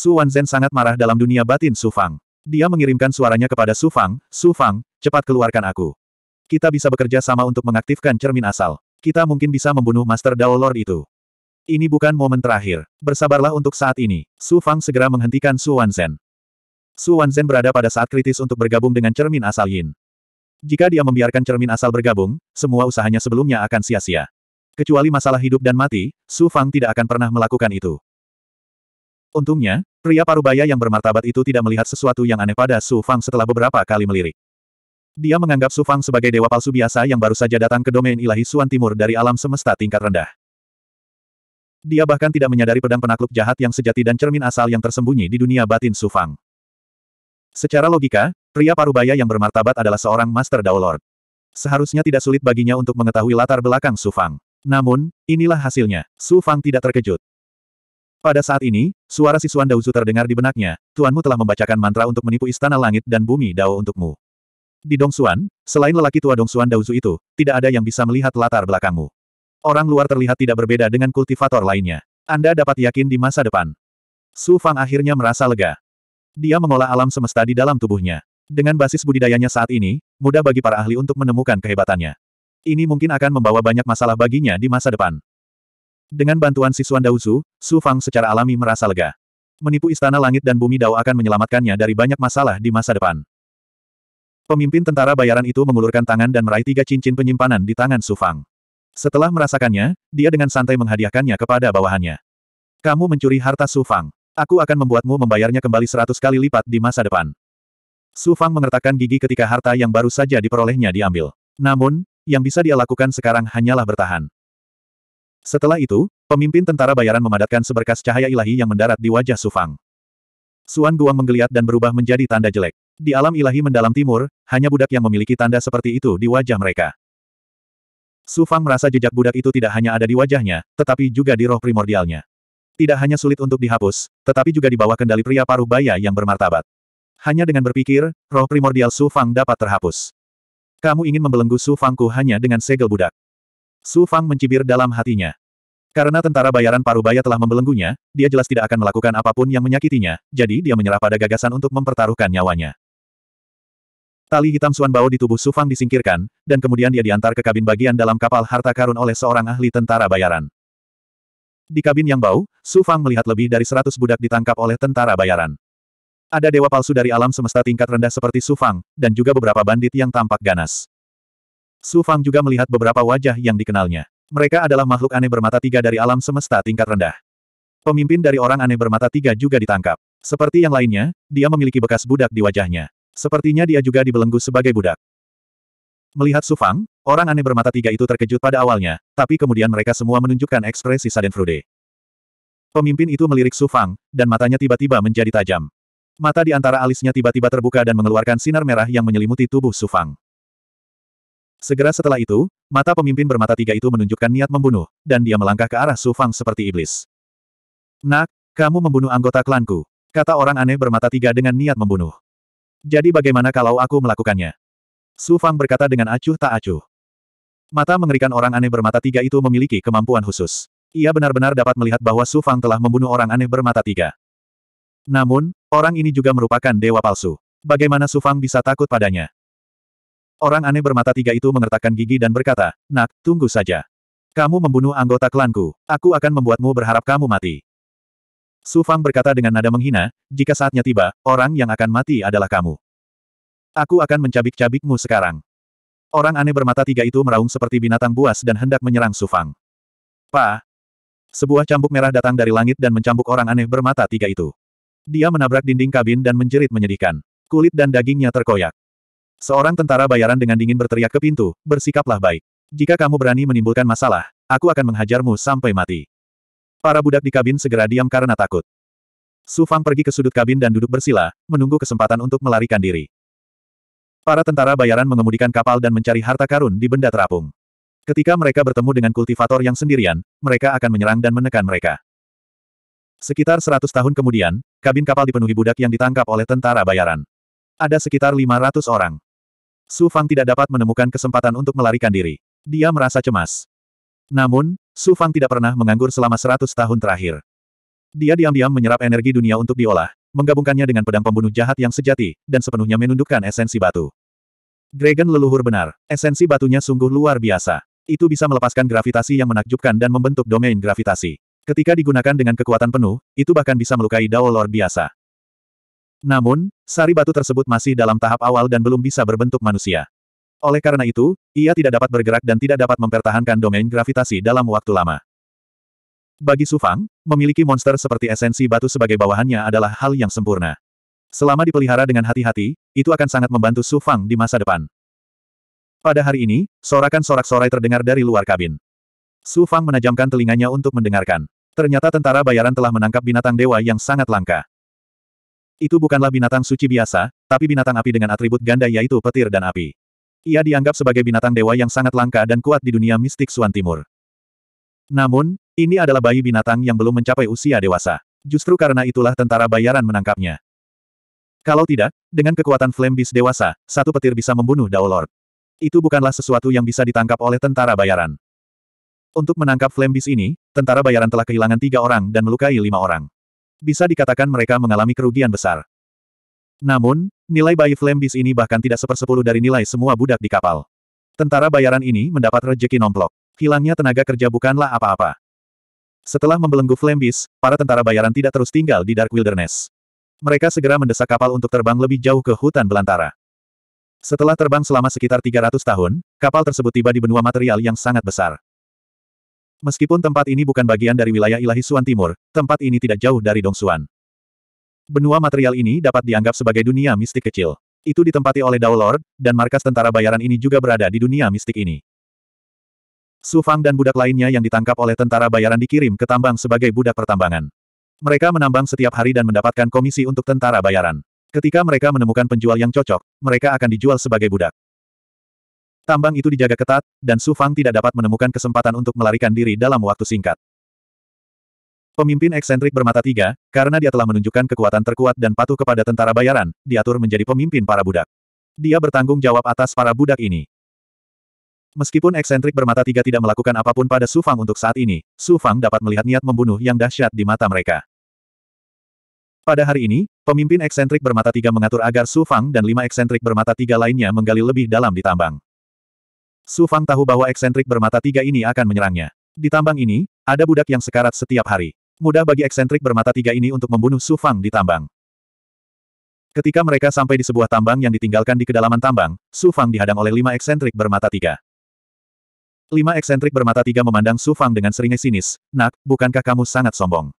Su Wanzhen sangat marah dalam dunia batin Su Fang. Dia mengirimkan suaranya kepada Su Fang, Su Fang, cepat keluarkan aku. Kita bisa bekerja sama untuk mengaktifkan cermin asal. Kita mungkin bisa membunuh Master Dao Lord itu. Ini bukan momen terakhir. Bersabarlah untuk saat ini. Su Fang segera menghentikan Su Wanzhen. Su Wanzhen berada pada saat kritis untuk bergabung dengan cermin asal Yin. Jika dia membiarkan cermin asal bergabung, semua usahanya sebelumnya akan sia-sia. Kecuali masalah hidup dan mati, Su Fang tidak akan pernah melakukan itu. Untungnya, Pria parubaya yang bermartabat itu tidak melihat sesuatu yang aneh pada Su Fang setelah beberapa kali melirik. Dia menganggap Su Fang sebagai dewa palsu biasa yang baru saja datang ke domain ilahi Suan Timur dari alam semesta tingkat rendah. Dia bahkan tidak menyadari pedang penakluk jahat yang sejati dan cermin asal yang tersembunyi di dunia batin Su Fang. Secara logika, pria parubaya yang bermartabat adalah seorang Master Dao Seharusnya tidak sulit baginya untuk mengetahui latar belakang Su Fang. Namun, inilah hasilnya. Su Fang tidak terkejut. Pada saat ini, suara sisuan Dauzu terdengar di benaknya, tuanmu telah membacakan mantra untuk menipu istana langit dan bumi Dao untukmu. Di Dongsuan, selain lelaki tua Dongsuan Dauzu itu, tidak ada yang bisa melihat latar belakangmu. Orang luar terlihat tidak berbeda dengan kultivator lainnya. Anda dapat yakin di masa depan. Su Fang akhirnya merasa lega. Dia mengolah alam semesta di dalam tubuhnya. Dengan basis budidayanya saat ini, mudah bagi para ahli untuk menemukan kehebatannya. Ini mungkin akan membawa banyak masalah baginya di masa depan. Dengan bantuan siswa Daozu, Su Fang secara alami merasa lega. Menipu istana langit dan bumi Dao akan menyelamatkannya dari banyak masalah di masa depan. Pemimpin tentara bayaran itu mengulurkan tangan dan meraih tiga cincin penyimpanan di tangan Su Fang. Setelah merasakannya, dia dengan santai menghadiahkannya kepada bawahannya. Kamu mencuri harta Su Fang. Aku akan membuatmu membayarnya kembali seratus kali lipat di masa depan. Su Fang mengertakkan gigi ketika harta yang baru saja diperolehnya diambil. Namun, yang bisa dia lakukan sekarang hanyalah bertahan. Setelah itu, pemimpin tentara bayaran memadatkan seberkas cahaya ilahi yang mendarat di wajah Sufang. Suan Guang menggeliat dan berubah menjadi tanda jelek. Di alam ilahi mendalam timur, hanya budak yang memiliki tanda seperti itu di wajah mereka. Sufang merasa jejak budak itu tidak hanya ada di wajahnya, tetapi juga di roh primordialnya. Tidak hanya sulit untuk dihapus, tetapi juga dibawa kendali pria paruh baya yang bermartabat. Hanya dengan berpikir, roh primordial Sufang dapat terhapus. Kamu ingin membelenggu Sufangku hanya dengan segel budak. Su Fang mencibir dalam hatinya. Karena tentara bayaran Parubaya telah membelenggunya, dia jelas tidak akan melakukan apapun yang menyakitinya, jadi dia menyerah pada gagasan untuk mempertaruhkan nyawanya. Tali hitam Suan Bao di tubuh Su Fang disingkirkan, dan kemudian dia diantar ke kabin bagian dalam kapal harta karun oleh seorang ahli tentara bayaran. Di kabin yang bau, Su Fang melihat lebih dari seratus budak ditangkap oleh tentara bayaran. Ada dewa palsu dari alam semesta tingkat rendah seperti Su Fang, dan juga beberapa bandit yang tampak ganas. Su Fang juga melihat beberapa wajah yang dikenalnya. Mereka adalah makhluk aneh bermata tiga dari alam semesta tingkat rendah. Pemimpin dari orang aneh bermata tiga juga ditangkap. Seperti yang lainnya, dia memiliki bekas budak di wajahnya. Sepertinya dia juga dibelenggu sebagai budak. Melihat Su Fang, orang aneh bermata tiga itu terkejut pada awalnya, tapi kemudian mereka semua menunjukkan ekspresi frude. Pemimpin itu melirik Su Fang, dan matanya tiba-tiba menjadi tajam. Mata di antara alisnya tiba-tiba terbuka dan mengeluarkan sinar merah yang menyelimuti tubuh Su Fang. Segera setelah itu, mata pemimpin bermata tiga itu menunjukkan niat membunuh, dan dia melangkah ke arah Su Fang seperti iblis. Nak, kamu membunuh anggota klanku, kata orang aneh bermata tiga dengan niat membunuh. Jadi bagaimana kalau aku melakukannya? Su Fang berkata dengan acuh tak acuh. Mata mengerikan orang aneh bermata tiga itu memiliki kemampuan khusus. Ia benar-benar dapat melihat bahwa Su Fang telah membunuh orang aneh bermata tiga. Namun, orang ini juga merupakan dewa palsu. Bagaimana Su Fang bisa takut padanya? Orang aneh bermata tiga itu mengertakkan gigi dan berkata, Nak, tunggu saja. Kamu membunuh anggota klanku, aku akan membuatmu berharap kamu mati. Su Fang berkata dengan nada menghina, jika saatnya tiba, orang yang akan mati adalah kamu. Aku akan mencabik-cabikmu sekarang. Orang aneh bermata tiga itu meraung seperti binatang buas dan hendak menyerang Su Fang. Pa! Sebuah cambuk merah datang dari langit dan mencambuk orang aneh bermata tiga itu. Dia menabrak dinding kabin dan menjerit menyedihkan. Kulit dan dagingnya terkoyak. Seorang tentara bayaran dengan dingin berteriak ke pintu, bersikaplah baik. Jika kamu berani menimbulkan masalah, aku akan menghajarmu sampai mati. Para budak di kabin segera diam karena takut. Su Fang pergi ke sudut kabin dan duduk bersila, menunggu kesempatan untuk melarikan diri. Para tentara bayaran mengemudikan kapal dan mencari harta karun di benda terapung. Ketika mereka bertemu dengan kultivator yang sendirian, mereka akan menyerang dan menekan mereka. Sekitar 100 tahun kemudian, kabin kapal dipenuhi budak yang ditangkap oleh tentara bayaran. Ada sekitar 500 orang. Su Fang tidak dapat menemukan kesempatan untuk melarikan diri. Dia merasa cemas. Namun, Su Fang tidak pernah menganggur selama seratus tahun terakhir. Dia diam-diam menyerap energi dunia untuk diolah, menggabungkannya dengan pedang pembunuh jahat yang sejati, dan sepenuhnya menundukkan esensi batu. Dragon leluhur benar, esensi batunya sungguh luar biasa. Itu bisa melepaskan gravitasi yang menakjubkan dan membentuk domain gravitasi. Ketika digunakan dengan kekuatan penuh, itu bahkan bisa melukai Dao Lord biasa. Namun, sari batu tersebut masih dalam tahap awal dan belum bisa berbentuk manusia. Oleh karena itu, ia tidak dapat bergerak dan tidak dapat mempertahankan domain gravitasi dalam waktu lama. Bagi Sufang, memiliki monster seperti esensi batu sebagai bawahannya adalah hal yang sempurna. Selama dipelihara dengan hati-hati, itu akan sangat membantu Sufang di masa depan. Pada hari ini, sorakan sorak-sorai terdengar dari luar kabin. Sufang menajamkan telinganya untuk mendengarkan. Ternyata tentara bayaran telah menangkap binatang dewa yang sangat langka. Itu bukanlah binatang suci biasa, tapi binatang api dengan atribut ganda yaitu petir dan api. Ia dianggap sebagai binatang dewa yang sangat langka dan kuat di dunia mistik Suan Timur. Namun, ini adalah bayi binatang yang belum mencapai usia dewasa. Justru karena itulah tentara bayaran menangkapnya. Kalau tidak, dengan kekuatan Flame Beast dewasa, satu petir bisa membunuh Daolord. Itu bukanlah sesuatu yang bisa ditangkap oleh tentara bayaran. Untuk menangkap Flame Beast ini, tentara bayaran telah kehilangan tiga orang dan melukai lima orang bisa dikatakan mereka mengalami kerugian besar. Namun, nilai bayi Flame Beast ini bahkan tidak sepersepuluh dari nilai semua budak di kapal. Tentara bayaran ini mendapat rejeki nomplok. Hilangnya tenaga kerja bukanlah apa-apa. Setelah membelenggu Flame Beast, para tentara bayaran tidak terus tinggal di Dark Wilderness. Mereka segera mendesak kapal untuk terbang lebih jauh ke hutan belantara. Setelah terbang selama sekitar 300 tahun, kapal tersebut tiba di benua material yang sangat besar. Meskipun tempat ini bukan bagian dari wilayah ilahi Suan Timur, tempat ini tidak jauh dari Dongsuan. Benua material ini dapat dianggap sebagai dunia mistik kecil. Itu ditempati oleh Dao Lord, dan markas tentara bayaran ini juga berada di dunia mistik ini. Su Fang dan budak lainnya yang ditangkap oleh tentara bayaran dikirim ke tambang sebagai budak pertambangan. Mereka menambang setiap hari dan mendapatkan komisi untuk tentara bayaran. Ketika mereka menemukan penjual yang cocok, mereka akan dijual sebagai budak. Tambang itu dijaga ketat, dan Su Fang tidak dapat menemukan kesempatan untuk melarikan diri dalam waktu singkat. Pemimpin eksentrik bermata tiga, karena dia telah menunjukkan kekuatan terkuat dan patuh kepada tentara bayaran, diatur menjadi pemimpin para budak. Dia bertanggung jawab atas para budak ini. Meskipun eksentrik bermata tiga tidak melakukan apapun pada Su Fang untuk saat ini, Su Fang dapat melihat niat membunuh yang dahsyat di mata mereka. Pada hari ini, pemimpin eksentrik bermata tiga mengatur agar Su Fang dan lima eksentrik bermata tiga lainnya menggali lebih dalam di tambang. Su Fang tahu bahwa eksentrik bermata tiga ini akan menyerangnya. Di tambang ini, ada budak yang sekarat setiap hari. Mudah bagi eksentrik bermata tiga ini untuk membunuh Su Fang di tambang. Ketika mereka sampai di sebuah tambang yang ditinggalkan di kedalaman tambang, Su Fang dihadang oleh lima eksentrik bermata tiga. Lima eksentrik bermata tiga memandang Su Fang dengan seringai sinis, Nak, bukankah kamu sangat sombong?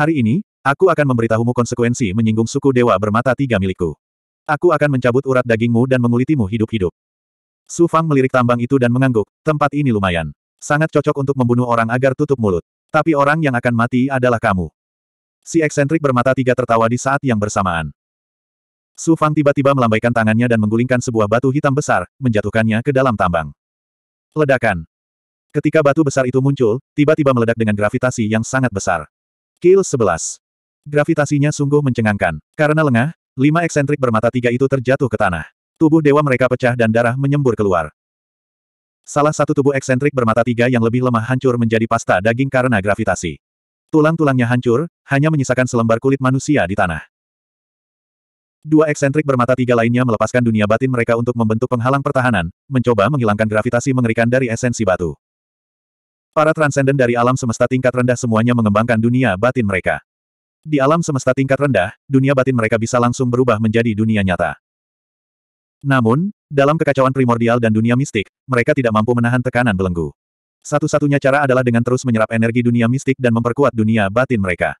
Hari ini, aku akan memberitahumu konsekuensi menyinggung suku dewa bermata tiga milikku. Aku akan mencabut urat dagingmu dan mengulitimu hidup-hidup. Su Fang melirik tambang itu dan mengangguk, tempat ini lumayan. Sangat cocok untuk membunuh orang agar tutup mulut. Tapi orang yang akan mati adalah kamu. Si eksentrik bermata tiga tertawa di saat yang bersamaan. Su Fang tiba-tiba melambaikan tangannya dan menggulingkan sebuah batu hitam besar, menjatuhkannya ke dalam tambang. Ledakan. Ketika batu besar itu muncul, tiba-tiba meledak dengan gravitasi yang sangat besar. Kill 11. Gravitasinya sungguh mencengangkan. Karena lengah, lima eksentrik bermata tiga itu terjatuh ke tanah. Tubuh dewa mereka pecah dan darah menyembur keluar. Salah satu tubuh eksentrik bermata tiga yang lebih lemah hancur menjadi pasta daging karena gravitasi. Tulang-tulangnya hancur, hanya menyisakan selembar kulit manusia di tanah. Dua eksentrik bermata tiga lainnya melepaskan dunia batin mereka untuk membentuk penghalang pertahanan, mencoba menghilangkan gravitasi mengerikan dari esensi batu. Para transenden dari alam semesta tingkat rendah semuanya mengembangkan dunia batin mereka. Di alam semesta tingkat rendah, dunia batin mereka bisa langsung berubah menjadi dunia nyata. Namun, dalam kekacauan primordial dan dunia mistik, mereka tidak mampu menahan tekanan belenggu. Satu-satunya cara adalah dengan terus menyerap energi dunia mistik dan memperkuat dunia batin mereka.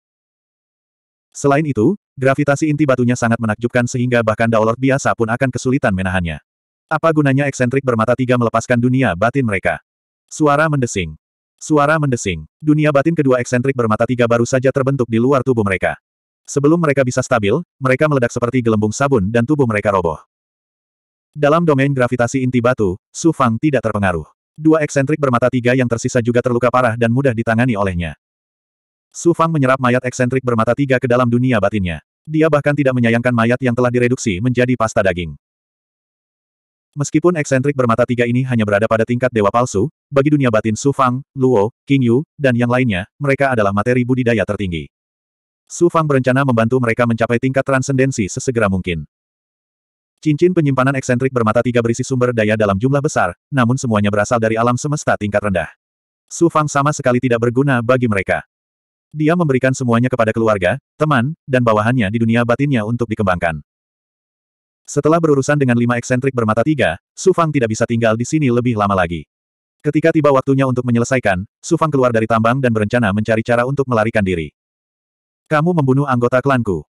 Selain itu, gravitasi inti batunya sangat menakjubkan sehingga bahkan Daulord biasa pun akan kesulitan menahannya. Apa gunanya eksentrik bermata tiga melepaskan dunia batin mereka? Suara mendesing. Suara mendesing. Dunia batin kedua eksentrik bermata tiga baru saja terbentuk di luar tubuh mereka. Sebelum mereka bisa stabil, mereka meledak seperti gelembung sabun dan tubuh mereka roboh. Dalam domain gravitasi inti batu, Su Fang tidak terpengaruh. Dua eksentrik bermata tiga yang tersisa juga terluka parah dan mudah ditangani olehnya. Su Fang menyerap mayat eksentrik bermata tiga ke dalam dunia batinnya. Dia bahkan tidak menyayangkan mayat yang telah direduksi menjadi pasta daging. Meskipun eksentrik bermata tiga ini hanya berada pada tingkat dewa palsu, bagi dunia batin Su Fang, Luo, King Yu, dan yang lainnya, mereka adalah materi budidaya tertinggi. Su Fang berencana membantu mereka mencapai tingkat transendensi sesegera mungkin. Cincin penyimpanan eksentrik bermata tiga berisi sumber daya dalam jumlah besar, namun semuanya berasal dari alam semesta tingkat rendah. Su Fang sama sekali tidak berguna bagi mereka. Dia memberikan semuanya kepada keluarga, teman, dan bawahannya di dunia batinnya untuk dikembangkan. Setelah berurusan dengan lima eksentrik bermata tiga, Su Fang tidak bisa tinggal di sini lebih lama lagi. Ketika tiba waktunya untuk menyelesaikan, Su Fang keluar dari tambang dan berencana mencari cara untuk melarikan diri. Kamu membunuh anggota klanku.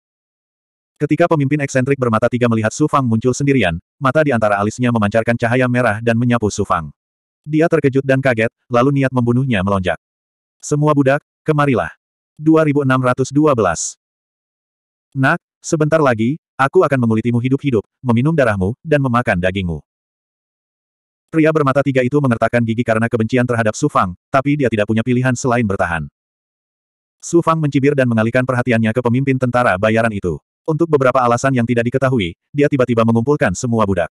Ketika pemimpin eksentrik bermata tiga melihat Su Fang muncul sendirian, mata di antara alisnya memancarkan cahaya merah dan menyapu Su Fang. Dia terkejut dan kaget, lalu niat membunuhnya melonjak. Semua budak, kemarilah. 2612. Nak, sebentar lagi, aku akan mengulitimu hidup-hidup, meminum darahmu, dan memakan dagingmu. Pria bermata tiga itu mengertakkan gigi karena kebencian terhadap Su Fang, tapi dia tidak punya pilihan selain bertahan. Su Fang mencibir dan mengalihkan perhatiannya ke pemimpin tentara bayaran itu. Untuk beberapa alasan yang tidak diketahui, dia tiba-tiba mengumpulkan semua budak.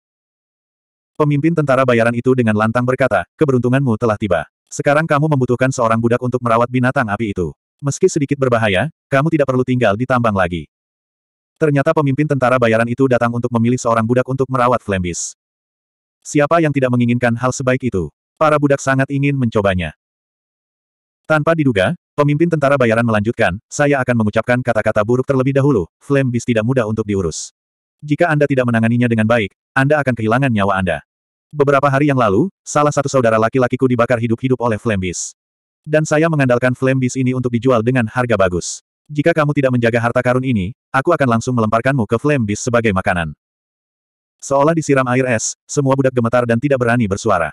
Pemimpin tentara bayaran itu dengan lantang berkata, keberuntunganmu telah tiba. Sekarang kamu membutuhkan seorang budak untuk merawat binatang api itu. Meski sedikit berbahaya, kamu tidak perlu tinggal di tambang lagi. Ternyata pemimpin tentara bayaran itu datang untuk memilih seorang budak untuk merawat Flembis. Siapa yang tidak menginginkan hal sebaik itu? Para budak sangat ingin mencobanya. Tanpa diduga, Pemimpin tentara bayaran melanjutkan, saya akan mengucapkan kata-kata buruk terlebih dahulu, Flame Beast tidak mudah untuk diurus. Jika Anda tidak menanganinya dengan baik, Anda akan kehilangan nyawa Anda. Beberapa hari yang lalu, salah satu saudara laki-lakiku dibakar hidup-hidup oleh Flame Beast. Dan saya mengandalkan Flame Beast ini untuk dijual dengan harga bagus. Jika kamu tidak menjaga harta karun ini, aku akan langsung melemparkanmu ke Flame Beast sebagai makanan. Seolah disiram air es, semua budak gemetar dan tidak berani bersuara.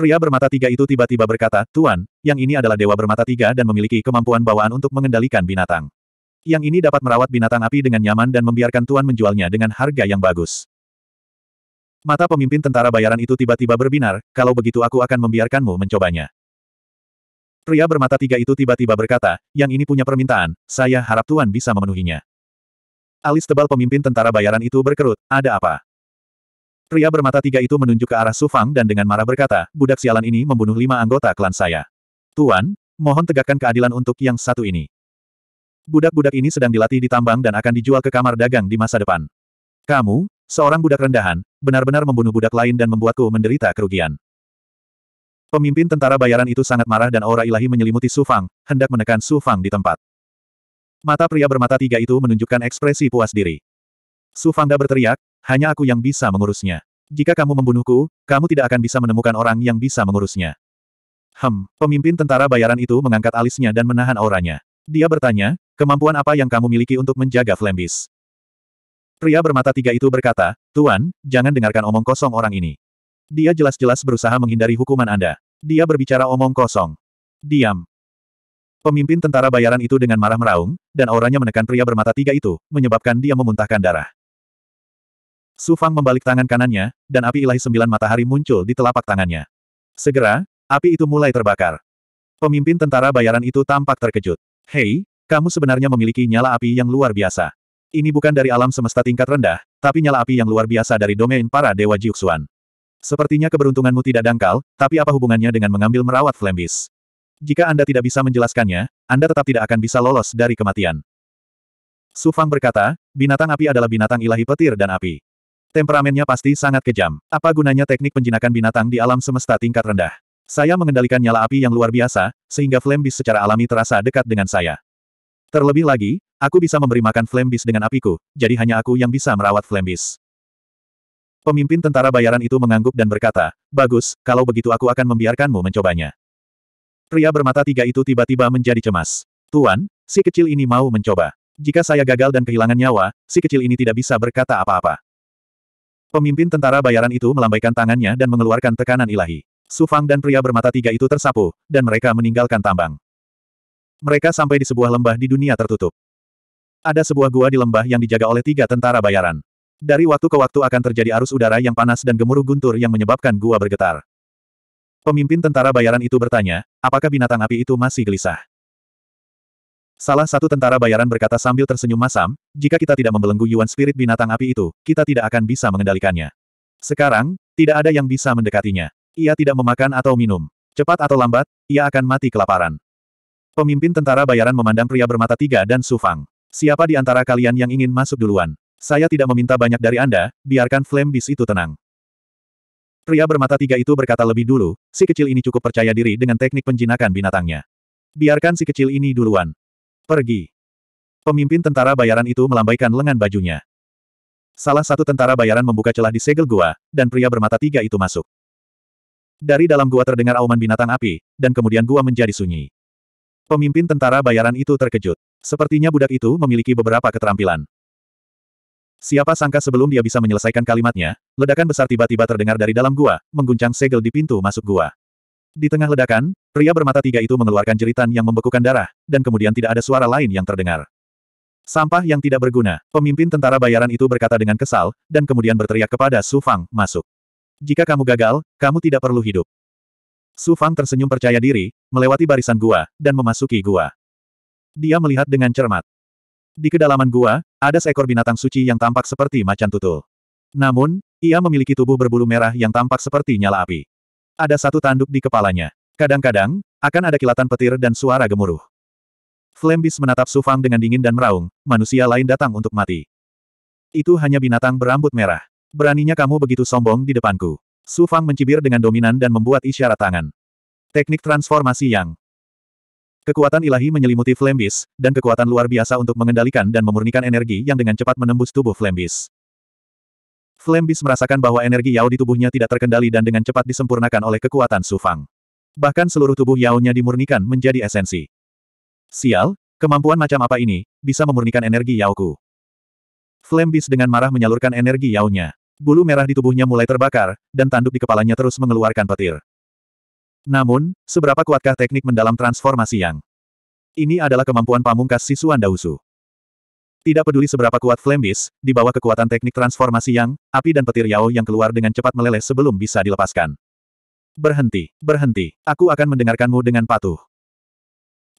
Pria bermata tiga itu tiba-tiba berkata, Tuan, yang ini adalah dewa bermata tiga dan memiliki kemampuan bawaan untuk mengendalikan binatang. Yang ini dapat merawat binatang api dengan nyaman dan membiarkan Tuan menjualnya dengan harga yang bagus. Mata pemimpin tentara bayaran itu tiba-tiba berbinar, kalau begitu aku akan membiarkanmu mencobanya. Pria bermata tiga itu tiba-tiba berkata, yang ini punya permintaan, saya harap Tuan bisa memenuhinya. Alis tebal pemimpin tentara bayaran itu berkerut, ada apa? Pria bermata tiga itu menunjuk ke arah Sufang dan dengan marah berkata, budak sialan ini membunuh lima anggota klan saya. Tuan, mohon tegakkan keadilan untuk yang satu ini. Budak-budak ini sedang dilatih di tambang dan akan dijual ke kamar dagang di masa depan. Kamu, seorang budak rendahan, benar-benar membunuh budak lain dan membuatku menderita kerugian. Pemimpin tentara bayaran itu sangat marah dan aura ilahi menyelimuti Sufang, hendak menekan Sufang di tempat. Mata pria bermata tiga itu menunjukkan ekspresi puas diri. Sufangda berteriak, hanya aku yang bisa mengurusnya. Jika kamu membunuhku, kamu tidak akan bisa menemukan orang yang bisa mengurusnya. Hem, pemimpin tentara bayaran itu mengangkat alisnya dan menahan auranya. Dia bertanya, kemampuan apa yang kamu miliki untuk menjaga Flembis? Pria bermata tiga itu berkata, Tuan, jangan dengarkan omong kosong orang ini. Dia jelas-jelas berusaha menghindari hukuman Anda. Dia berbicara omong kosong. Diam. Pemimpin tentara bayaran itu dengan marah meraung, dan auranya menekan pria bermata tiga itu, menyebabkan dia memuntahkan darah. Su Fang membalik tangan kanannya, dan api ilahi sembilan matahari muncul di telapak tangannya. Segera, api itu mulai terbakar. Pemimpin tentara bayaran itu tampak terkejut. Hei, kamu sebenarnya memiliki nyala api yang luar biasa. Ini bukan dari alam semesta tingkat rendah, tapi nyala api yang luar biasa dari domain para dewa Jiuxuan. Sepertinya keberuntunganmu tidak dangkal, tapi apa hubungannya dengan mengambil merawat Flambis? Jika Anda tidak bisa menjelaskannya, Anda tetap tidak akan bisa lolos dari kematian. Sufang berkata, binatang api adalah binatang ilahi petir dan api. Temperamennya pasti sangat kejam. Apa gunanya teknik penjinakan binatang di alam semesta tingkat rendah? Saya mengendalikan nyala api yang luar biasa, sehingga flame secara alami terasa dekat dengan saya. Terlebih lagi, aku bisa memberi makan flame dengan apiku, jadi hanya aku yang bisa merawat flame Pemimpin tentara bayaran itu mengangguk dan berkata, Bagus, kalau begitu aku akan membiarkanmu mencobanya. Pria bermata tiga itu tiba-tiba menjadi cemas. Tuan, si kecil ini mau mencoba. Jika saya gagal dan kehilangan nyawa, si kecil ini tidak bisa berkata apa-apa. Pemimpin tentara bayaran itu melambaikan tangannya dan mengeluarkan tekanan ilahi. Sufang dan pria bermata tiga itu tersapu, dan mereka meninggalkan tambang. Mereka sampai di sebuah lembah di dunia tertutup. Ada sebuah gua di lembah yang dijaga oleh tiga tentara bayaran. Dari waktu ke waktu akan terjadi arus udara yang panas dan gemuruh guntur yang menyebabkan gua bergetar. Pemimpin tentara bayaran itu bertanya, apakah binatang api itu masih gelisah? Salah satu tentara bayaran berkata sambil tersenyum masam, jika kita tidak membelenggu Yuan Spirit binatang api itu, kita tidak akan bisa mengendalikannya. Sekarang, tidak ada yang bisa mendekatinya. Ia tidak memakan atau minum. Cepat atau lambat, ia akan mati kelaparan. Pemimpin tentara bayaran memandang pria bermata tiga dan Sufang. Siapa di antara kalian yang ingin masuk duluan? Saya tidak meminta banyak dari Anda, biarkan Flame Beast itu tenang. Pria bermata tiga itu berkata lebih dulu, si kecil ini cukup percaya diri dengan teknik penjinakan binatangnya. Biarkan si kecil ini duluan. Pergi. Pemimpin tentara bayaran itu melambaikan lengan bajunya. Salah satu tentara bayaran membuka celah di segel gua, dan pria bermata tiga itu masuk. Dari dalam gua terdengar auman binatang api, dan kemudian gua menjadi sunyi. Pemimpin tentara bayaran itu terkejut. Sepertinya budak itu memiliki beberapa keterampilan. Siapa sangka sebelum dia bisa menyelesaikan kalimatnya, ledakan besar tiba-tiba terdengar dari dalam gua, mengguncang segel di pintu masuk gua. Di tengah ledakan, Pria bermata tiga itu mengeluarkan jeritan yang membekukan darah, dan kemudian tidak ada suara lain yang terdengar. Sampah yang tidak berguna, pemimpin tentara bayaran itu berkata dengan kesal, dan kemudian berteriak kepada Su Fang, masuk. Jika kamu gagal, kamu tidak perlu hidup. Su Fang tersenyum percaya diri, melewati barisan gua, dan memasuki gua. Dia melihat dengan cermat. Di kedalaman gua, ada seekor binatang suci yang tampak seperti macan tutul. Namun, ia memiliki tubuh berbulu merah yang tampak seperti nyala api. Ada satu tanduk di kepalanya. Kadang-kadang, akan ada kilatan petir dan suara gemuruh. Flembis menatap Sufang dengan dingin dan meraung, manusia lain datang untuk mati. Itu hanya binatang berambut merah. Beraninya kamu begitu sombong di depanku. Sufang mencibir dengan dominan dan membuat isyarat tangan. Teknik transformasi yang Kekuatan ilahi menyelimuti Flembis, dan kekuatan luar biasa untuk mengendalikan dan memurnikan energi yang dengan cepat menembus tubuh Flembis. Flembis merasakan bahwa energi Yao di tubuhnya tidak terkendali dan dengan cepat disempurnakan oleh kekuatan Sufang. Bahkan seluruh tubuh Yaonya dimurnikan menjadi esensi. Sial, kemampuan macam apa ini, bisa memurnikan energi Yaoku? ku dengan marah menyalurkan energi Yaonya. Bulu merah di tubuhnya mulai terbakar, dan tanduk di kepalanya terus mengeluarkan petir. Namun, seberapa kuatkah teknik mendalam transformasi yang? Ini adalah kemampuan pamungkas Sisuan Dausu. Tidak peduli seberapa kuat Flambis, di bawah kekuatan teknik transformasi yang, api dan petir Yao yang keluar dengan cepat meleleh sebelum bisa dilepaskan. Berhenti, berhenti, aku akan mendengarkanmu dengan patuh.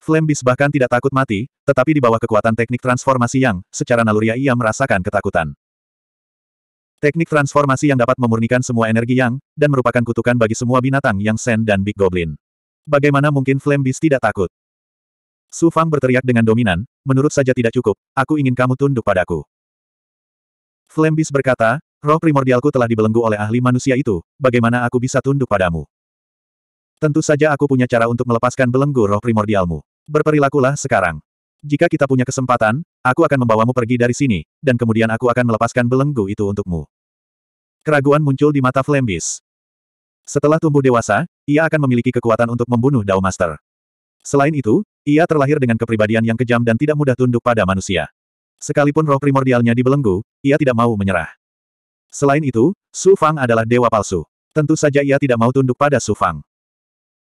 Flame Beast bahkan tidak takut mati, tetapi di bawah kekuatan teknik transformasi yang, secara naluriah ia merasakan ketakutan. Teknik transformasi yang dapat memurnikan semua energi yang, dan merupakan kutukan bagi semua binatang yang Sen dan Big Goblin. Bagaimana mungkin Flame Beast tidak takut? Su Fang berteriak dengan dominan, menurut saja tidak cukup, aku ingin kamu tunduk padaku. Flame Beast berkata, Roh primordialku telah dibelenggu oleh ahli manusia itu, bagaimana aku bisa tunduk padamu? Tentu saja aku punya cara untuk melepaskan belenggu roh primordialmu. Berperilakulah sekarang. Jika kita punya kesempatan, aku akan membawamu pergi dari sini, dan kemudian aku akan melepaskan belenggu itu untukmu. Keraguan muncul di mata Flembis. Setelah tumbuh dewasa, ia akan memiliki kekuatan untuk membunuh Dao Master. Selain itu, ia terlahir dengan kepribadian yang kejam dan tidak mudah tunduk pada manusia. Sekalipun roh primordialnya dibelenggu, ia tidak mau menyerah. Selain itu, Su Fang adalah dewa palsu. Tentu saja ia tidak mau tunduk pada Su Fang.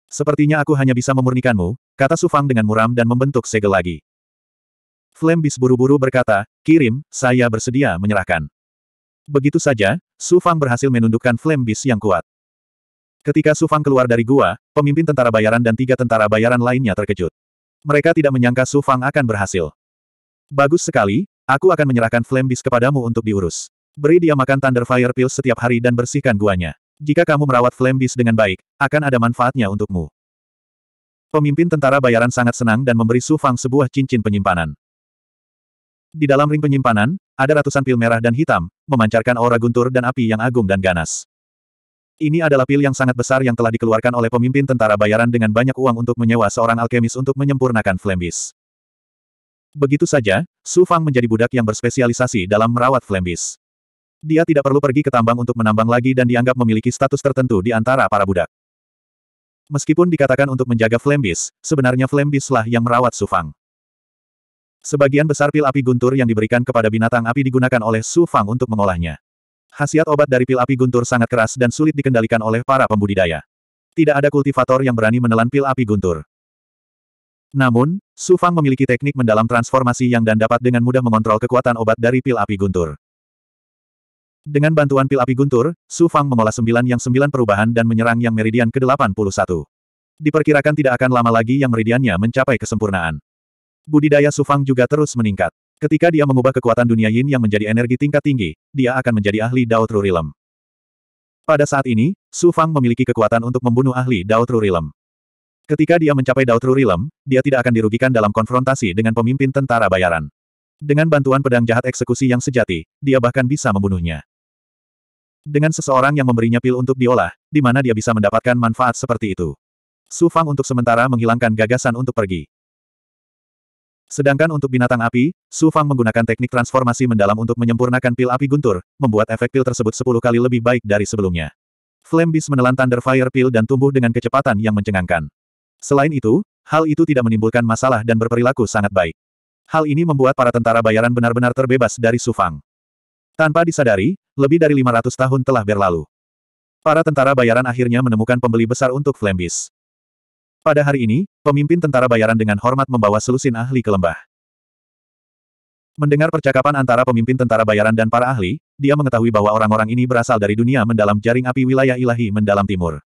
Sepertinya aku hanya bisa memurnikanmu, kata Su Fang dengan muram dan membentuk segel lagi. Flembis buru-buru berkata, kirim, saya bersedia menyerahkan. Begitu saja, Su Fang berhasil menundukkan Flembis yang kuat. Ketika Su Fang keluar dari gua, pemimpin tentara bayaran dan tiga tentara bayaran lainnya terkejut. Mereka tidak menyangka Su Fang akan berhasil. Bagus sekali, aku akan menyerahkan Flembis kepadamu untuk diurus. Beri dia makan Thunder Fire Pills setiap hari dan bersihkan guanya. Jika kamu merawat Flame Beast dengan baik, akan ada manfaatnya untukmu. Pemimpin tentara bayaran sangat senang dan memberi Su Fang sebuah cincin penyimpanan. Di dalam ring penyimpanan, ada ratusan pil merah dan hitam, memancarkan aura guntur dan api yang agung dan ganas. Ini adalah pil yang sangat besar yang telah dikeluarkan oleh pemimpin tentara bayaran dengan banyak uang untuk menyewa seorang alkemis untuk menyempurnakan flambis. Begitu saja, Su Fang menjadi budak yang berspesialisasi dalam merawat flambis. Dia tidak perlu pergi ke tambang untuk menambang lagi dan dianggap memiliki status tertentu di antara para budak. Meskipun dikatakan untuk menjaga Flembis, sebenarnya Flembislah yang merawat Sufang. Sebagian besar pil api guntur yang diberikan kepada binatang api digunakan oleh Sufang untuk mengolahnya. Khasiat obat dari pil api guntur sangat keras dan sulit dikendalikan oleh para pembudidaya. Tidak ada kultivator yang berani menelan pil api guntur. Namun, Sufang memiliki teknik mendalam transformasi yang dan dapat dengan mudah mengontrol kekuatan obat dari pil api guntur. Dengan bantuan pil api guntur, Su Fang mengolah sembilan yang sembilan perubahan dan menyerang yang meridian ke-81. Diperkirakan tidak akan lama lagi yang meridiannya mencapai kesempurnaan. Budidaya Su Fang juga terus meningkat. Ketika dia mengubah kekuatan dunia yin yang menjadi energi tingkat tinggi, dia akan menjadi ahli Dao True Realm. Pada saat ini, Su Fang memiliki kekuatan untuk membunuh ahli Dao True Realm. Ketika dia mencapai Dao True Realm, dia tidak akan dirugikan dalam konfrontasi dengan pemimpin tentara bayaran. Dengan bantuan pedang jahat eksekusi yang sejati, dia bahkan bisa membunuhnya dengan seseorang yang memberinya pil untuk diolah, di mana dia bisa mendapatkan manfaat seperti itu. Su Fang untuk sementara menghilangkan gagasan untuk pergi. Sedangkan untuk binatang api, Su Fang menggunakan teknik transformasi mendalam untuk menyempurnakan pil api guntur, membuat efek pil tersebut 10 kali lebih baik dari sebelumnya. Flame Beast menelan Thunder Fire Pil dan tumbuh dengan kecepatan yang mencengangkan. Selain itu, hal itu tidak menimbulkan masalah dan berperilaku sangat baik. Hal ini membuat para tentara bayaran benar-benar terbebas dari Su Fang. Tanpa disadari, lebih dari 500 tahun telah berlalu. Para tentara bayaran akhirnya menemukan pembeli besar untuk Flambis. Pada hari ini, pemimpin tentara bayaran dengan hormat membawa selusin ahli ke lembah. Mendengar percakapan antara pemimpin tentara bayaran dan para ahli, dia mengetahui bahwa orang-orang ini berasal dari dunia mendalam jaring api wilayah ilahi mendalam timur.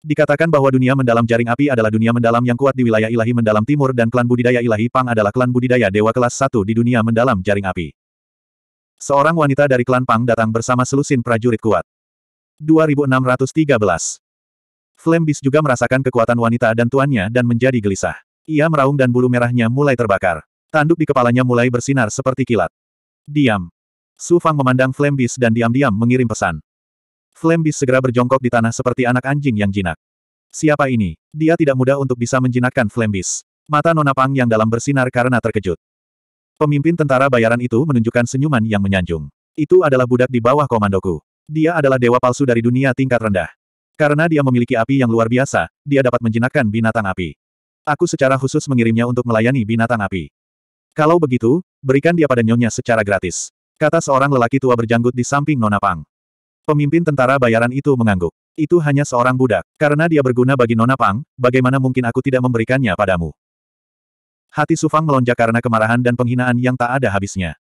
Dikatakan bahwa dunia mendalam jaring api adalah dunia mendalam yang kuat di wilayah ilahi mendalam timur dan klan budidaya ilahi Pang adalah klan budidaya dewa kelas 1 di dunia mendalam jaring api. Seorang wanita dari klan Pang datang bersama selusin prajurit kuat. 2613. Flembis juga merasakan kekuatan wanita dan tuannya dan menjadi gelisah. Ia meraung dan bulu merahnya mulai terbakar. Tanduk di kepalanya mulai bersinar seperti kilat. Diam. Su Fang memandang Flembis dan diam-diam mengirim pesan. Flembis segera berjongkok di tanah seperti anak anjing yang jinak. Siapa ini? Dia tidak mudah untuk bisa menjinakkan Flembis. Mata Nona Pang yang dalam bersinar karena terkejut. Pemimpin tentara bayaran itu menunjukkan senyuman yang menyanjung. Itu adalah budak di bawah komandoku. Dia adalah dewa palsu dari dunia tingkat rendah. Karena dia memiliki api yang luar biasa, dia dapat menjinakkan binatang api. Aku secara khusus mengirimnya untuk melayani binatang api. Kalau begitu, berikan dia pada nyonya secara gratis. Kata seorang lelaki tua berjanggut di samping Nona Pang. Pemimpin tentara bayaran itu mengangguk. Itu hanya seorang budak. Karena dia berguna bagi Nona Pang, bagaimana mungkin aku tidak memberikannya padamu? Hati Sufang melonjak karena kemarahan dan penghinaan yang tak ada habisnya.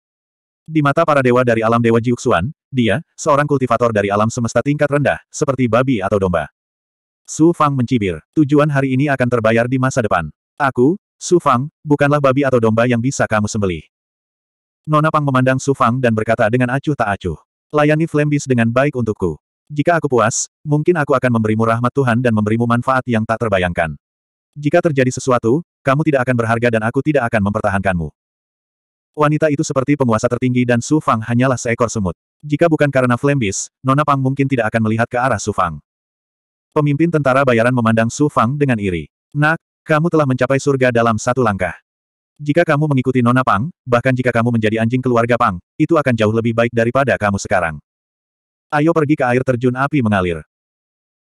Di mata para dewa dari alam dewa Jiuxuan, dia, seorang kultivator dari alam semesta tingkat rendah, seperti babi atau domba. Su Fang mencibir, tujuan hari ini akan terbayar di masa depan. Aku, Su Fang, bukanlah babi atau domba yang bisa kamu sembelih. Nona Pang memandang Su Fang dan berkata dengan acuh tak acuh. Layani Flambis dengan baik untukku. Jika aku puas, mungkin aku akan memberimu rahmat Tuhan dan memberimu manfaat yang tak terbayangkan. Jika terjadi sesuatu, kamu tidak akan berharga dan aku tidak akan mempertahankanmu. Wanita itu seperti penguasa tertinggi dan Su Fang hanyalah seekor semut. Jika bukan karena Flembis, Nona Pang mungkin tidak akan melihat ke arah Su Fang. Pemimpin tentara bayaran memandang Su Fang dengan iri. Nak, kamu telah mencapai surga dalam satu langkah. Jika kamu mengikuti Nona Pang, bahkan jika kamu menjadi anjing keluarga Pang, itu akan jauh lebih baik daripada kamu sekarang. Ayo pergi ke air terjun api mengalir.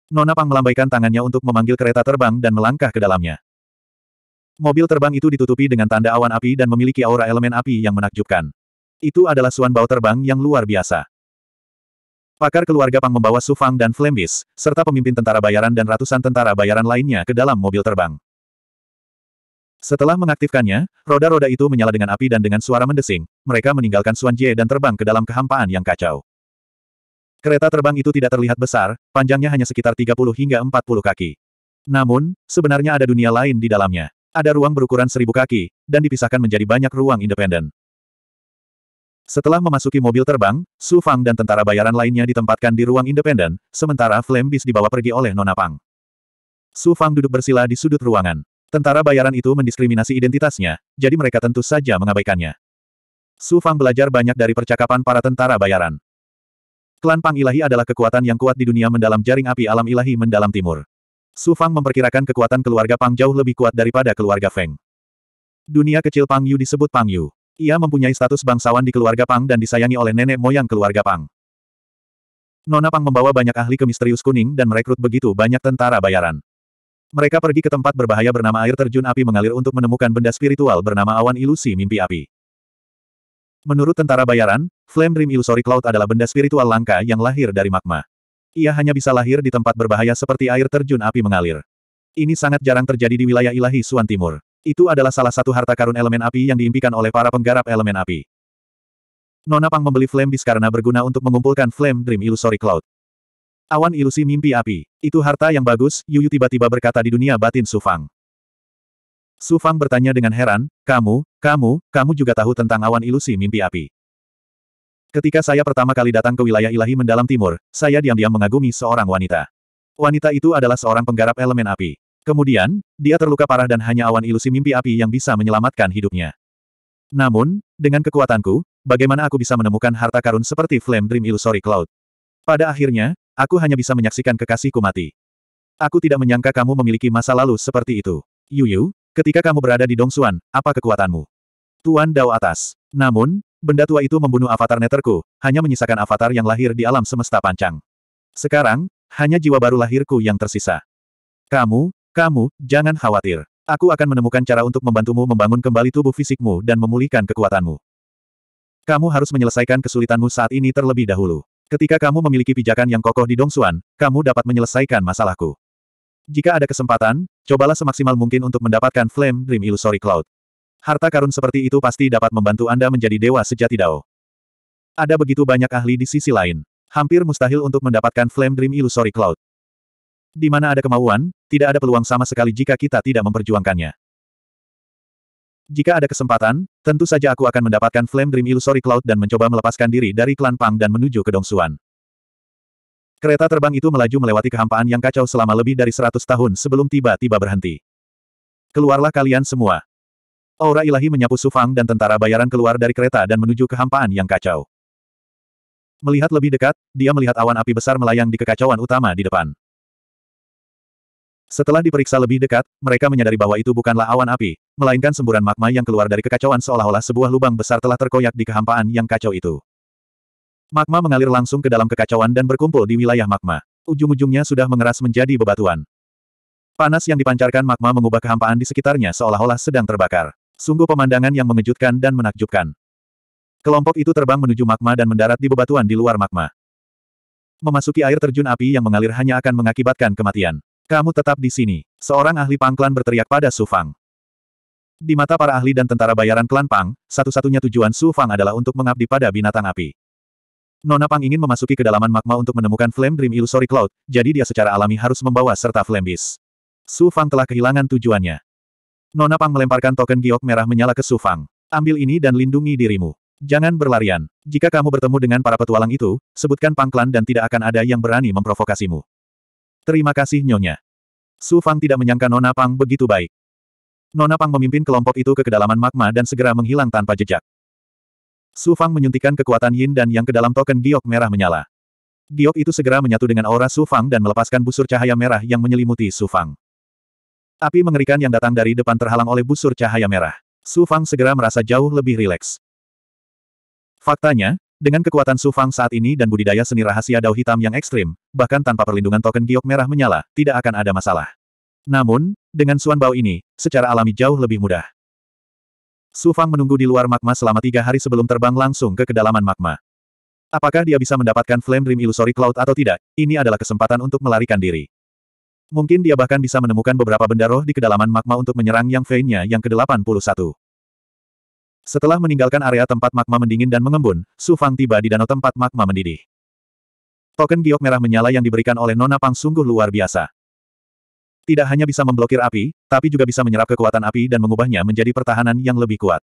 Nona Pang melambaikan tangannya untuk memanggil kereta terbang dan melangkah ke dalamnya. Mobil terbang itu ditutupi dengan tanda awan api dan memiliki aura elemen api yang menakjubkan. Itu adalah suan bau terbang yang luar biasa. Pakar keluarga Pang membawa Su Fang dan Flembis, serta pemimpin tentara bayaran dan ratusan tentara bayaran lainnya ke dalam mobil terbang. Setelah mengaktifkannya, roda-roda itu menyala dengan api dan dengan suara mendesing, mereka meninggalkan Suan Jie dan terbang ke dalam kehampaan yang kacau. Kereta terbang itu tidak terlihat besar, panjangnya hanya sekitar 30 hingga 40 kaki. Namun, sebenarnya ada dunia lain di dalamnya. Ada ruang berukuran seribu kaki, dan dipisahkan menjadi banyak ruang independen. Setelah memasuki mobil terbang, Su Fang dan tentara bayaran lainnya ditempatkan di ruang independen, sementara Flame Beast dibawa pergi oleh Nona Pang. Su Fang duduk bersila di sudut ruangan. Tentara bayaran itu mendiskriminasi identitasnya, jadi mereka tentu saja mengabaikannya. Su Fang belajar banyak dari percakapan para tentara bayaran. Klan Pang Ilahi adalah kekuatan yang kuat di dunia mendalam jaring api alam ilahi mendalam timur. Su Fang memperkirakan kekuatan keluarga Pang jauh lebih kuat daripada keluarga Feng. Dunia kecil Pang Yu disebut Pang Yu. Ia mempunyai status bangsawan di keluarga Pang dan disayangi oleh nenek moyang keluarga Pang. Nona Pang membawa banyak ahli ke misterius kuning dan merekrut begitu banyak tentara bayaran. Mereka pergi ke tempat berbahaya bernama air terjun api mengalir untuk menemukan benda spiritual bernama awan ilusi mimpi api. Menurut tentara bayaran, Flame Dream Illusory Cloud adalah benda spiritual langka yang lahir dari magma. Ia hanya bisa lahir di tempat berbahaya seperti air terjun api mengalir. Ini sangat jarang terjadi di wilayah ilahi Suan Timur. Itu adalah salah satu harta karun elemen api yang diimpikan oleh para penggarap elemen api. Nona Pang membeli Flame Beast karena berguna untuk mengumpulkan Flame Dream Illusory Cloud. Awan ilusi mimpi api. Itu harta yang bagus, Yuyu tiba-tiba berkata di dunia batin Sufang. Sufang bertanya dengan heran, kamu, kamu, kamu juga tahu tentang awan ilusi mimpi api. Ketika saya pertama kali datang ke wilayah ilahi mendalam timur, saya diam-diam mengagumi seorang wanita. Wanita itu adalah seorang penggarap elemen api. Kemudian, dia terluka parah dan hanya awan ilusi mimpi api yang bisa menyelamatkan hidupnya. Namun, dengan kekuatanku, bagaimana aku bisa menemukan harta karun seperti Flame Dream Illusory Cloud? Pada akhirnya, aku hanya bisa menyaksikan kekasihku mati. Aku tidak menyangka kamu memiliki masa lalu seperti itu. Yuyu, ketika kamu berada di Dongsuan, apa kekuatanmu? Tuan Dao atas. Namun, Benda tua itu membunuh avatar neterku, hanya menyisakan avatar yang lahir di alam semesta pancang. Sekarang, hanya jiwa baru lahirku yang tersisa. Kamu, kamu, jangan khawatir. Aku akan menemukan cara untuk membantumu membangun kembali tubuh fisikmu dan memulihkan kekuatanmu. Kamu harus menyelesaikan kesulitanmu saat ini terlebih dahulu. Ketika kamu memiliki pijakan yang kokoh di Dongsuan, kamu dapat menyelesaikan masalahku. Jika ada kesempatan, cobalah semaksimal mungkin untuk mendapatkan Flame Dream Illusory Cloud. Harta karun seperti itu pasti dapat membantu Anda menjadi dewa sejati Dao. Ada begitu banyak ahli di sisi lain. Hampir mustahil untuk mendapatkan Flame Dream Illusory Cloud. Di mana ada kemauan, tidak ada peluang sama sekali jika kita tidak memperjuangkannya. Jika ada kesempatan, tentu saja aku akan mendapatkan Flame Dream Illusory Cloud dan mencoba melepaskan diri dari klan Pang dan menuju ke Dongsuan. Kereta terbang itu melaju melewati kehampaan yang kacau selama lebih dari 100 tahun sebelum tiba-tiba berhenti. Keluarlah kalian semua. Aura ilahi menyapu Sufang dan tentara bayaran keluar dari kereta dan menuju kehampaan yang kacau. Melihat lebih dekat, dia melihat awan api besar melayang di kekacauan utama di depan. Setelah diperiksa lebih dekat, mereka menyadari bahwa itu bukanlah awan api, melainkan semburan magma yang keluar dari kekacauan seolah-olah sebuah lubang besar telah terkoyak di kehampaan yang kacau itu. Magma mengalir langsung ke dalam kekacauan dan berkumpul di wilayah magma. Ujung-ujungnya sudah mengeras menjadi bebatuan. Panas yang dipancarkan magma mengubah kehampaan di sekitarnya seolah-olah sedang terbakar. Sungguh pemandangan yang mengejutkan dan menakjubkan. Kelompok itu terbang menuju magma dan mendarat di bebatuan di luar magma. Memasuki air terjun api yang mengalir hanya akan mengakibatkan kematian. Kamu tetap di sini. Seorang ahli pangklan berteriak pada Su Fang. Di mata para ahli dan tentara bayaran klan Pang, satu-satunya tujuan Su Fang adalah untuk mengabdi pada binatang api. Nona Pang ingin memasuki kedalaman magma untuk menemukan Flame Dream Illusory Cloud, jadi dia secara alami harus membawa serta Flame Beast. Su Fang telah kehilangan tujuannya. Nona Pang melemparkan token giok merah menyala ke Sufang. Ambil ini dan lindungi dirimu. Jangan berlarian. Jika kamu bertemu dengan para petualang itu, sebutkan pangklan dan tidak akan ada yang berani memprovokasimu. Terima kasih Nyonya. Su Fang tidak menyangka Nona Pang begitu baik. Nona Pang memimpin kelompok itu ke kedalaman magma dan segera menghilang tanpa jejak. Su Fang menyuntikkan kekuatan yin dan yang ke dalam token giok merah menyala. Giok itu segera menyatu dengan aura Su Fang dan melepaskan busur cahaya merah yang menyelimuti Su Fang. Api mengerikan yang datang dari depan terhalang oleh busur cahaya merah. Su Fang segera merasa jauh lebih rileks. Faktanya, dengan kekuatan Su Fang saat ini dan budidaya seni rahasia dao hitam yang ekstrim, bahkan tanpa perlindungan token giok merah menyala, tidak akan ada masalah. Namun, dengan Suan Bao ini, secara alami jauh lebih mudah. Su Fang menunggu di luar magma selama tiga hari sebelum terbang langsung ke kedalaman magma. Apakah dia bisa mendapatkan Flame Dream Illusory Cloud atau tidak, ini adalah kesempatan untuk melarikan diri. Mungkin dia bahkan bisa menemukan beberapa benda roh di kedalaman magma untuk menyerang yang Feinnya yang ke-81. Setelah meninggalkan area tempat magma mendingin dan mengembun, Su Fang tiba di danau tempat magma mendidih. Token giok merah menyala yang diberikan oleh Nona Pang sungguh luar biasa. Tidak hanya bisa memblokir api, tapi juga bisa menyerap kekuatan api dan mengubahnya menjadi pertahanan yang lebih kuat.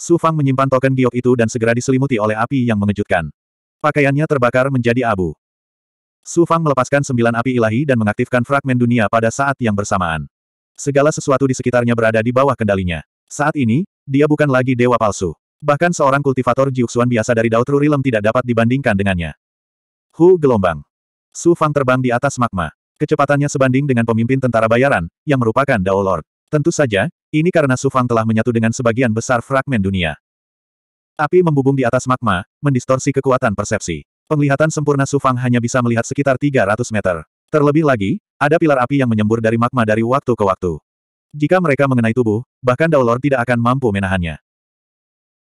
Su Fang menyimpan token giok itu dan segera diselimuti oleh api yang mengejutkan. Pakaiannya terbakar menjadi abu. Su Fang melepaskan sembilan api ilahi dan mengaktifkan fragmen dunia pada saat yang bersamaan. Segala sesuatu di sekitarnya berada di bawah kendalinya. Saat ini, dia bukan lagi dewa palsu. Bahkan seorang kultivator Jiuxuan biasa dari Dautru Rilem tidak dapat dibandingkan dengannya. Hu gelombang. Su Fang terbang di atas magma. Kecepatannya sebanding dengan pemimpin tentara bayaran, yang merupakan Dao Lord. Tentu saja, ini karena Su Fang telah menyatu dengan sebagian besar fragmen dunia. Api membubung di atas magma, mendistorsi kekuatan persepsi. Penglihatan sempurna Sufang hanya bisa melihat sekitar 300 meter. Terlebih lagi, ada pilar api yang menyembur dari magma dari waktu ke waktu. Jika mereka mengenai tubuh, bahkan Daulor tidak akan mampu menahannya.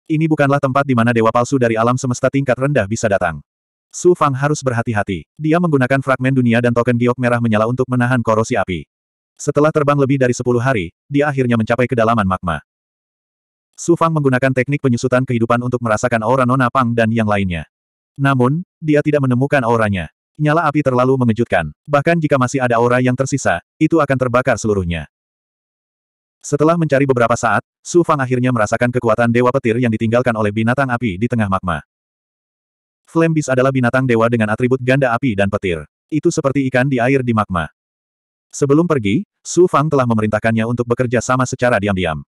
Ini bukanlah tempat di mana dewa palsu dari alam semesta tingkat rendah bisa datang. Su Fang harus berhati-hati. Dia menggunakan fragmen dunia dan token giok merah menyala untuk menahan korosi api. Setelah terbang lebih dari 10 hari, dia akhirnya mencapai kedalaman magma. Su Fang menggunakan teknik penyusutan kehidupan untuk merasakan aura Nona Pang dan yang lainnya. Namun, dia tidak menemukan auranya. Nyala api terlalu mengejutkan. Bahkan jika masih ada aura yang tersisa, itu akan terbakar seluruhnya. Setelah mencari beberapa saat, Su Fang akhirnya merasakan kekuatan Dewa Petir yang ditinggalkan oleh binatang api di tengah magma. Flame Beast adalah binatang dewa dengan atribut ganda api dan petir. Itu seperti ikan di air di magma. Sebelum pergi, Su Fang telah memerintahkannya untuk bekerja sama secara diam-diam.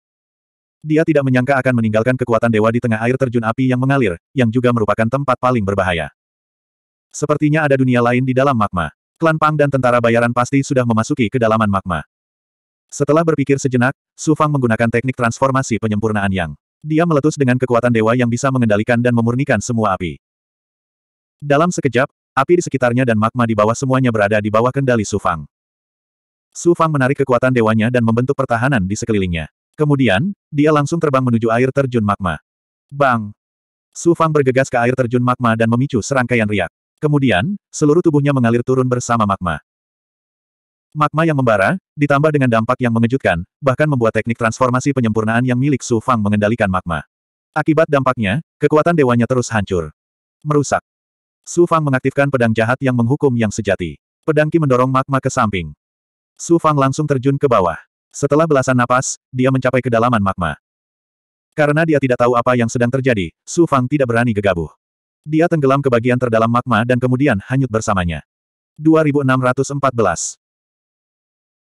Dia tidak menyangka akan meninggalkan kekuatan dewa di tengah air terjun api yang mengalir, yang juga merupakan tempat paling berbahaya. Sepertinya ada dunia lain di dalam magma. Klan Pang dan tentara bayaran pasti sudah memasuki kedalaman magma. Setelah berpikir sejenak, Su Fang menggunakan teknik transformasi penyempurnaan yang. Dia meletus dengan kekuatan dewa yang bisa mengendalikan dan memurnikan semua api. Dalam sekejap, api di sekitarnya dan magma di bawah semuanya berada di bawah kendali Su Fang. Su Fang menarik kekuatan dewanya dan membentuk pertahanan di sekelilingnya. Kemudian, dia langsung terbang menuju air terjun magma. Bang! Su Fang bergegas ke air terjun magma dan memicu serangkaian riak. Kemudian, seluruh tubuhnya mengalir turun bersama magma. Magma yang membara, ditambah dengan dampak yang mengejutkan, bahkan membuat teknik transformasi penyempurnaan yang milik Su Fang mengendalikan magma. Akibat dampaknya, kekuatan dewanya terus hancur. Merusak. Su Fang mengaktifkan pedang jahat yang menghukum yang sejati. Pedang Ki mendorong magma ke samping. Su Fang langsung terjun ke bawah. Setelah belasan napas, dia mencapai kedalaman magma. Karena dia tidak tahu apa yang sedang terjadi, Su Fang tidak berani gegabah. Dia tenggelam ke bagian terdalam magma dan kemudian hanyut bersamanya. 2614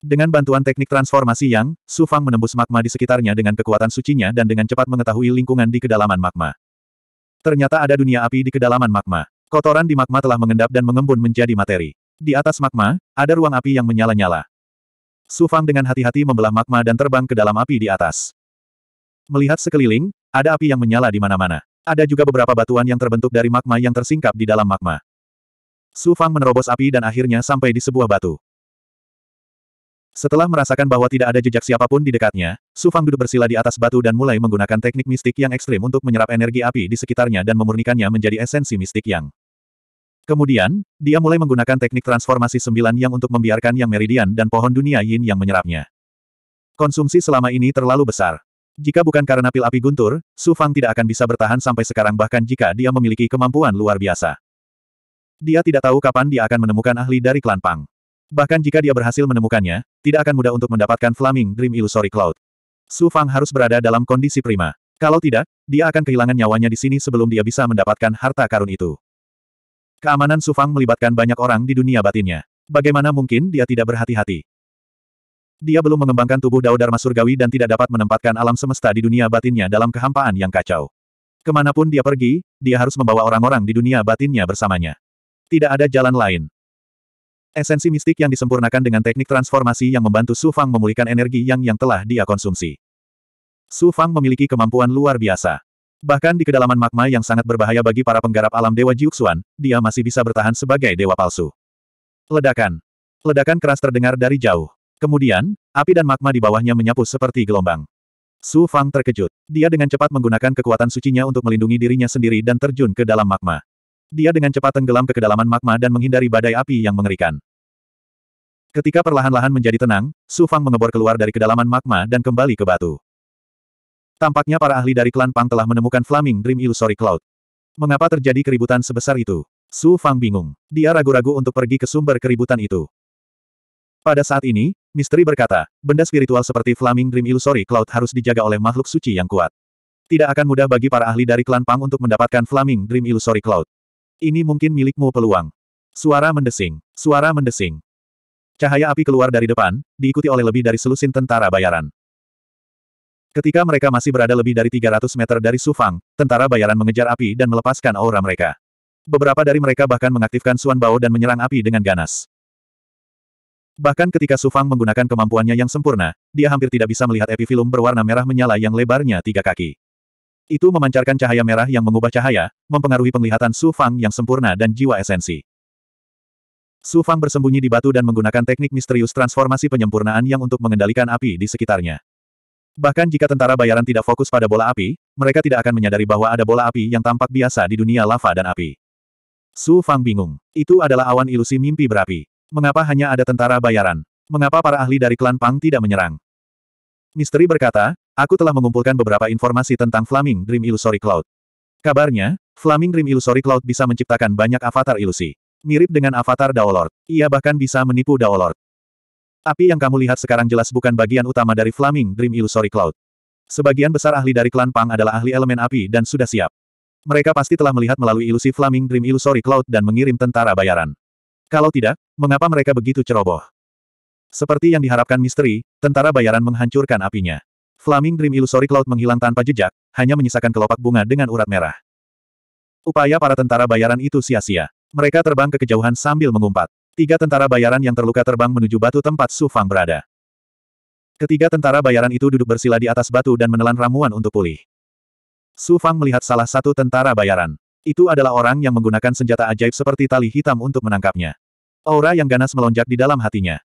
Dengan bantuan teknik transformasi yang, Su Fang menembus magma di sekitarnya dengan kekuatan sucinya dan dengan cepat mengetahui lingkungan di kedalaman magma. Ternyata ada dunia api di kedalaman magma. Kotoran di magma telah mengendap dan mengembun menjadi materi. Di atas magma, ada ruang api yang menyala-nyala. Su Fang dengan hati-hati membelah magma dan terbang ke dalam api di atas. Melihat sekeliling, ada api yang menyala di mana-mana. Ada juga beberapa batuan yang terbentuk dari magma yang tersingkap di dalam magma. Su Fang menerobos api dan akhirnya sampai di sebuah batu. Setelah merasakan bahwa tidak ada jejak siapapun di dekatnya, Su Fang duduk bersila di atas batu dan mulai menggunakan teknik mistik yang ekstrim untuk menyerap energi api di sekitarnya dan memurnikannya menjadi esensi mistik yang Kemudian, dia mulai menggunakan teknik transformasi sembilan yang untuk membiarkan yang meridian dan pohon dunia yin yang menyerapnya. Konsumsi selama ini terlalu besar. Jika bukan karena pil api guntur, Su Fang tidak akan bisa bertahan sampai sekarang bahkan jika dia memiliki kemampuan luar biasa. Dia tidak tahu kapan dia akan menemukan ahli dari klan Pang. Bahkan jika dia berhasil menemukannya, tidak akan mudah untuk mendapatkan Flaming Dream Illusory Cloud. Su Fang harus berada dalam kondisi prima. Kalau tidak, dia akan kehilangan nyawanya di sini sebelum dia bisa mendapatkan harta karun itu. Keamanan Sufang melibatkan banyak orang di dunia batinnya. Bagaimana mungkin dia tidak berhati-hati? Dia belum mengembangkan tubuh Dao Dharma Surgawi dan tidak dapat menempatkan alam semesta di dunia batinnya dalam kehampaan yang kacau. Kemanapun dia pergi, dia harus membawa orang-orang di dunia batinnya bersamanya. Tidak ada jalan lain. Esensi mistik yang disempurnakan dengan teknik transformasi yang membantu Su Fang memulihkan energi yang yang telah dia konsumsi. Su Fang memiliki kemampuan luar biasa. Bahkan di kedalaman magma yang sangat berbahaya bagi para penggarap alam Dewa Jiuxuan, dia masih bisa bertahan sebagai dewa palsu. Ledakan. Ledakan keras terdengar dari jauh. Kemudian, api dan magma di bawahnya menyapu seperti gelombang. Su Fang terkejut. Dia dengan cepat menggunakan kekuatan sucinya untuk melindungi dirinya sendiri dan terjun ke dalam magma. Dia dengan cepat tenggelam ke kedalaman magma dan menghindari badai api yang mengerikan. Ketika perlahan-lahan menjadi tenang, Su Fang mengebor keluar dari kedalaman magma dan kembali ke batu. Tampaknya para ahli dari klan Pang telah menemukan Flaming Dream Illusory Cloud. Mengapa terjadi keributan sebesar itu? Su Fang bingung. Dia ragu-ragu untuk pergi ke sumber keributan itu. Pada saat ini, misteri berkata, benda spiritual seperti Flaming Dream Illusory Cloud harus dijaga oleh makhluk suci yang kuat. Tidak akan mudah bagi para ahli dari klan Pang untuk mendapatkan Flaming Dream Illusory Cloud. Ini mungkin milikmu peluang. Suara mendesing. Suara mendesing. Cahaya api keluar dari depan, diikuti oleh lebih dari selusin tentara bayaran. Ketika mereka masih berada lebih dari 300 meter dari Sufang, tentara bayaran mengejar api dan melepaskan aura mereka. Beberapa dari mereka bahkan mengaktifkan Suan Bao dan menyerang api dengan ganas. Bahkan ketika Sufang menggunakan kemampuannya yang sempurna, dia hampir tidak bisa melihat epifilum berwarna merah menyala yang lebarnya tiga kaki. Itu memancarkan cahaya merah yang mengubah cahaya, mempengaruhi penglihatan Sufang yang sempurna dan jiwa esensi. Sufang bersembunyi di batu dan menggunakan teknik misterius transformasi penyempurnaan yang untuk mengendalikan api di sekitarnya. Bahkan jika tentara bayaran tidak fokus pada bola api, mereka tidak akan menyadari bahwa ada bola api yang tampak biasa di dunia lava dan api. Su Fang bingung. Itu adalah awan ilusi mimpi berapi. Mengapa hanya ada tentara bayaran? Mengapa para ahli dari klan Pang tidak menyerang? Misteri berkata, aku telah mengumpulkan beberapa informasi tentang Flaming Dream Illusory Cloud. Kabarnya, Flaming Dream Illusory Cloud bisa menciptakan banyak avatar ilusi. Mirip dengan avatar Daolord. Ia bahkan bisa menipu Daolord. Api yang kamu lihat sekarang jelas bukan bagian utama dari Flaming Dream Illusory Cloud. Sebagian besar ahli dari klan Pang adalah ahli elemen api dan sudah siap. Mereka pasti telah melihat melalui ilusi Flaming Dream Illusory Cloud dan mengirim tentara bayaran. Kalau tidak, mengapa mereka begitu ceroboh? Seperti yang diharapkan misteri, tentara bayaran menghancurkan apinya. Flaming Dream Illusory Cloud menghilang tanpa jejak, hanya menyisakan kelopak bunga dengan urat merah. Upaya para tentara bayaran itu sia-sia. Mereka terbang ke kejauhan sambil mengumpat. Tiga tentara bayaran yang terluka terbang menuju batu tempat Su Fang berada. Ketiga tentara bayaran itu duduk bersila di atas batu dan menelan ramuan untuk pulih. Su Fang melihat salah satu tentara bayaran. Itu adalah orang yang menggunakan senjata ajaib seperti tali hitam untuk menangkapnya. Aura yang ganas melonjak di dalam hatinya.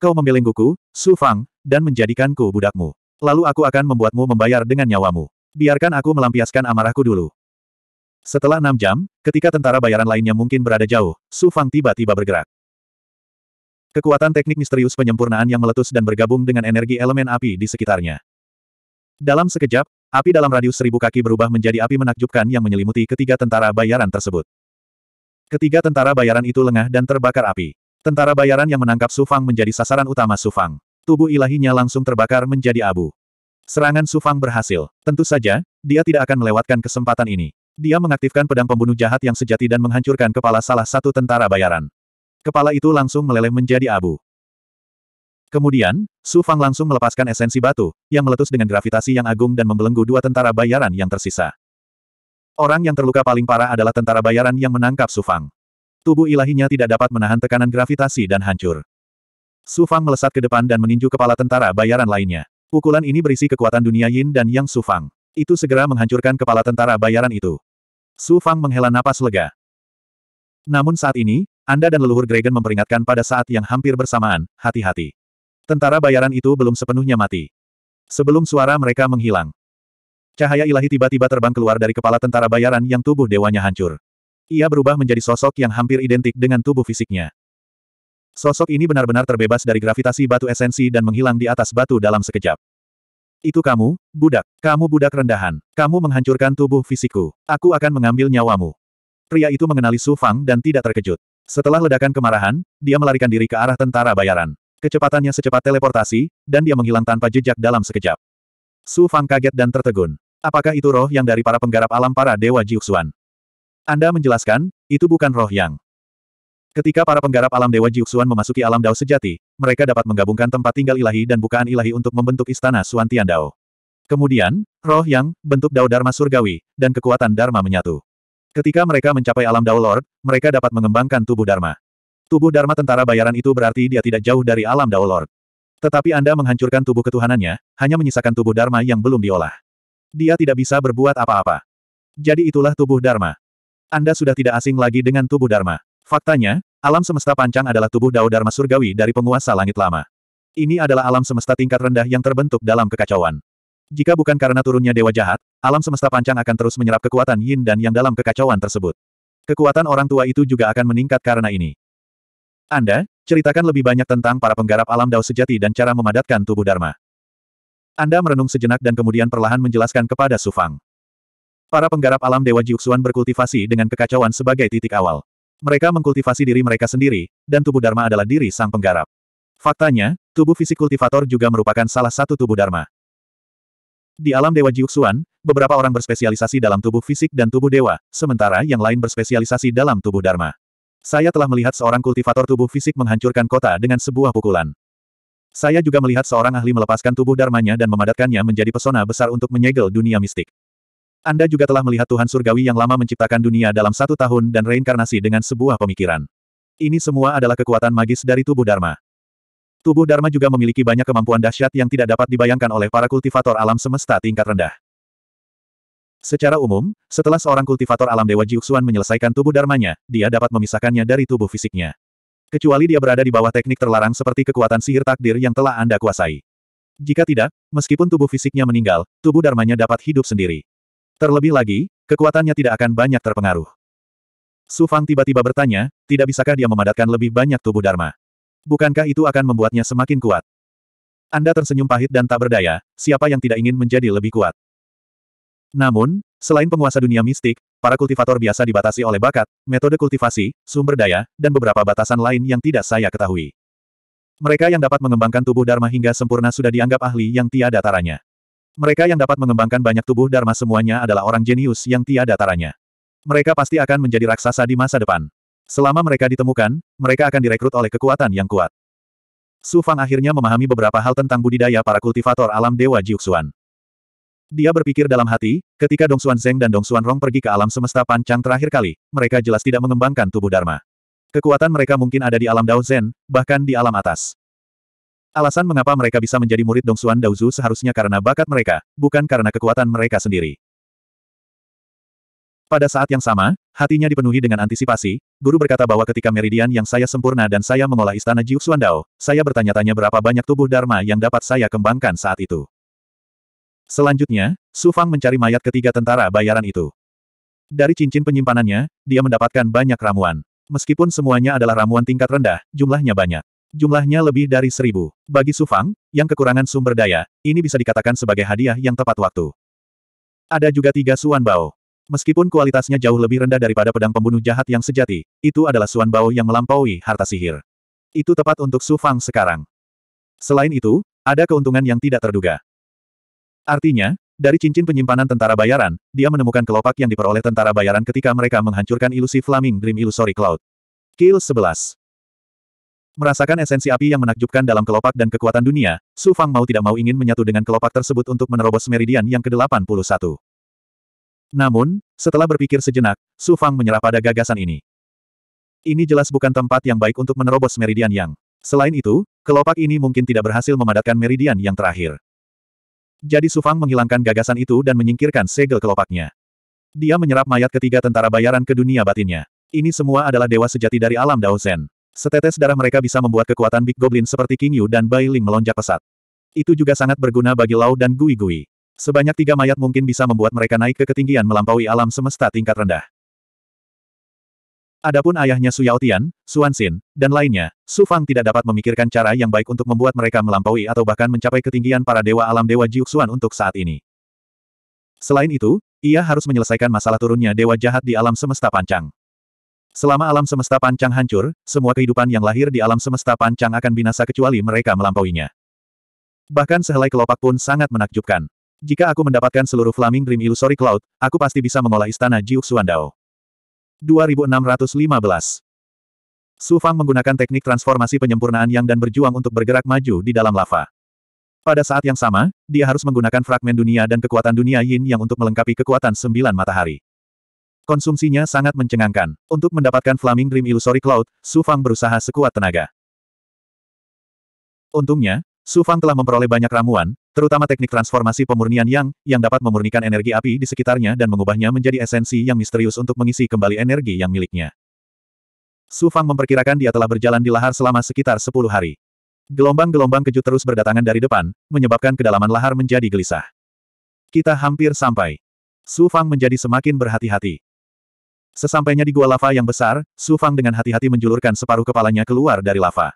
Kau membelengguku, Su Fang, dan menjadikanku budakmu. Lalu aku akan membuatmu membayar dengan nyawamu. Biarkan aku melampiaskan amarahku dulu. Setelah enam jam, ketika tentara bayaran lainnya mungkin berada jauh, Su Fang tiba-tiba bergerak. Kekuatan teknik misterius penyempurnaan yang meletus dan bergabung dengan energi elemen api di sekitarnya. Dalam sekejap, api dalam radius seribu kaki berubah menjadi api menakjubkan yang menyelimuti ketiga tentara bayaran tersebut. Ketiga tentara bayaran itu lengah dan terbakar api. Tentara bayaran yang menangkap Su Fang menjadi sasaran utama Su Fang. Tubuh ilahinya langsung terbakar menjadi abu. Serangan Su Fang berhasil. Tentu saja, dia tidak akan melewatkan kesempatan ini. Dia mengaktifkan pedang pembunuh jahat yang sejati dan menghancurkan kepala salah satu tentara bayaran. Kepala itu langsung meleleh menjadi abu. Kemudian, Su Fang langsung melepaskan esensi batu, yang meletus dengan gravitasi yang agung dan membelenggu dua tentara bayaran yang tersisa. Orang yang terluka paling parah adalah tentara bayaran yang menangkap Su Fang. Tubuh ilahinya tidak dapat menahan tekanan gravitasi dan hancur. Su Fang melesat ke depan dan meninju kepala tentara bayaran lainnya. Pukulan ini berisi kekuatan dunia Yin dan Yang Su Fang. Itu segera menghancurkan kepala tentara bayaran itu. Su Fang menghela napas lega. Namun saat ini, Anda dan leluhur Dragon memperingatkan pada saat yang hampir bersamaan, hati-hati. Tentara bayaran itu belum sepenuhnya mati. Sebelum suara mereka menghilang. Cahaya ilahi tiba-tiba terbang keluar dari kepala tentara bayaran yang tubuh dewanya hancur. Ia berubah menjadi sosok yang hampir identik dengan tubuh fisiknya. Sosok ini benar-benar terbebas dari gravitasi batu esensi dan menghilang di atas batu dalam sekejap. Itu kamu, budak. Kamu budak rendahan. Kamu menghancurkan tubuh fisikku. Aku akan mengambil nyawamu. Pria itu mengenali Su Fang dan tidak terkejut. Setelah ledakan kemarahan, dia melarikan diri ke arah tentara bayaran. Kecepatannya secepat teleportasi, dan dia menghilang tanpa jejak dalam sekejap. Su Fang kaget dan tertegun. Apakah itu roh yang dari para penggarap alam para dewa Jiuxuan? Anda menjelaskan, itu bukan roh yang. Ketika para penggarap alam Dewa Jiuxuan memasuki alam Dao sejati, mereka dapat menggabungkan tempat tinggal ilahi dan bukaan ilahi untuk membentuk istana Suan Tian Dao. Kemudian, roh yang, bentuk Dao Dharma Surgawi, dan kekuatan Dharma menyatu. Ketika mereka mencapai alam Dao Lord, mereka dapat mengembangkan tubuh Dharma. Tubuh Dharma tentara bayaran itu berarti dia tidak jauh dari alam Dao Lord. Tetapi Anda menghancurkan tubuh ketuhanannya, hanya menyisakan tubuh Dharma yang belum diolah. Dia tidak bisa berbuat apa-apa. Jadi itulah tubuh Dharma. Anda sudah tidak asing lagi dengan tubuh Dharma. Faktanya, alam semesta pancang adalah tubuh Dao Dharma Surgawi dari penguasa langit lama. Ini adalah alam semesta tingkat rendah yang terbentuk dalam kekacauan. Jika bukan karena turunnya dewa jahat, alam semesta pancang akan terus menyerap kekuatan yin dan yang dalam kekacauan tersebut. Kekuatan orang tua itu juga akan meningkat karena ini. Anda, ceritakan lebih banyak tentang para penggarap alam Dao sejati dan cara memadatkan tubuh Dharma. Anda merenung sejenak dan kemudian perlahan menjelaskan kepada Sufang. Para penggarap alam Dewa Jiuxuan berkultivasi dengan kekacauan sebagai titik awal. Mereka mengkultivasi diri mereka sendiri, dan tubuh Dharma adalah diri sang penggarap. Faktanya, tubuh fisik kultivator juga merupakan salah satu tubuh Dharma. Di alam Dewa Jiuxuan, beberapa orang berspesialisasi dalam tubuh fisik dan tubuh dewa, sementara yang lain berspesialisasi dalam tubuh Dharma. Saya telah melihat seorang kultivator tubuh fisik menghancurkan kota dengan sebuah pukulan. Saya juga melihat seorang ahli melepaskan tubuh dharmanya dan memadatkannya menjadi pesona besar untuk menyegel dunia mistik. Anda juga telah melihat Tuhan Surgawi yang lama menciptakan dunia dalam satu tahun dan reinkarnasi dengan sebuah pemikiran. Ini semua adalah kekuatan magis dari tubuh Dharma. Tubuh Dharma juga memiliki banyak kemampuan dahsyat yang tidak dapat dibayangkan oleh para kultivator alam semesta tingkat rendah. Secara umum, setelah seorang kultivator alam Dewa Jiuxuan menyelesaikan tubuh dharmanya, dia dapat memisahkannya dari tubuh fisiknya. Kecuali dia berada di bawah teknik terlarang seperti kekuatan sihir takdir yang telah Anda kuasai. Jika tidak, meskipun tubuh fisiknya meninggal, tubuh dharmanya dapat hidup sendiri. Terlebih lagi, kekuatannya tidak akan banyak terpengaruh. Su Fang tiba-tiba bertanya, tidak bisakah dia memadatkan lebih banyak tubuh Dharma? Bukankah itu akan membuatnya semakin kuat? Anda tersenyum pahit dan tak berdaya, siapa yang tidak ingin menjadi lebih kuat? Namun, selain penguasa dunia mistik, para kultivator biasa dibatasi oleh bakat, metode kultivasi, sumber daya, dan beberapa batasan lain yang tidak saya ketahui. Mereka yang dapat mengembangkan tubuh Dharma hingga sempurna sudah dianggap ahli yang tiada taranya. Mereka yang dapat mengembangkan banyak tubuh Dharma semuanya adalah orang jenius yang tiada taranya. Mereka pasti akan menjadi raksasa di masa depan. Selama mereka ditemukan, mereka akan direkrut oleh kekuatan yang kuat. Su Fang akhirnya memahami beberapa hal tentang budidaya para kultivator alam Dewa Jiuxuan. Dia berpikir dalam hati, ketika Dong Xuan Zeng dan Dong Xuan Rong pergi ke alam semesta pancang terakhir kali, mereka jelas tidak mengembangkan tubuh Dharma. Kekuatan mereka mungkin ada di alam Dao Zen, bahkan di alam atas. Alasan mengapa mereka bisa menjadi murid Dongsuan Daozu seharusnya karena bakat mereka, bukan karena kekuatan mereka sendiri. Pada saat yang sama, hatinya dipenuhi dengan antisipasi, guru berkata bahwa ketika meridian yang saya sempurna dan saya mengolah istana Jiuxuan Dao, saya bertanya-tanya berapa banyak tubuh Dharma yang dapat saya kembangkan saat itu. Selanjutnya, Su Fang mencari mayat ketiga tentara bayaran itu. Dari cincin penyimpanannya, dia mendapatkan banyak ramuan. Meskipun semuanya adalah ramuan tingkat rendah, jumlahnya banyak. Jumlahnya lebih dari seribu. Bagi Sufang, yang kekurangan sumber daya, ini bisa dikatakan sebagai hadiah yang tepat waktu. Ada juga tiga Suan Bao. Meskipun kualitasnya jauh lebih rendah daripada pedang pembunuh jahat yang sejati, itu adalah Suan Bao yang melampaui harta sihir. Itu tepat untuk Sufang sekarang. Selain itu, ada keuntungan yang tidak terduga. Artinya, dari cincin penyimpanan tentara bayaran, dia menemukan kelopak yang diperoleh tentara bayaran ketika mereka menghancurkan ilusi Flaming Dream Illusory Cloud. Kill 11. Merasakan esensi api yang menakjubkan dalam kelopak dan kekuatan dunia, Su Fang mau tidak mau ingin menyatu dengan kelopak tersebut untuk menerobos meridian yang ke-81. Namun, setelah berpikir sejenak, Su Fang menyerah pada gagasan ini. Ini jelas bukan tempat yang baik untuk menerobos meridian yang. Selain itu, kelopak ini mungkin tidak berhasil memadatkan meridian yang terakhir. Jadi Su Fang menghilangkan gagasan itu dan menyingkirkan segel kelopaknya. Dia menyerap mayat ketiga tentara bayaran ke dunia batinnya. Ini semua adalah dewa sejati dari alam Dao Setetes darah mereka bisa membuat kekuatan Big Goblin seperti King Yu dan Bai Ling melonjak pesat. Itu juga sangat berguna bagi Lau dan Gui Gui. Sebanyak tiga mayat mungkin bisa membuat mereka naik ke ketinggian melampaui alam semesta tingkat rendah. Adapun ayahnya Su Yaotian, Suan Xin, dan lainnya, Su Fang tidak dapat memikirkan cara yang baik untuk membuat mereka melampaui atau bahkan mencapai ketinggian para dewa alam Dewa Jiuxuan untuk saat ini. Selain itu, ia harus menyelesaikan masalah turunnya dewa jahat di alam semesta pancang. Selama alam semesta pancang hancur, semua kehidupan yang lahir di alam semesta pancang akan binasa kecuali mereka melampauinya. Bahkan sehelai kelopak pun sangat menakjubkan. Jika aku mendapatkan seluruh Flaming Dream Illusory Cloud, aku pasti bisa mengolah istana Jiuk Suandao. 2615 Su Fang menggunakan teknik transformasi penyempurnaan yang dan berjuang untuk bergerak maju di dalam lava. Pada saat yang sama, dia harus menggunakan fragmen dunia dan kekuatan dunia yin yang untuk melengkapi kekuatan sembilan matahari. Konsumsinya sangat mencengangkan. Untuk mendapatkan Flaming Dream Illusory Cloud, Su Fang berusaha sekuat tenaga. Untungnya, Su Fang telah memperoleh banyak ramuan, terutama teknik transformasi pemurnian yang, yang dapat memurnikan energi api di sekitarnya dan mengubahnya menjadi esensi yang misterius untuk mengisi kembali energi yang miliknya. Su Fang memperkirakan dia telah berjalan di lahar selama sekitar 10 hari. Gelombang-gelombang kejut terus berdatangan dari depan, menyebabkan kedalaman lahar menjadi gelisah. Kita hampir sampai. Su Fang menjadi semakin berhati-hati. Sesampainya di gua lava yang besar, Su Fang dengan hati-hati menjulurkan separuh kepalanya keluar dari lava.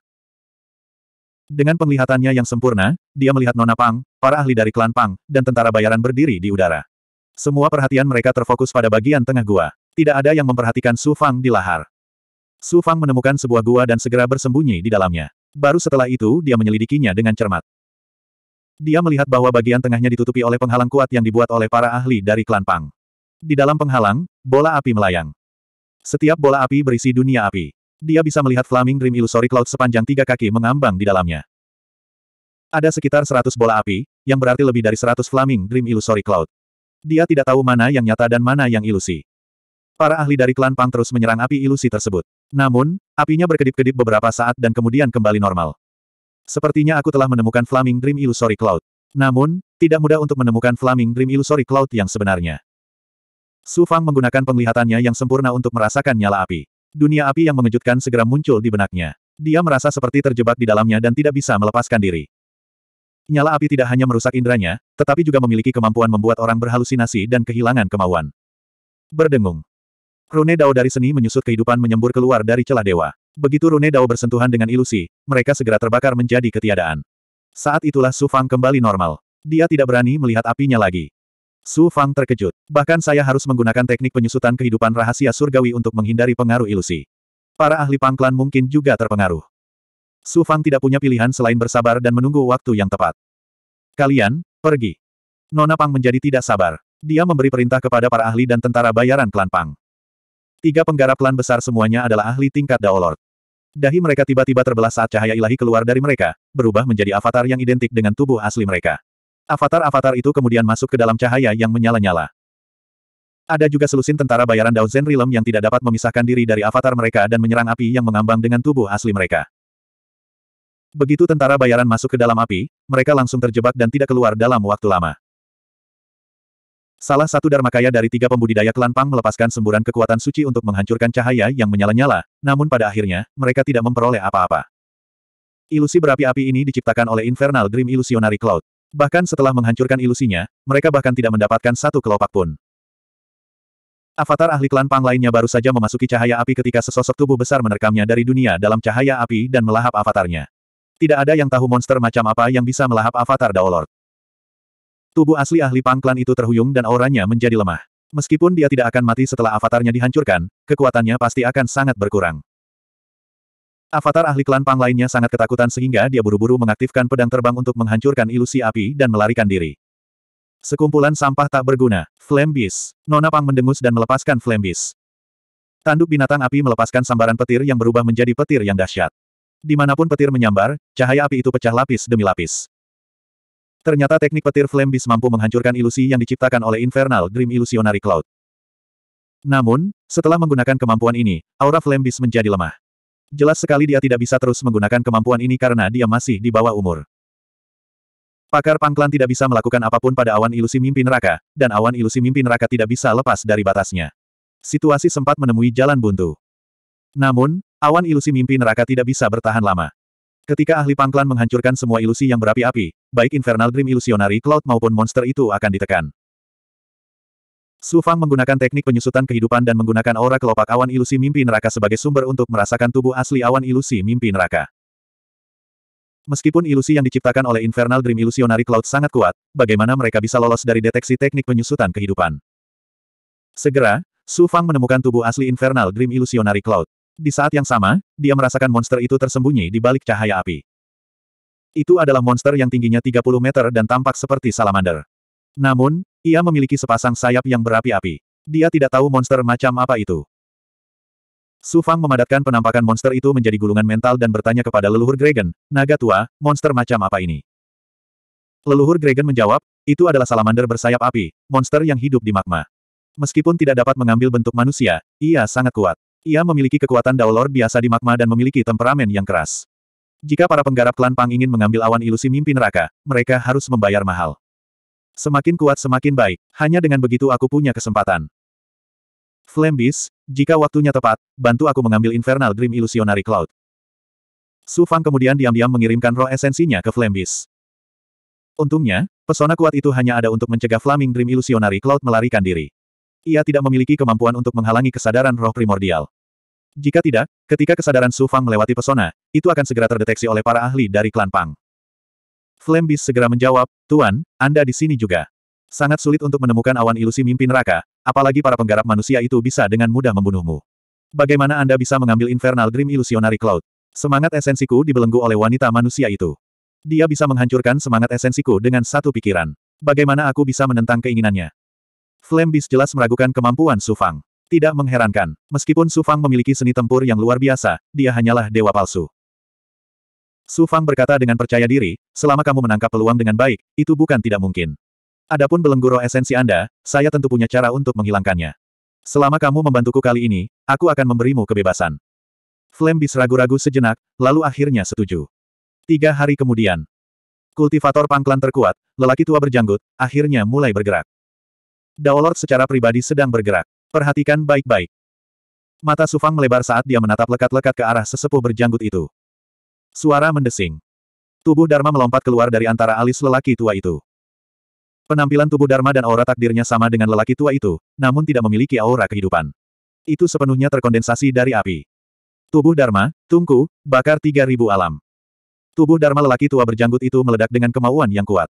Dengan penglihatannya yang sempurna, dia melihat Nona Pang, para ahli dari klan Pang, dan tentara bayaran berdiri di udara. Semua perhatian mereka terfokus pada bagian tengah gua. Tidak ada yang memperhatikan Su Fang di lahar. Su Fang menemukan sebuah gua dan segera bersembunyi di dalamnya. Baru setelah itu dia menyelidikinya dengan cermat. Dia melihat bahwa bagian tengahnya ditutupi oleh penghalang kuat yang dibuat oleh para ahli dari klan Pang. Di dalam penghalang, bola api melayang. Setiap bola api berisi dunia api. Dia bisa melihat Flaming Dream Illusory Cloud sepanjang tiga kaki mengambang di dalamnya. Ada sekitar 100 bola api, yang berarti lebih dari seratus Flaming Dream Illusory Cloud. Dia tidak tahu mana yang nyata dan mana yang ilusi. Para ahli dari klan Pang terus menyerang api ilusi tersebut. Namun, apinya berkedip-kedip beberapa saat dan kemudian kembali normal. Sepertinya aku telah menemukan Flaming Dream Illusory Cloud. Namun, tidak mudah untuk menemukan Flaming Dream Illusory Cloud yang sebenarnya. Su Fang menggunakan penglihatannya yang sempurna untuk merasakan nyala api. Dunia api yang mengejutkan segera muncul di benaknya. Dia merasa seperti terjebak di dalamnya dan tidak bisa melepaskan diri. Nyala api tidak hanya merusak inderanya, tetapi juga memiliki kemampuan membuat orang berhalusinasi dan kehilangan kemauan. Berdengung. Rune Dao dari seni menyusut kehidupan menyembur keluar dari celah dewa. Begitu Rune Dao bersentuhan dengan ilusi, mereka segera terbakar menjadi ketiadaan. Saat itulah Su Fang kembali normal. Dia tidak berani melihat apinya lagi. Su Fang terkejut. Bahkan saya harus menggunakan teknik penyusutan kehidupan rahasia surgawi untuk menghindari pengaruh ilusi. Para ahli pangklan mungkin juga terpengaruh. Su Fang tidak punya pilihan selain bersabar dan menunggu waktu yang tepat. Kalian, pergi. Nona Pang menjadi tidak sabar. Dia memberi perintah kepada para ahli dan tentara bayaran klan Pang. Tiga penggarap klan besar semuanya adalah ahli tingkat Daolord. Dahi mereka tiba-tiba terbelah saat cahaya ilahi keluar dari mereka, berubah menjadi avatar yang identik dengan tubuh asli mereka. Avatar-avatar itu kemudian masuk ke dalam cahaya yang menyala-nyala. Ada juga selusin tentara bayaran Dao Zen Realm yang tidak dapat memisahkan diri dari avatar mereka dan menyerang api yang mengambang dengan tubuh asli mereka. Begitu tentara bayaran masuk ke dalam api, mereka langsung terjebak dan tidak keluar dalam waktu lama. Salah satu Dharmakaya dari tiga pembudidaya klan Pang melepaskan semburan kekuatan suci untuk menghancurkan cahaya yang menyala-nyala, namun pada akhirnya, mereka tidak memperoleh apa-apa. Ilusi berapi-api ini diciptakan oleh Infernal Dream Illusionary Cloud. Bahkan setelah menghancurkan ilusinya, mereka bahkan tidak mendapatkan satu kelopak pun. Avatar ahli klan Pang lainnya baru saja memasuki cahaya api ketika sesosok tubuh besar menerkamnya dari dunia dalam cahaya api dan melahap avatarnya. Tidak ada yang tahu monster macam apa yang bisa melahap avatar Daolord. Tubuh asli ahli Pang klan itu terhuyung dan auranya menjadi lemah. Meskipun dia tidak akan mati setelah avatarnya dihancurkan, kekuatannya pasti akan sangat berkurang. Avatar ahli klan Pang lainnya sangat ketakutan sehingga dia buru-buru mengaktifkan pedang terbang untuk menghancurkan ilusi api dan melarikan diri. Sekumpulan sampah tak berguna. Flame Beast. Nona Pang mendengus dan melepaskan Flame Beast. Tanduk binatang api melepaskan sambaran petir yang berubah menjadi petir yang dahsyat. Dimanapun petir menyambar, cahaya api itu pecah lapis demi lapis. Ternyata teknik petir Flame Beast mampu menghancurkan ilusi yang diciptakan oleh Infernal Dream Illusionary Cloud. Namun, setelah menggunakan kemampuan ini, aura Flame Beast menjadi lemah. Jelas sekali dia tidak bisa terus menggunakan kemampuan ini karena dia masih di bawah umur. Pakar pangklan tidak bisa melakukan apapun pada awan ilusi mimpi neraka, dan awan ilusi mimpi neraka tidak bisa lepas dari batasnya. Situasi sempat menemui jalan buntu. Namun, awan ilusi mimpi neraka tidak bisa bertahan lama. Ketika ahli pangklan menghancurkan semua ilusi yang berapi-api, baik Infernal Dream Illusionary Cloud maupun monster itu akan ditekan. Su Fang menggunakan teknik penyusutan kehidupan dan menggunakan aura kelopak awan ilusi mimpi neraka sebagai sumber untuk merasakan tubuh asli awan ilusi mimpi neraka. Meskipun ilusi yang diciptakan oleh Infernal Dream Illusionary Cloud sangat kuat, bagaimana mereka bisa lolos dari deteksi teknik penyusutan kehidupan? Segera, Su Fang menemukan tubuh asli Infernal Dream Illusionary Cloud. Di saat yang sama, dia merasakan monster itu tersembunyi di balik cahaya api. Itu adalah monster yang tingginya 30 meter dan tampak seperti salamander. Namun, ia memiliki sepasang sayap yang berapi-api. Dia tidak tahu monster macam apa itu. Su Fang memadatkan penampakan monster itu menjadi gulungan mental dan bertanya kepada leluhur Dragon, naga tua, monster macam apa ini? Leluhur Dragon menjawab, itu adalah salamander bersayap api, monster yang hidup di magma. Meskipun tidak dapat mengambil bentuk manusia, ia sangat kuat. Ia memiliki kekuatan daulor biasa di magma dan memiliki temperamen yang keras. Jika para penggarap klan Pang ingin mengambil awan ilusi mimpi neraka, mereka harus membayar mahal. Semakin kuat semakin baik, hanya dengan begitu aku punya kesempatan. Flame jika waktunya tepat, bantu aku mengambil Infernal Dream Illusionary Cloud. Su Fang kemudian diam-diam mengirimkan roh esensinya ke Flame Untungnya, pesona kuat itu hanya ada untuk mencegah Flaming Dream Illusionary Cloud melarikan diri. Ia tidak memiliki kemampuan untuk menghalangi kesadaran roh primordial. Jika tidak, ketika kesadaran Su Fang melewati pesona, itu akan segera terdeteksi oleh para ahli dari klan Pang. Flambis segera menjawab, Tuan, Anda di sini juga. Sangat sulit untuk menemukan awan ilusi mimpi neraka, apalagi para penggarap manusia itu bisa dengan mudah membunuhmu. Bagaimana Anda bisa mengambil Infernal Dream Illusionary Cloud? Semangat esensiku dibelenggu oleh wanita manusia itu. Dia bisa menghancurkan semangat esensiku dengan satu pikiran. Bagaimana aku bisa menentang keinginannya? Flambis jelas meragukan kemampuan Sufang. Tidak mengherankan, meskipun Sufang memiliki seni tempur yang luar biasa, dia hanyalah dewa palsu. Su Fang berkata dengan percaya diri, selama kamu menangkap peluang dengan baik, itu bukan tidak mungkin. Adapun belenggu roh esensi Anda, saya tentu punya cara untuk menghilangkannya. Selama kamu membantuku kali ini, aku akan memberimu kebebasan. Flame bis ragu-ragu sejenak, lalu akhirnya setuju. Tiga hari kemudian, kultivator pangklan terkuat, lelaki tua berjanggut, akhirnya mulai bergerak. Daolord secara pribadi sedang bergerak. Perhatikan baik-baik. Mata Sufang melebar saat dia menatap lekat-lekat ke arah sesepuh berjanggut itu. Suara mendesing. Tubuh Dharma melompat keluar dari antara alis lelaki tua itu. Penampilan tubuh Dharma dan aura takdirnya sama dengan lelaki tua itu, namun tidak memiliki aura kehidupan. Itu sepenuhnya terkondensasi dari api. Tubuh Dharma, tungku, bakar 3000 alam. Tubuh Dharma lelaki tua berjanggut itu meledak dengan kemauan yang kuat.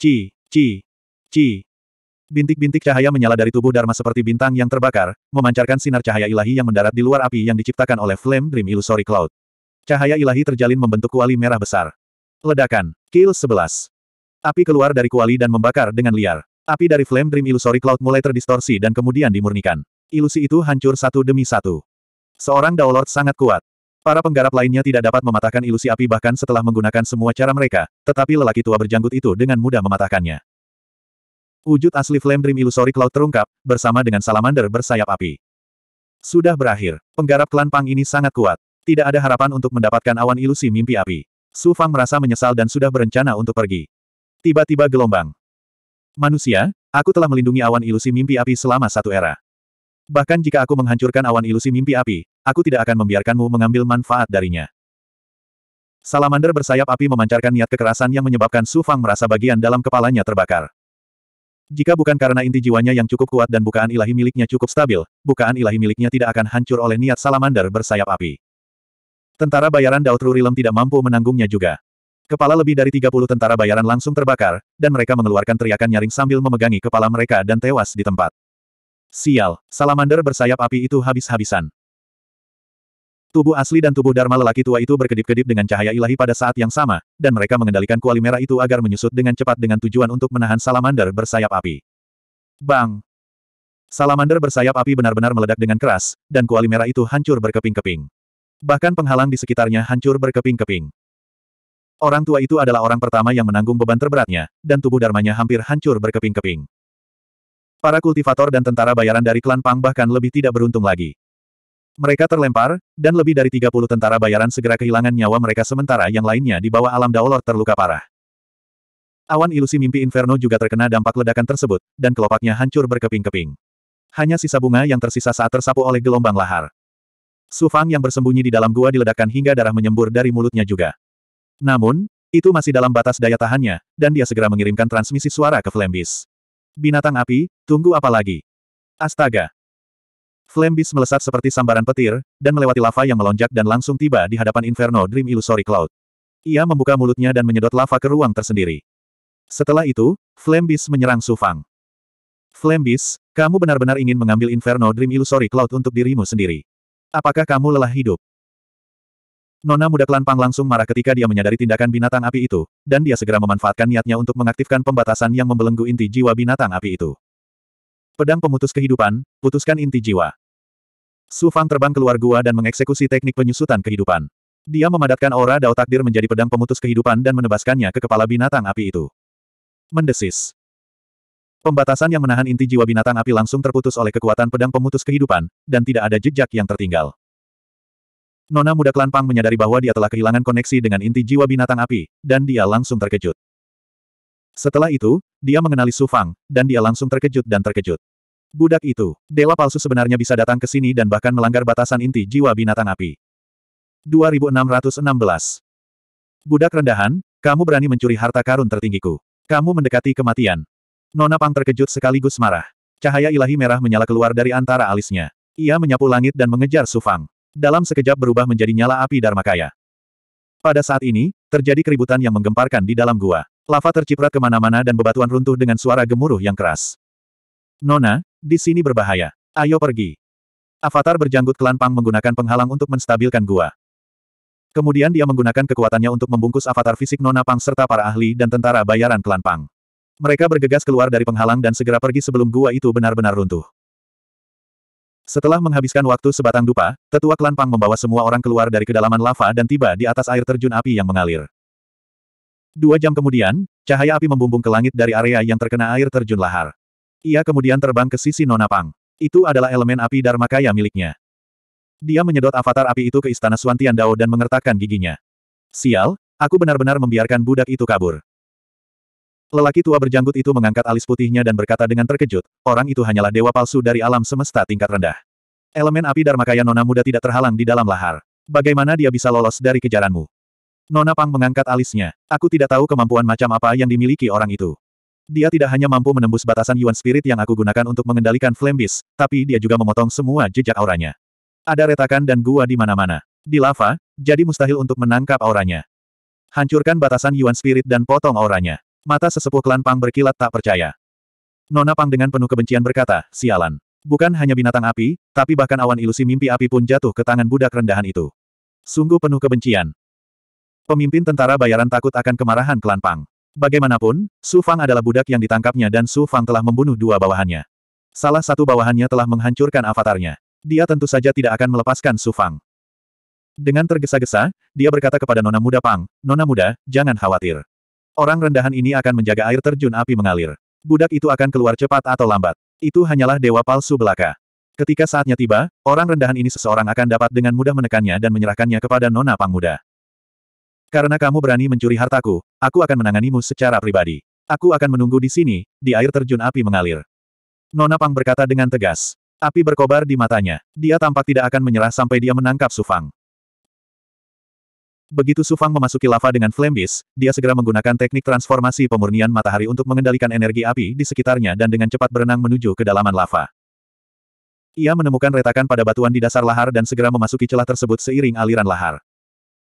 Ci, ci, ci. Bintik-bintik cahaya menyala dari tubuh Dharma seperti bintang yang terbakar, memancarkan sinar cahaya ilahi yang mendarat di luar api yang diciptakan oleh Flame Dream Illusory Cloud. Cahaya ilahi terjalin membentuk kuali merah besar. Ledakan. Kill 11. Api keluar dari kuali dan membakar dengan liar. Api dari Flame Dream Illusory Cloud mulai terdistorsi dan kemudian dimurnikan. Ilusi itu hancur satu demi satu. Seorang Daolord sangat kuat. Para penggarap lainnya tidak dapat mematahkan ilusi api bahkan setelah menggunakan semua cara mereka, tetapi lelaki tua berjanggut itu dengan mudah mematahkannya. Wujud asli Flame Dream Illusory Cloud terungkap, bersama dengan salamander bersayap api. Sudah berakhir. Penggarap klan Pang ini sangat kuat. Tidak ada harapan untuk mendapatkan awan ilusi mimpi api. Su Fang merasa menyesal dan sudah berencana untuk pergi. Tiba-tiba gelombang. Manusia, aku telah melindungi awan ilusi mimpi api selama satu era. Bahkan jika aku menghancurkan awan ilusi mimpi api, aku tidak akan membiarkanmu mengambil manfaat darinya. Salamander bersayap api memancarkan niat kekerasan yang menyebabkan Su Fang merasa bagian dalam kepalanya terbakar. Jika bukan karena inti jiwanya yang cukup kuat dan bukaan ilahi miliknya cukup stabil, bukaan ilahi miliknya tidak akan hancur oleh niat salamander bersayap api. Tentara bayaran Daud tidak mampu menanggungnya juga. Kepala lebih dari 30 tentara bayaran langsung terbakar, dan mereka mengeluarkan teriakan nyaring sambil memegangi kepala mereka dan tewas di tempat. Sial, salamander bersayap api itu habis-habisan. Tubuh asli dan tubuh Dharma lelaki tua itu berkedip-kedip dengan cahaya ilahi pada saat yang sama, dan mereka mengendalikan kuali merah itu agar menyusut dengan cepat dengan tujuan untuk menahan salamander bersayap api. Bang! Salamander bersayap api benar-benar meledak dengan keras, dan kuali merah itu hancur berkeping-keping. Bahkan penghalang di sekitarnya hancur berkeping-keping. Orang tua itu adalah orang pertama yang menanggung beban terberatnya, dan tubuh dharmanya hampir hancur berkeping-keping. Para kultivator dan tentara bayaran dari klan Pang bahkan lebih tidak beruntung lagi. Mereka terlempar, dan lebih dari 30 tentara bayaran segera kehilangan nyawa mereka sementara yang lainnya di bawah alam daulor terluka parah. Awan ilusi mimpi Inferno juga terkena dampak ledakan tersebut, dan kelopaknya hancur berkeping-keping. Hanya sisa bunga yang tersisa saat tersapu oleh gelombang lahar. Su Fang yang bersembunyi di dalam gua diledakkan hingga darah menyembur dari mulutnya juga. Namun, itu masih dalam batas daya tahannya, dan dia segera mengirimkan transmisi suara ke Flambis. Binatang api, tunggu apa lagi? Astaga! Flambis melesat seperti sambaran petir, dan melewati lava yang melonjak dan langsung tiba di hadapan Inferno Dream Illusory Cloud. Ia membuka mulutnya dan menyedot lava ke ruang tersendiri. Setelah itu, Flambis menyerang Su Fang. Flambis, kamu benar-benar ingin mengambil Inferno Dream Illusory Cloud untuk dirimu sendiri. Apakah kamu lelah hidup? Nona muda klan Pang langsung marah ketika dia menyadari tindakan binatang api itu, dan dia segera memanfaatkan niatnya untuk mengaktifkan pembatasan yang membelenggu inti jiwa binatang api itu. Pedang pemutus kehidupan, putuskan inti jiwa. Su Fang terbang keluar gua dan mengeksekusi teknik penyusutan kehidupan. Dia memadatkan aura dao takdir menjadi pedang pemutus kehidupan dan menebaskannya ke kepala binatang api itu. Mendesis. Pembatasan yang menahan inti jiwa binatang api langsung terputus oleh kekuatan pedang pemutus kehidupan, dan tidak ada jejak yang tertinggal. Nona muda klan Pang menyadari bahwa dia telah kehilangan koneksi dengan inti jiwa binatang api, dan dia langsung terkejut. Setelah itu, dia mengenali Su Fang, dan dia langsung terkejut dan terkejut. Budak itu, dewa palsu sebenarnya bisa datang ke sini dan bahkan melanggar batasan inti jiwa binatang api. 2616 Budak rendahan, kamu berani mencuri harta karun tertinggiku. Kamu mendekati kematian. Nona Pang terkejut sekaligus marah. Cahaya ilahi merah menyala keluar dari antara alisnya. Ia menyapu langit dan mengejar Sufang. Dalam sekejap berubah menjadi nyala api Dharma Kaya. Pada saat ini, terjadi keributan yang menggemparkan di dalam gua. Lava terciprat kemana-mana dan bebatuan runtuh dengan suara gemuruh yang keras. Nona, di sini berbahaya. Ayo pergi. Avatar berjanggut klan Pang menggunakan penghalang untuk menstabilkan gua. Kemudian dia menggunakan kekuatannya untuk membungkus avatar fisik Nona Pang serta para ahli dan tentara bayaran klan Pang. Mereka bergegas keluar dari penghalang dan segera pergi sebelum gua itu benar-benar runtuh. Setelah menghabiskan waktu sebatang dupa, tetua klan Pang membawa semua orang keluar dari kedalaman lava dan tiba di atas air terjun api yang mengalir. Dua jam kemudian, cahaya api membumbung ke langit dari area yang terkena air terjun lahar. Ia kemudian terbang ke sisi Nona Pang. Itu adalah elemen api dharma kaya miliknya. Dia menyedot avatar api itu ke istana Suantian Dao dan mengertakkan giginya. Sial, aku benar-benar membiarkan budak itu kabur. Lelaki tua berjanggut itu mengangkat alis putihnya dan berkata dengan terkejut, orang itu hanyalah dewa palsu dari alam semesta tingkat rendah. Elemen api Dharmakaya Nona Muda tidak terhalang di dalam lahar. Bagaimana dia bisa lolos dari kejaranmu? Nona Pang mengangkat alisnya. Aku tidak tahu kemampuan macam apa yang dimiliki orang itu. Dia tidak hanya mampu menembus batasan Yuan Spirit yang aku gunakan untuk mengendalikan Flame Beast, tapi dia juga memotong semua jejak auranya. Ada retakan dan gua di mana-mana. Di lava, jadi mustahil untuk menangkap auranya. Hancurkan batasan Yuan Spirit dan potong auranya. Mata sesepuh klan Pang berkilat tak percaya. Nona Pang dengan penuh kebencian berkata, sialan. Bukan hanya binatang api, tapi bahkan awan ilusi mimpi api pun jatuh ke tangan budak rendahan itu. Sungguh penuh kebencian. Pemimpin tentara bayaran takut akan kemarahan klan Pang. Bagaimanapun, Su Fang adalah budak yang ditangkapnya dan Su Fang telah membunuh dua bawahannya. Salah satu bawahannya telah menghancurkan avatarnya. Dia tentu saja tidak akan melepaskan Su Fang. Dengan tergesa-gesa, dia berkata kepada Nona Muda Pang, Nona Muda, jangan khawatir. Orang rendahan ini akan menjaga air terjun api mengalir. Budak itu akan keluar cepat atau lambat. Itu hanyalah dewa palsu belaka. Ketika saatnya tiba, orang rendahan ini seseorang akan dapat dengan mudah menekannya dan menyerahkannya kepada Nona muda. Karena kamu berani mencuri hartaku, aku akan menanganimu secara pribadi. Aku akan menunggu di sini, di air terjun api mengalir. Nona Pang berkata dengan tegas. Api berkobar di matanya. Dia tampak tidak akan menyerah sampai dia menangkap Sufang. Begitu Sufang memasuki lava dengan flambis, dia segera menggunakan teknik transformasi pemurnian matahari untuk mengendalikan energi api di sekitarnya dan dengan cepat berenang menuju ke kedalaman lava. Ia menemukan retakan pada batuan di dasar lahar dan segera memasuki celah tersebut seiring aliran lahar.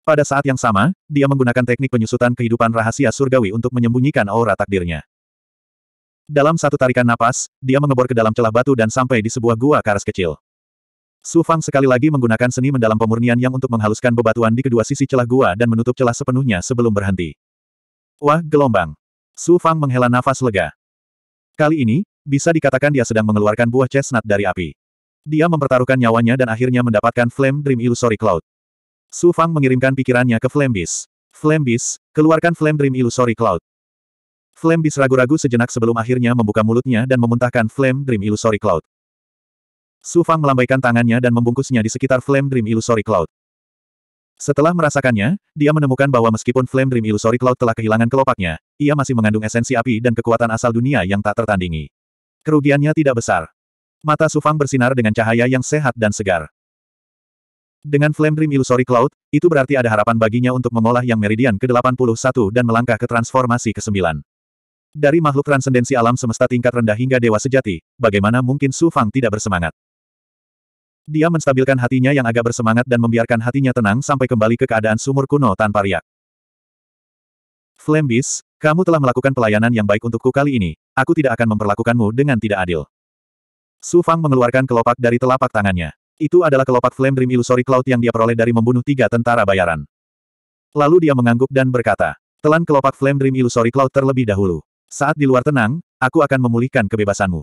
Pada saat yang sama, dia menggunakan teknik penyusutan kehidupan rahasia surgawi untuk menyembunyikan aura takdirnya. Dalam satu tarikan napas, dia mengebor ke dalam celah batu dan sampai di sebuah gua karas kecil. Su Fang sekali lagi menggunakan seni mendalam pemurnian yang untuk menghaluskan bebatuan di kedua sisi celah gua dan menutup celah sepenuhnya sebelum berhenti. Wah, gelombang. Su Fang menghela nafas lega. Kali ini, bisa dikatakan dia sedang mengeluarkan buah chestnut dari api. Dia mempertaruhkan nyawanya dan akhirnya mendapatkan Flame Dream Illusory Cloud. Su Fang mengirimkan pikirannya ke Flame Beast. Flame Beast, keluarkan Flame Dream Illusory Cloud. Flame Beast ragu-ragu sejenak sebelum akhirnya membuka mulutnya dan memuntahkan Flame Dream Illusory Cloud. Su Fang melambaikan tangannya dan membungkusnya di sekitar Flame Dream Illusory Cloud. Setelah merasakannya, dia menemukan bahwa meskipun Flame Dream Illusory Cloud telah kehilangan kelopaknya, ia masih mengandung esensi api dan kekuatan asal dunia yang tak tertandingi. Kerugiannya tidak besar. Mata Su Fang bersinar dengan cahaya yang sehat dan segar. Dengan Flame Dream Illusory Cloud, itu berarti ada harapan baginya untuk mengolah yang Meridian ke-81 dan melangkah ke transformasi ke-9. Dari makhluk transendensi alam semesta tingkat rendah hingga dewa sejati, bagaimana mungkin Su Fang tidak bersemangat? Dia menstabilkan hatinya yang agak bersemangat dan membiarkan hatinya tenang sampai kembali ke keadaan sumur kuno tanpa riak. Flambis, kamu telah melakukan pelayanan yang baik untukku kali ini, aku tidak akan memperlakukanmu dengan tidak adil. Su Fang mengeluarkan kelopak dari telapak tangannya. Itu adalah kelopak Flame Dream Illusory Cloud yang dia peroleh dari membunuh tiga tentara bayaran. Lalu dia mengangguk dan berkata, telan kelopak Flame Dream Illusory Cloud terlebih dahulu. Saat di luar tenang, aku akan memulihkan kebebasanmu.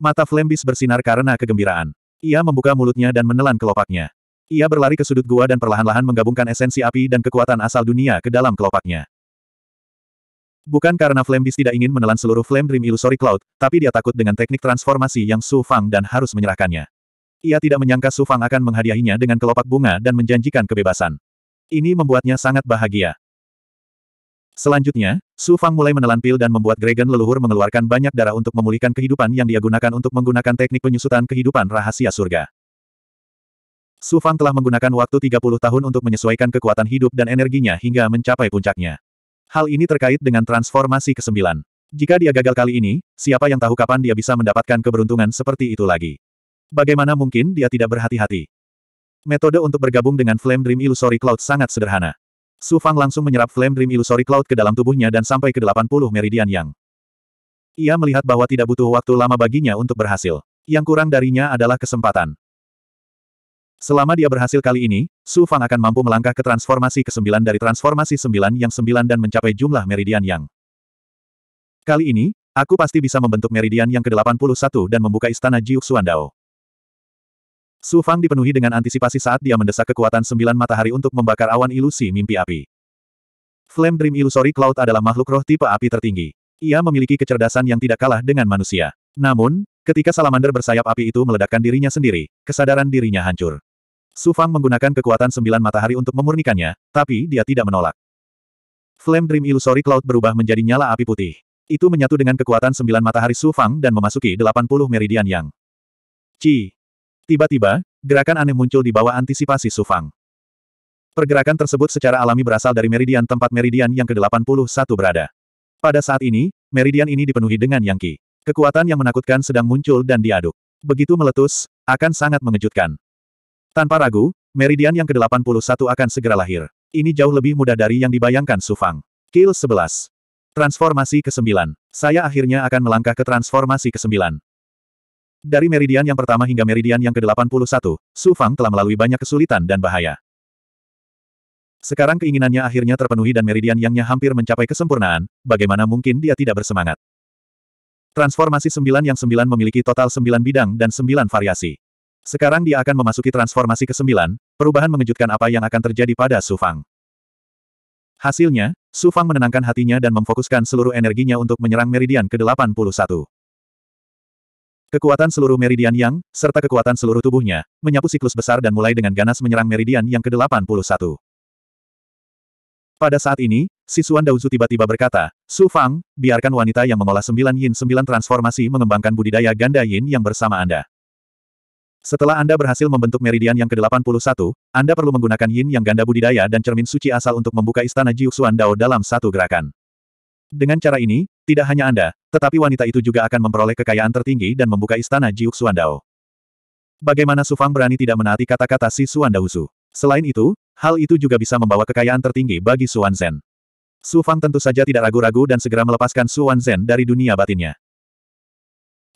Mata Flambis bersinar karena kegembiraan. Ia membuka mulutnya dan menelan kelopaknya. Ia berlari ke sudut gua dan perlahan-lahan menggabungkan esensi api dan kekuatan asal dunia ke dalam kelopaknya. Bukan karena Flame Beast tidak ingin menelan seluruh Flame Dream Illusory Cloud, tapi dia takut dengan teknik transformasi yang Su Fang dan harus menyerahkannya. Ia tidak menyangka Su Fang akan menghadiahinya dengan kelopak bunga dan menjanjikan kebebasan. Ini membuatnya sangat bahagia. Selanjutnya, Su Fang mulai menelan pil dan membuat Gregen leluhur mengeluarkan banyak darah untuk memulihkan kehidupan yang dia gunakan untuk menggunakan teknik penyusutan kehidupan rahasia surga. Su Fang telah menggunakan waktu 30 tahun untuk menyesuaikan kekuatan hidup dan energinya hingga mencapai puncaknya. Hal ini terkait dengan transformasi ke-9. Jika dia gagal kali ini, siapa yang tahu kapan dia bisa mendapatkan keberuntungan seperti itu lagi. Bagaimana mungkin dia tidak berhati-hati? Metode untuk bergabung dengan Flame Dream Illusory Cloud sangat sederhana. Su Fang langsung menyerap Flame Dream Illusory Cloud ke dalam tubuhnya dan sampai ke 80 meridian yang. Ia melihat bahwa tidak butuh waktu lama baginya untuk berhasil. Yang kurang darinya adalah kesempatan. Selama dia berhasil kali ini, Su Fang akan mampu melangkah ke transformasi ke-9 dari transformasi 9 yang 9 dan mencapai jumlah meridian yang. Kali ini, aku pasti bisa membentuk meridian yang ke-81 dan membuka istana Jiuk Suandao. Su Fang dipenuhi dengan antisipasi saat dia mendesak kekuatan sembilan matahari untuk membakar awan ilusi mimpi api. Flame Dream Illusory Cloud adalah makhluk roh tipe api tertinggi. Ia memiliki kecerdasan yang tidak kalah dengan manusia. Namun, ketika salamander bersayap api itu meledakkan dirinya sendiri, kesadaran dirinya hancur. Su Fang menggunakan kekuatan sembilan matahari untuk memurnikannya, tapi dia tidak menolak. Flame Dream Illusory Cloud berubah menjadi nyala api putih. Itu menyatu dengan kekuatan sembilan matahari Su Fang dan memasuki 80 meridian yang. Ci, Tiba-tiba, gerakan aneh muncul di bawah antisipasi Sufang. Pergerakan tersebut secara alami berasal dari meridian tempat meridian yang ke-81 berada. Pada saat ini, meridian ini dipenuhi dengan yang ki. Kekuatan yang menakutkan sedang muncul dan diaduk. Begitu meletus, akan sangat mengejutkan. Tanpa ragu, meridian yang ke-81 akan segera lahir. Ini jauh lebih mudah dari yang dibayangkan Sufang. Kill 11. Transformasi ke-9. Saya akhirnya akan melangkah ke transformasi ke-9. Dari meridian yang pertama hingga meridian yang ke-81, Su Fang telah melalui banyak kesulitan dan bahaya. Sekarang keinginannya akhirnya terpenuhi dan meridian yangnya hampir mencapai kesempurnaan, bagaimana mungkin dia tidak bersemangat. Transformasi sembilan yang sembilan memiliki total sembilan bidang dan sembilan variasi. Sekarang dia akan memasuki transformasi ke-9, perubahan mengejutkan apa yang akan terjadi pada Su Fang. Hasilnya, Su Fang menenangkan hatinya dan memfokuskan seluruh energinya untuk menyerang meridian ke-81. Kekuatan seluruh meridian yang, serta kekuatan seluruh tubuhnya, menyapu siklus besar dan mulai dengan ganas menyerang meridian yang ke-81. Pada saat ini, Sisuan Daozu tiba-tiba berkata, Su Fang, biarkan wanita yang mengolah sembilan yin sembilan transformasi mengembangkan budidaya ganda yin yang bersama Anda. Setelah Anda berhasil membentuk meridian yang ke-81, Anda perlu menggunakan yin yang ganda budidaya dan cermin suci asal untuk membuka istana Jiuxuan Dao dalam satu gerakan. Dengan cara ini, tidak hanya Anda, tetapi wanita itu juga akan memperoleh kekayaan tertinggi dan membuka istana Jiuk Suandao. Bagaimana Sufang berani tidak menaati kata-kata si Suandausu? Selain itu, hal itu juga bisa membawa kekayaan tertinggi bagi Suan Zen. Su Fang tentu saja tidak ragu-ragu dan segera melepaskan Su Zen dari dunia batinnya.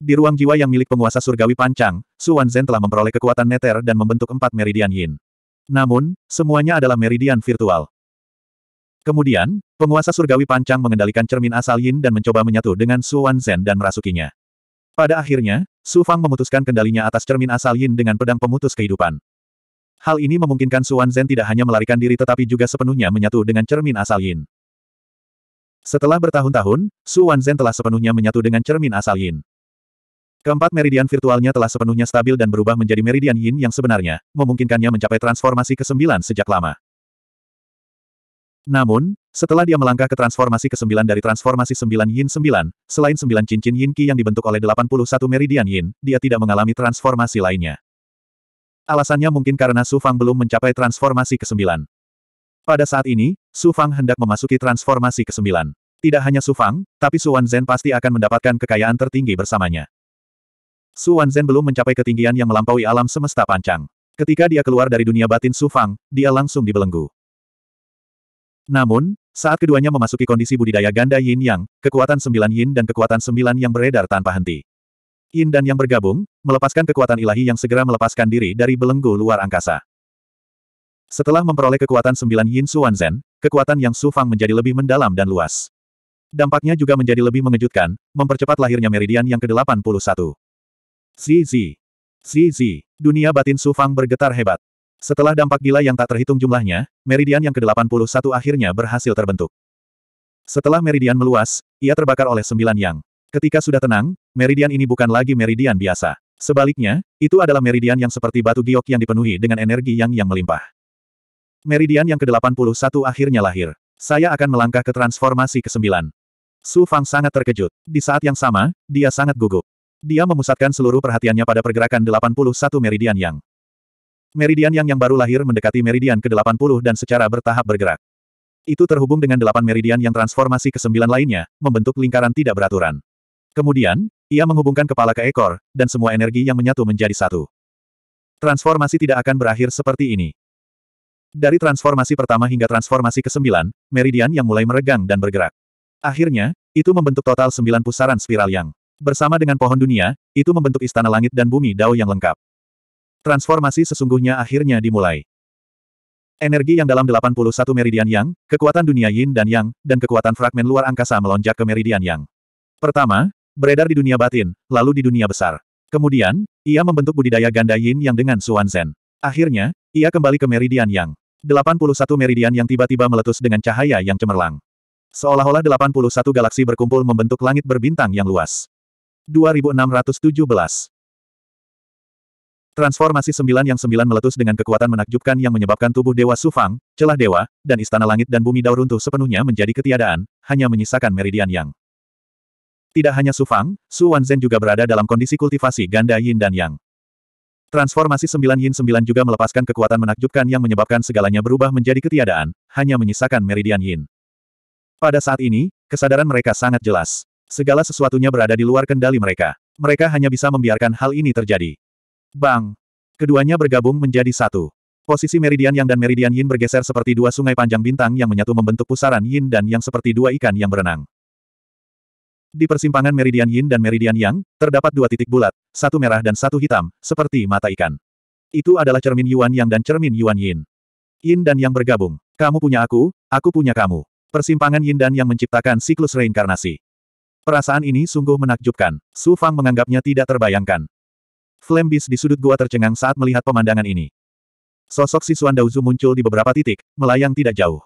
Di ruang jiwa yang milik penguasa surgawi Pancang, Su Zen telah memperoleh kekuatan neter dan membentuk empat meridian yin. Namun, semuanya adalah meridian virtual. Kemudian, penguasa surgawi pancang mengendalikan cermin asal Yin dan mencoba menyatu dengan Su Zhen dan merasukinya. Pada akhirnya, Su Fang memutuskan kendalinya atas cermin asal Yin dengan pedang pemutus kehidupan. Hal ini memungkinkan Su Zhen tidak hanya melarikan diri tetapi juga sepenuhnya menyatu dengan cermin asal Yin. Setelah bertahun-tahun, Su Zhen telah sepenuhnya menyatu dengan cermin asal Yin. Keempat meridian virtualnya telah sepenuhnya stabil dan berubah menjadi meridian yin yang sebenarnya, memungkinkannya mencapai transformasi ke-9 sejak lama. Namun, setelah dia melangkah ke transformasi ke-9 dari transformasi 9 Yin 9, selain 9 cincin Yin Qi yang dibentuk oleh 81 meridian Yin, dia tidak mengalami transformasi lainnya. Alasannya mungkin karena Su Fang belum mencapai transformasi ke-9. Pada saat ini, Su Fang hendak memasuki transformasi ke-9. Tidak hanya Su Fang, tapi Su Zhen pasti akan mendapatkan kekayaan tertinggi bersamanya. Su Zhen belum mencapai ketinggian yang melampaui alam semesta pancang. Ketika dia keluar dari dunia batin Su Fang, dia langsung dibelenggu. Namun, saat keduanya memasuki kondisi budidaya ganda yin yang, kekuatan sembilan yin dan kekuatan sembilan yang beredar tanpa henti. Yin dan yang bergabung, melepaskan kekuatan ilahi yang segera melepaskan diri dari belenggu luar angkasa. Setelah memperoleh kekuatan sembilan yin Zen, kekuatan yang Su Fang menjadi lebih mendalam dan luas. Dampaknya juga menjadi lebih mengejutkan, mempercepat lahirnya meridian yang ke-81. Zizi. Zizi. Dunia batin Su Fang bergetar hebat. Setelah dampak gila yang tak terhitung jumlahnya, meridian yang ke-81 akhirnya berhasil terbentuk. Setelah meridian meluas, ia terbakar oleh sembilan yang. Ketika sudah tenang, meridian ini bukan lagi meridian biasa. Sebaliknya, itu adalah meridian yang seperti batu giok yang dipenuhi dengan energi yang yang melimpah. Meridian yang ke-81 akhirnya lahir. Saya akan melangkah ke transformasi ke-9. Su Fang sangat terkejut. Di saat yang sama, dia sangat gugup. Dia memusatkan seluruh perhatiannya pada pergerakan 81 meridian yang. Meridian yang yang baru lahir mendekati meridian ke-80 dan secara bertahap bergerak. Itu terhubung dengan delapan meridian yang transformasi ke 9 lainnya, membentuk lingkaran tidak beraturan. Kemudian, ia menghubungkan kepala ke ekor, dan semua energi yang menyatu menjadi satu. Transformasi tidak akan berakhir seperti ini. Dari transformasi pertama hingga transformasi ke-9, meridian yang mulai meregang dan bergerak. Akhirnya, itu membentuk total sembilan pusaran spiral yang. Bersama dengan pohon dunia, itu membentuk istana langit dan bumi dao yang lengkap. Transformasi sesungguhnya akhirnya dimulai. Energi yang dalam 81 meridian yang, kekuatan dunia yin dan yang, dan kekuatan fragmen luar angkasa melonjak ke meridian yang. Pertama, beredar di dunia batin, lalu di dunia besar. Kemudian, ia membentuk budidaya ganda yin yang dengan suan Zhen. Akhirnya, ia kembali ke meridian yang. 81 meridian yang tiba-tiba meletus dengan cahaya yang cemerlang. Seolah-olah 81 galaksi berkumpul membentuk langit berbintang yang luas. 2617 Transformasi sembilan yang sembilan meletus dengan kekuatan menakjubkan yang menyebabkan tubuh Dewa Sufang, celah dewa, dan istana langit dan bumi daur runtuh sepenuhnya menjadi ketiadaan, hanya menyisakan meridian yang. Tidak hanya Sufang, Su Wanzhen juga berada dalam kondisi kultivasi ganda yin dan yang. Transformasi sembilan yin sembilan juga melepaskan kekuatan menakjubkan yang menyebabkan segalanya berubah menjadi ketiadaan, hanya menyisakan meridian yin. Pada saat ini, kesadaran mereka sangat jelas. Segala sesuatunya berada di luar kendali mereka. Mereka hanya bisa membiarkan hal ini terjadi. Bang! Keduanya bergabung menjadi satu. Posisi meridian yang dan meridian yin bergeser seperti dua sungai panjang bintang yang menyatu membentuk pusaran yin dan yang seperti dua ikan yang berenang. Di persimpangan meridian yin dan meridian yang, terdapat dua titik bulat, satu merah dan satu hitam, seperti mata ikan. Itu adalah cermin yuan yang dan cermin yuan yin. Yin dan yang bergabung. Kamu punya aku, aku punya kamu. Persimpangan yin dan yang menciptakan siklus reinkarnasi. Perasaan ini sungguh menakjubkan. Su Fang menganggapnya tidak terbayangkan. Flambis di sudut gua tercengang saat melihat pemandangan ini. Sosok Sisuan Daozu muncul di beberapa titik, melayang tidak jauh.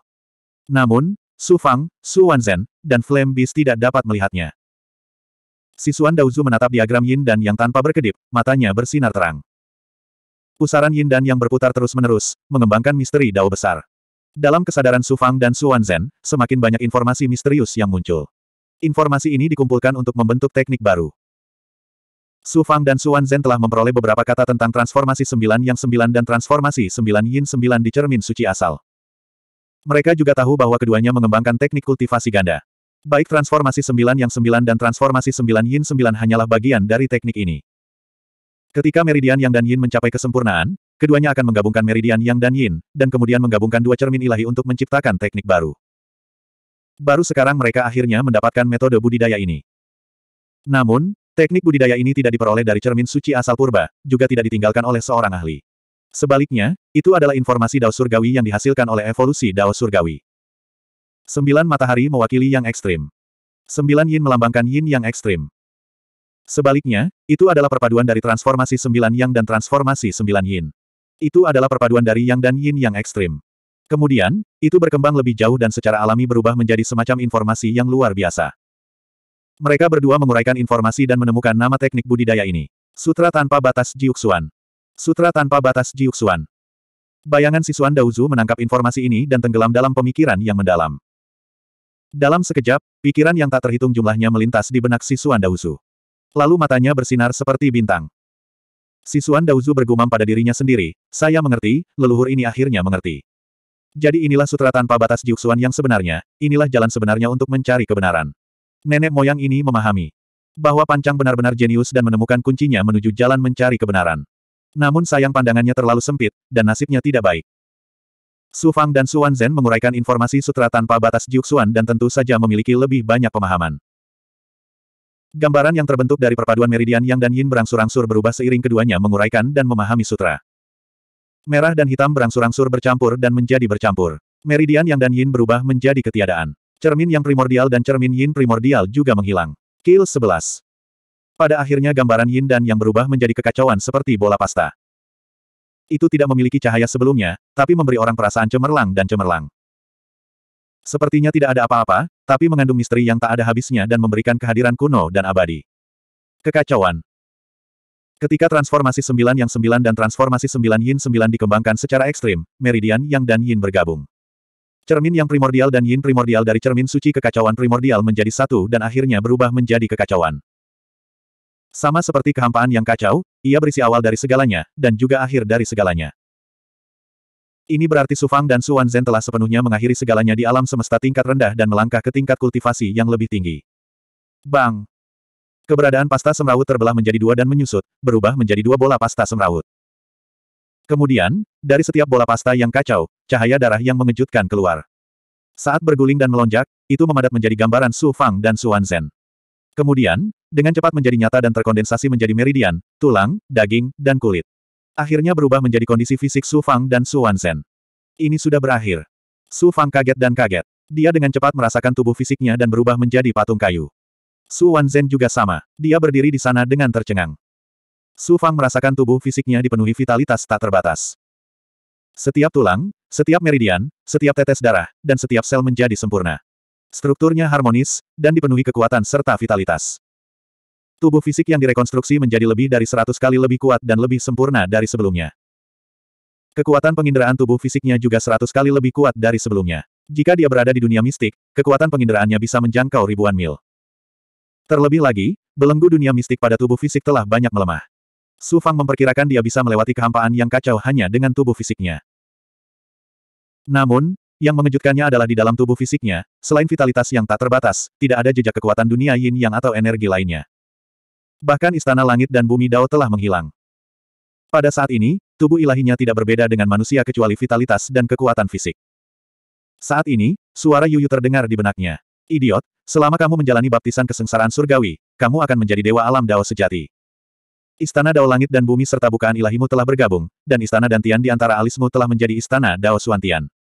Namun, Su Fang, Su Wanzhen, dan Flambis tidak dapat melihatnya. Sisuan Daozu menatap diagram Yin dan Yang tanpa berkedip, matanya bersinar terang. Pusaran Yin dan Yang berputar terus-menerus, mengembangkan misteri Dao besar. Dalam kesadaran Su Fang dan Su Wanzhen, semakin banyak informasi misterius yang muncul. Informasi ini dikumpulkan untuk membentuk teknik baru. Su Fang dan Suan Zhen telah memperoleh beberapa kata tentang transformasi sembilan yang sembilan dan transformasi sembilan yin sembilan di cermin suci asal. Mereka juga tahu bahwa keduanya mengembangkan teknik kultivasi ganda. Baik transformasi sembilan yang sembilan dan transformasi sembilan yin sembilan hanyalah bagian dari teknik ini. Ketika meridian yang dan yin mencapai kesempurnaan, keduanya akan menggabungkan meridian yang dan yin, dan kemudian menggabungkan dua cermin ilahi untuk menciptakan teknik baru. Baru sekarang mereka akhirnya mendapatkan metode budidaya ini. Namun, Teknik budidaya ini tidak diperoleh dari cermin suci asal purba, juga tidak ditinggalkan oleh seorang ahli. Sebaliknya, itu adalah informasi Dao Surgawi yang dihasilkan oleh evolusi Dao Surgawi. Sembilan matahari mewakili yang ekstrim. Sembilan yin melambangkan yin yang ekstrim. Sebaliknya, itu adalah perpaduan dari transformasi sembilan yang dan transformasi sembilan yin. Itu adalah perpaduan dari yang dan yin yang ekstrim. Kemudian, itu berkembang lebih jauh dan secara alami berubah menjadi semacam informasi yang luar biasa. Mereka berdua menguraikan informasi dan menemukan nama teknik budidaya ini. Sutra tanpa batas Jiuxuan. Sutra tanpa batas Jiuxuan. Bayangan sisuan Dauzu menangkap informasi ini dan tenggelam dalam pemikiran yang mendalam. Dalam sekejap, pikiran yang tak terhitung jumlahnya melintas di benak sisuan Dauzu. Lalu matanya bersinar seperti bintang. sisuan Dauzu bergumam pada dirinya sendiri, saya mengerti, leluhur ini akhirnya mengerti. Jadi inilah sutra tanpa batas Jiuxuan yang sebenarnya, inilah jalan sebenarnya untuk mencari kebenaran nenek moyang ini memahami bahwa Pancang benar-benar jenius dan menemukan kuncinya menuju jalan mencari kebenaran. Namun sayang pandangannya terlalu sempit, dan nasibnya tidak baik. Su Fang dan Su Zhen menguraikan informasi sutra tanpa batas Jiuxuan dan tentu saja memiliki lebih banyak pemahaman. Gambaran yang terbentuk dari perpaduan meridian yang dan yin berangsur-angsur berubah seiring keduanya menguraikan dan memahami sutra. Merah dan hitam berangsur-angsur bercampur dan menjadi bercampur. Meridian yang dan yin berubah menjadi ketiadaan. Cermin yang primordial dan cermin yin primordial juga menghilang. Kill 11. Pada akhirnya gambaran yin dan yang berubah menjadi kekacauan seperti bola pasta. Itu tidak memiliki cahaya sebelumnya, tapi memberi orang perasaan cemerlang dan cemerlang. Sepertinya tidak ada apa-apa, tapi mengandung misteri yang tak ada habisnya dan memberikan kehadiran kuno dan abadi. Kekacauan. Ketika transformasi sembilan yang sembilan dan transformasi sembilan yin sembilan dikembangkan secara ekstrim, meridian yang dan yin bergabung. Cermin yang primordial dan yin primordial dari cermin suci kekacauan primordial menjadi satu dan akhirnya berubah menjadi kekacauan. Sama seperti kehampaan yang kacau, ia berisi awal dari segalanya, dan juga akhir dari segalanya. Ini berarti Sufang dan Suan Zen telah sepenuhnya mengakhiri segalanya di alam semesta tingkat rendah dan melangkah ke tingkat kultivasi yang lebih tinggi. Bang! Keberadaan pasta semrawut terbelah menjadi dua dan menyusut, berubah menjadi dua bola pasta semrawut. Kemudian, dari setiap bola pasta yang kacau, cahaya darah yang mengejutkan keluar. Saat berguling dan melonjak, itu memadat menjadi gambaran Su Fang dan Su Wanzhen. Kemudian, dengan cepat menjadi nyata dan terkondensasi menjadi meridian, tulang, daging, dan kulit. Akhirnya berubah menjadi kondisi fisik Su Fang dan Su Wanzhen. Ini sudah berakhir. Su Fang kaget dan kaget. Dia dengan cepat merasakan tubuh fisiknya dan berubah menjadi patung kayu. Su Wanzhen juga sama. Dia berdiri di sana dengan tercengang. Su Fang merasakan tubuh fisiknya dipenuhi vitalitas tak terbatas. Setiap tulang, setiap meridian, setiap tetes darah, dan setiap sel menjadi sempurna. Strukturnya harmonis, dan dipenuhi kekuatan serta vitalitas. Tubuh fisik yang direkonstruksi menjadi lebih dari seratus kali lebih kuat dan lebih sempurna dari sebelumnya. Kekuatan penginderaan tubuh fisiknya juga seratus kali lebih kuat dari sebelumnya. Jika dia berada di dunia mistik, kekuatan penginderaannya bisa menjangkau ribuan mil. Terlebih lagi, belenggu dunia mistik pada tubuh fisik telah banyak melemah. Su Fang memperkirakan dia bisa melewati kehampaan yang kacau hanya dengan tubuh fisiknya. Namun, yang mengejutkannya adalah di dalam tubuh fisiknya, selain vitalitas yang tak terbatas, tidak ada jejak kekuatan dunia yin yang atau energi lainnya. Bahkan istana langit dan bumi Dao telah menghilang. Pada saat ini, tubuh ilahinya tidak berbeda dengan manusia kecuali vitalitas dan kekuatan fisik. Saat ini, suara Yuyu terdengar di benaknya. Idiot, selama kamu menjalani baptisan kesengsaraan surgawi, kamu akan menjadi dewa alam Dao sejati. Istana Dao Langit dan Bumi serta bukaan ilahimu telah bergabung, dan istana Dantian di antara alismu telah menjadi istana Dao Suantian.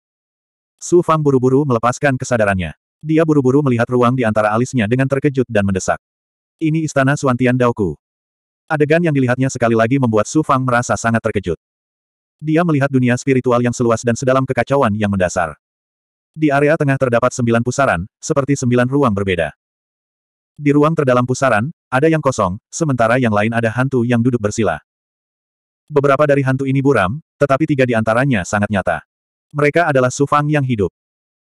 Su Fang buru-buru melepaskan kesadarannya. Dia buru-buru melihat ruang di antara alisnya dengan terkejut dan mendesak. Ini istana Suantian Daoku. Adegan yang dilihatnya sekali lagi membuat Su Fang merasa sangat terkejut. Dia melihat dunia spiritual yang seluas dan sedalam kekacauan yang mendasar. Di area tengah terdapat sembilan pusaran, seperti sembilan ruang berbeda. Di ruang terdalam pusaran, ada yang kosong, sementara yang lain ada hantu yang duduk bersila. Beberapa dari hantu ini buram, tetapi tiga di antaranya sangat nyata. Mereka adalah Sufang yang hidup.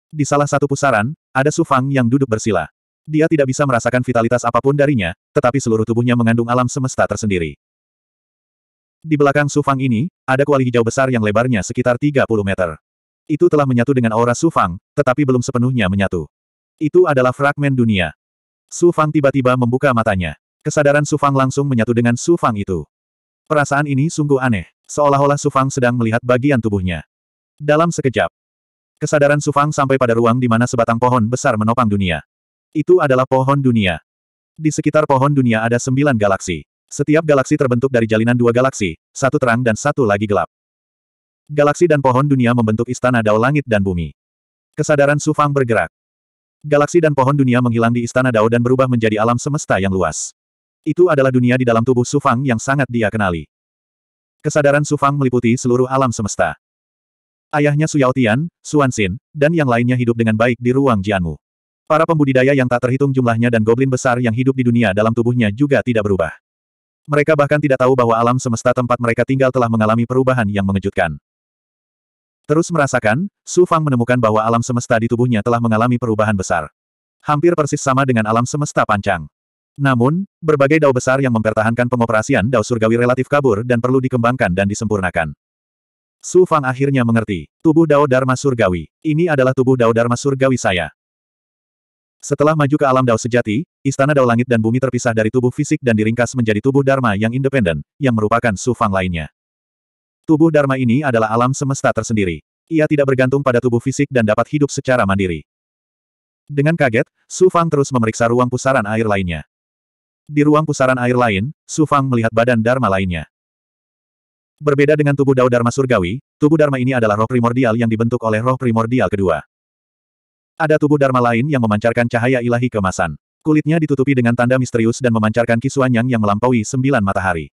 Di salah satu pusaran, ada Sufang yang duduk bersila. Dia tidak bisa merasakan vitalitas apapun darinya, tetapi seluruh tubuhnya mengandung alam semesta tersendiri. Di belakang Sufang ini, ada kuali hijau besar yang lebarnya sekitar 30 meter. Itu telah menyatu dengan aura Sufang, tetapi belum sepenuhnya menyatu. Itu adalah fragmen dunia. Su Fang tiba-tiba membuka matanya. Kesadaran Su Fang langsung menyatu dengan Su Fang itu. Perasaan ini sungguh aneh, seolah-olah Su Fang sedang melihat bagian tubuhnya. Dalam sekejap, kesadaran Su Fang sampai pada ruang di mana sebatang pohon besar menopang dunia. Itu adalah pohon dunia. Di sekitar pohon dunia ada sembilan galaksi. Setiap galaksi terbentuk dari jalinan dua galaksi, satu terang dan satu lagi gelap. Galaksi dan pohon dunia membentuk istana dao langit dan bumi. Kesadaran Su Fang bergerak. Galaksi dan pohon dunia menghilang di istana Dao dan berubah menjadi alam semesta yang luas. Itu adalah dunia di dalam tubuh Sufang yang sangat dia kenali. Kesadaran Sufang meliputi seluruh alam semesta. Ayahnya Su Yaotian, Suan Xin, dan yang lainnya hidup dengan baik di ruang Jianmu. Para pembudidaya yang tak terhitung jumlahnya dan goblin besar yang hidup di dunia dalam tubuhnya juga tidak berubah. Mereka bahkan tidak tahu bahwa alam semesta tempat mereka tinggal telah mengalami perubahan yang mengejutkan. Terus merasakan, Su Fang menemukan bahwa alam semesta di tubuhnya telah mengalami perubahan besar. Hampir persis sama dengan alam semesta pancang. Namun, berbagai dao besar yang mempertahankan pengoperasian dao surgawi relatif kabur dan perlu dikembangkan dan disempurnakan. Su Fang akhirnya mengerti, tubuh dao dharma surgawi, ini adalah tubuh dao dharma surgawi saya. Setelah maju ke alam dao sejati, istana dao langit dan bumi terpisah dari tubuh fisik dan diringkas menjadi tubuh dharma yang independen, yang merupakan Su Fang lainnya. Tubuh Dharma ini adalah alam semesta tersendiri. Ia tidak bergantung pada tubuh fisik dan dapat hidup secara mandiri. Dengan kaget, Su Fang terus memeriksa ruang pusaran air lainnya. Di ruang pusaran air lain, Su Fang melihat badan Dharma lainnya. Berbeda dengan tubuh Dao Dharma Surgawi, tubuh Dharma ini adalah roh primordial yang dibentuk oleh roh primordial kedua. Ada tubuh Dharma lain yang memancarkan cahaya ilahi kemasan. Kulitnya ditutupi dengan tanda misterius dan memancarkan kisuan yang yang melampaui sembilan matahari.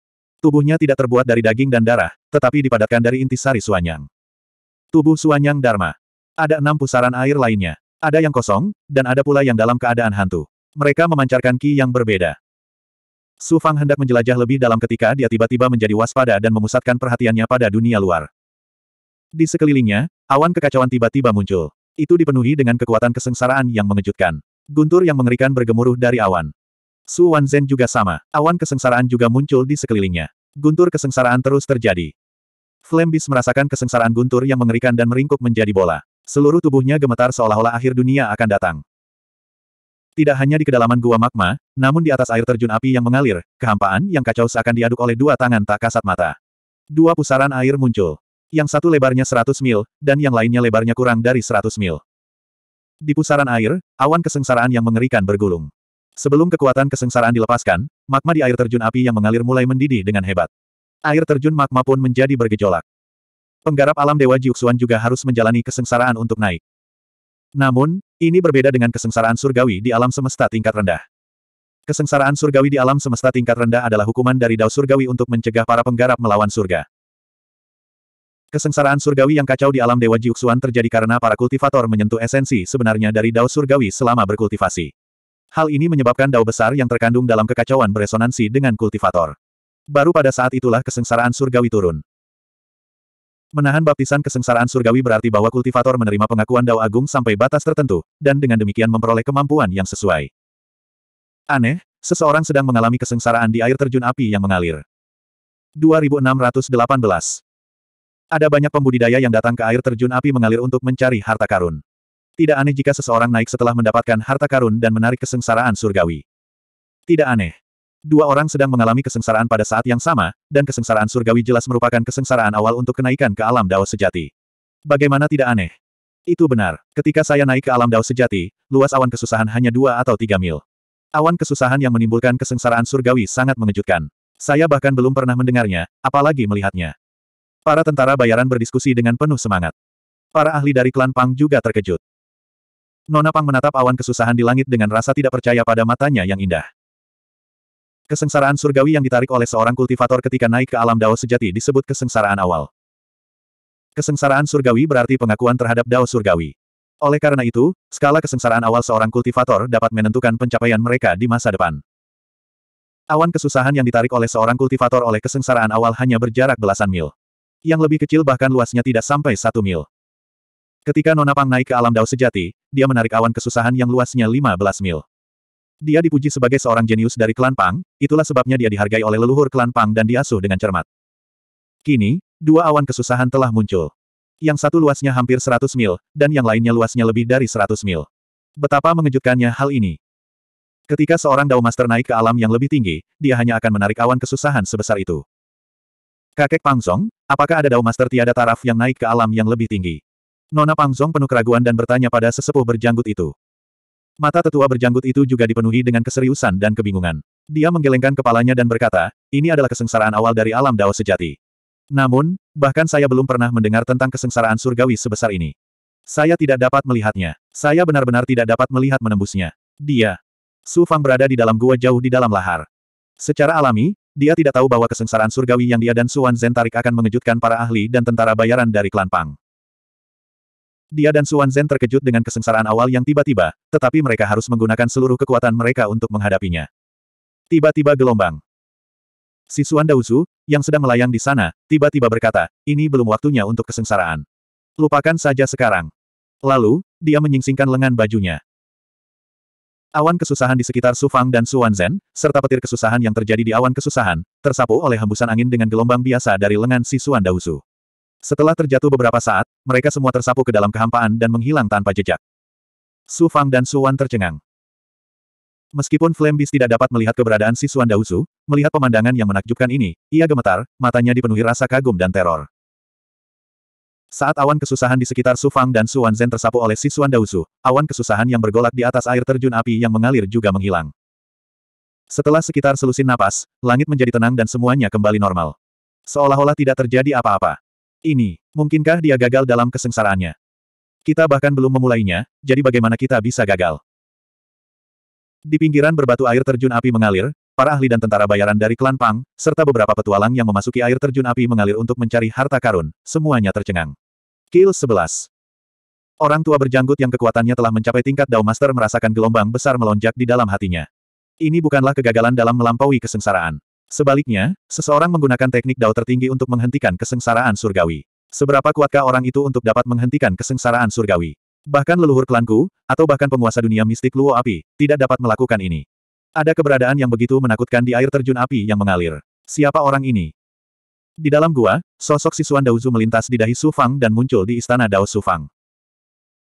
Tubuhnya tidak terbuat dari daging dan darah, tetapi dipadatkan dari inti sari Suanyang. Tubuh Suanyang Dharma. Ada enam pusaran air lainnya. Ada yang kosong, dan ada pula yang dalam keadaan hantu. Mereka memancarkan ki yang berbeda. Su Fang hendak menjelajah lebih dalam ketika dia tiba-tiba menjadi waspada dan memusatkan perhatiannya pada dunia luar. Di sekelilingnya, awan kekacauan tiba-tiba muncul. Itu dipenuhi dengan kekuatan kesengsaraan yang mengejutkan. Guntur yang mengerikan bergemuruh dari awan. Su Wanzhen juga sama, awan kesengsaraan juga muncul di sekelilingnya. Guntur kesengsaraan terus terjadi. Flembis merasakan kesengsaraan guntur yang mengerikan dan meringkuk menjadi bola. Seluruh tubuhnya gemetar seolah-olah akhir dunia akan datang. Tidak hanya di kedalaman gua magma, namun di atas air terjun api yang mengalir, kehampaan yang kacau seakan diaduk oleh dua tangan tak kasat mata. Dua pusaran air muncul. Yang satu lebarnya 100 mil, dan yang lainnya lebarnya kurang dari 100 mil. Di pusaran air, awan kesengsaraan yang mengerikan bergulung. Sebelum kekuatan kesengsaraan dilepaskan, magma di air terjun api yang mengalir mulai mendidih dengan hebat. Air terjun magma pun menjadi bergejolak. Penggarap alam Dewa Jiuxuan juga harus menjalani kesengsaraan untuk naik. Namun, ini berbeda dengan kesengsaraan surgawi di alam semesta tingkat rendah. Kesengsaraan surgawi di alam semesta tingkat rendah adalah hukuman dari Dao Surgawi untuk mencegah para penggarap melawan surga. Kesengsaraan surgawi yang kacau di alam Dewa Jiuxuan terjadi karena para kultivator menyentuh esensi sebenarnya dari Dao Surgawi selama berkultivasi. Hal ini menyebabkan dao besar yang terkandung dalam kekacauan beresonansi dengan kultivator. Baru pada saat itulah kesengsaraan surgawi turun. Menahan baptisan kesengsaraan surgawi berarti bahwa kultivator menerima pengakuan dao agung sampai batas tertentu, dan dengan demikian memperoleh kemampuan yang sesuai. Aneh, seseorang sedang mengalami kesengsaraan di air terjun api yang mengalir. 2618 Ada banyak pembudidaya yang datang ke air terjun api mengalir untuk mencari harta karun. Tidak aneh jika seseorang naik setelah mendapatkan harta karun dan menarik kesengsaraan surgawi. Tidak aneh. Dua orang sedang mengalami kesengsaraan pada saat yang sama, dan kesengsaraan surgawi jelas merupakan kesengsaraan awal untuk kenaikan ke alam dao sejati. Bagaimana tidak aneh? Itu benar. Ketika saya naik ke alam dao sejati, luas awan kesusahan hanya dua atau tiga mil. Awan kesusahan yang menimbulkan kesengsaraan surgawi sangat mengejutkan. Saya bahkan belum pernah mendengarnya, apalagi melihatnya. Para tentara bayaran berdiskusi dengan penuh semangat. Para ahli dari klan Pang juga terkejut. Nona Pang menatap awan kesusahan di langit dengan rasa tidak percaya pada matanya yang indah. Kesengsaraan surgawi yang ditarik oleh seorang kultivator ketika naik ke alam Dao sejati disebut kesengsaraan awal. Kesengsaraan surgawi berarti pengakuan terhadap Dao surgawi. Oleh karena itu, skala kesengsaraan awal seorang kultivator dapat menentukan pencapaian mereka di masa depan. Awan kesusahan yang ditarik oleh seorang kultivator oleh kesengsaraan awal hanya berjarak belasan mil. Yang lebih kecil bahkan luasnya tidak sampai satu mil. Ketika Nona Pang naik ke alam dao sejati, dia menarik awan kesusahan yang luasnya 15 mil. Dia dipuji sebagai seorang jenius dari klan Pang, itulah sebabnya dia dihargai oleh leluhur klan Pang dan diasuh dengan cermat. Kini, dua awan kesusahan telah muncul. Yang satu luasnya hampir 100 mil, dan yang lainnya luasnya lebih dari 100 mil. Betapa mengejutkannya hal ini. Ketika seorang Dao Master naik ke alam yang lebih tinggi, dia hanya akan menarik awan kesusahan sebesar itu. Kakek Pangsong, apakah ada Dao Master tiada taraf yang naik ke alam yang lebih tinggi? Nona Pangzong penuh keraguan dan bertanya pada sesepuh berjanggut itu. Mata tetua berjanggut itu juga dipenuhi dengan keseriusan dan kebingungan. Dia menggelengkan kepalanya dan berkata, ini adalah kesengsaraan awal dari alam Dao sejati. Namun, bahkan saya belum pernah mendengar tentang kesengsaraan surgawi sebesar ini. Saya tidak dapat melihatnya. Saya benar-benar tidak dapat melihat menembusnya. Dia. Su Fang berada di dalam gua jauh di dalam lahar. Secara alami, dia tidak tahu bahwa kesengsaraan surgawi yang dia dan Suan Zen tarik akan mengejutkan para ahli dan tentara bayaran dari klan Pang. Dia dan Suan Zhen terkejut dengan kesengsaraan awal yang tiba-tiba, tetapi mereka harus menggunakan seluruh kekuatan mereka untuk menghadapinya. Tiba-tiba gelombang. Si Suan yang sedang melayang di sana, tiba-tiba berkata, ini belum waktunya untuk kesengsaraan. Lupakan saja sekarang. Lalu, dia menyingsingkan lengan bajunya. Awan kesusahan di sekitar Sufang dan Suan Zhen, serta petir kesusahan yang terjadi di awan kesusahan, tersapu oleh hembusan angin dengan gelombang biasa dari lengan si Suan setelah terjatuh beberapa saat, mereka semua tersapu ke dalam kehampaan dan menghilang tanpa jejak. Su Fang dan Su Wan tercengang. Meskipun Flame Beast tidak dapat melihat keberadaan si Suan Dausu, melihat pemandangan yang menakjubkan ini, ia gemetar, matanya dipenuhi rasa kagum dan teror. Saat awan kesusahan di sekitar Su Fang dan Su Wan Zhen tersapu oleh si Suan Dausu, awan kesusahan yang bergolak di atas air terjun api yang mengalir juga menghilang. Setelah sekitar selusin napas, langit menjadi tenang dan semuanya kembali normal. Seolah-olah tidak terjadi apa-apa ini, mungkinkah dia gagal dalam kesengsaraannya? Kita bahkan belum memulainya, jadi bagaimana kita bisa gagal? Di pinggiran berbatu air terjun api mengalir, para ahli dan tentara bayaran dari klan Pang, serta beberapa petualang yang memasuki air terjun api mengalir untuk mencari harta karun, semuanya tercengang. Kill 11 Orang tua berjanggut yang kekuatannya telah mencapai tingkat Dao Master merasakan gelombang besar melonjak di dalam hatinya. Ini bukanlah kegagalan dalam melampaui kesengsaraan. Sebaliknya, seseorang menggunakan teknik dao tertinggi untuk menghentikan kesengsaraan surgawi. Seberapa kuatkah orang itu untuk dapat menghentikan kesengsaraan surgawi? Bahkan leluhur klanku, atau bahkan penguasa dunia mistik Luo Api, tidak dapat melakukan ini. Ada keberadaan yang begitu menakutkan di air terjun api yang mengalir. Siapa orang ini? Di dalam gua, sosok Sisuan Daozu melintas di dahi Sufang dan muncul di istana Dao Sufang.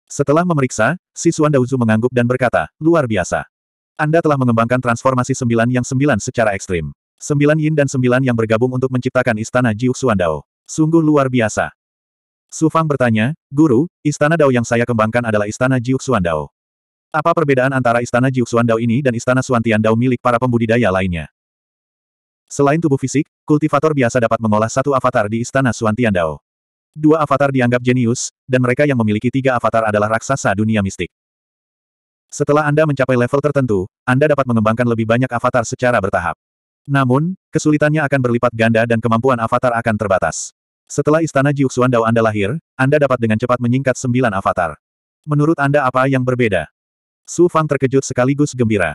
Setelah memeriksa, Sisuan Daozu mengangguk dan berkata, luar biasa. Anda telah mengembangkan transformasi sembilan yang sembilan secara ekstrim. Sembilan yin dan sembilan yang bergabung untuk menciptakan istana Jiuxuandao. Sungguh luar biasa. Su Fang bertanya, Guru, istana Dao yang saya kembangkan adalah istana Jiuxuandao. Apa perbedaan antara istana Jiuxuandao ini dan istana Suantian Dao milik para pembudidaya lainnya? Selain tubuh fisik, kultivator biasa dapat mengolah satu avatar di istana Suantian Dao. Dua avatar dianggap jenius, dan mereka yang memiliki tiga avatar adalah raksasa dunia mistik. Setelah Anda mencapai level tertentu, Anda dapat mengembangkan lebih banyak avatar secara bertahap. Namun, kesulitannya akan berlipat ganda dan kemampuan avatar akan terbatas. Setelah istana Jiuxuan Dao Anda lahir, Anda dapat dengan cepat menyingkat sembilan avatar. Menurut Anda apa yang berbeda? Su Fang terkejut sekaligus gembira.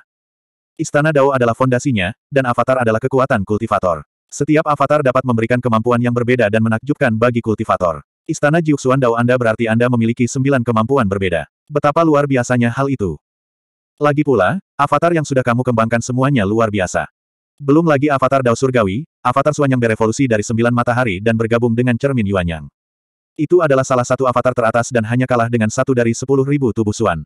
Istana Dao adalah fondasinya, dan avatar adalah kekuatan kultivator. Setiap avatar dapat memberikan kemampuan yang berbeda dan menakjubkan bagi kultivator. Istana Jiuxuan Dao Anda berarti Anda memiliki sembilan kemampuan berbeda. Betapa luar biasanya hal itu. Lagi pula, avatar yang sudah kamu kembangkan semuanya luar biasa. Belum lagi avatar Dao Surgawi, avatar Suan yang berevolusi dari sembilan matahari dan bergabung dengan cermin Yuanyang. Itu adalah salah satu avatar teratas dan hanya kalah dengan satu dari sepuluh ribu tubuh Suan.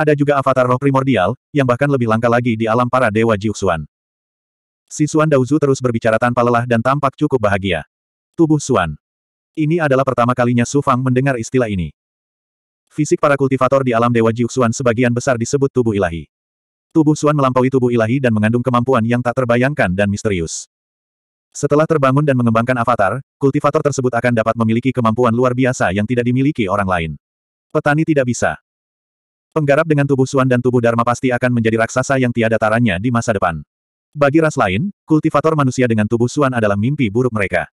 Ada juga avatar roh primordial, yang bahkan lebih langka lagi di alam para dewa Jiuxuan. Si Suan Daozu terus berbicara tanpa lelah dan tampak cukup bahagia. Tubuh Suan. Ini adalah pertama kalinya Su Fang mendengar istilah ini. Fisik para kultivator di alam dewa Jiuxuan sebagian besar disebut tubuh ilahi. Tubuh Suan melampaui tubuh ilahi dan mengandung kemampuan yang tak terbayangkan dan misterius. Setelah terbangun dan mengembangkan avatar, kultivator tersebut akan dapat memiliki kemampuan luar biasa yang tidak dimiliki orang lain. Petani tidak bisa. Penggarap dengan tubuh Suan dan tubuh Dharma pasti akan menjadi raksasa yang tiada taranya di masa depan. Bagi ras lain, kultivator manusia dengan tubuh Suan adalah mimpi buruk mereka.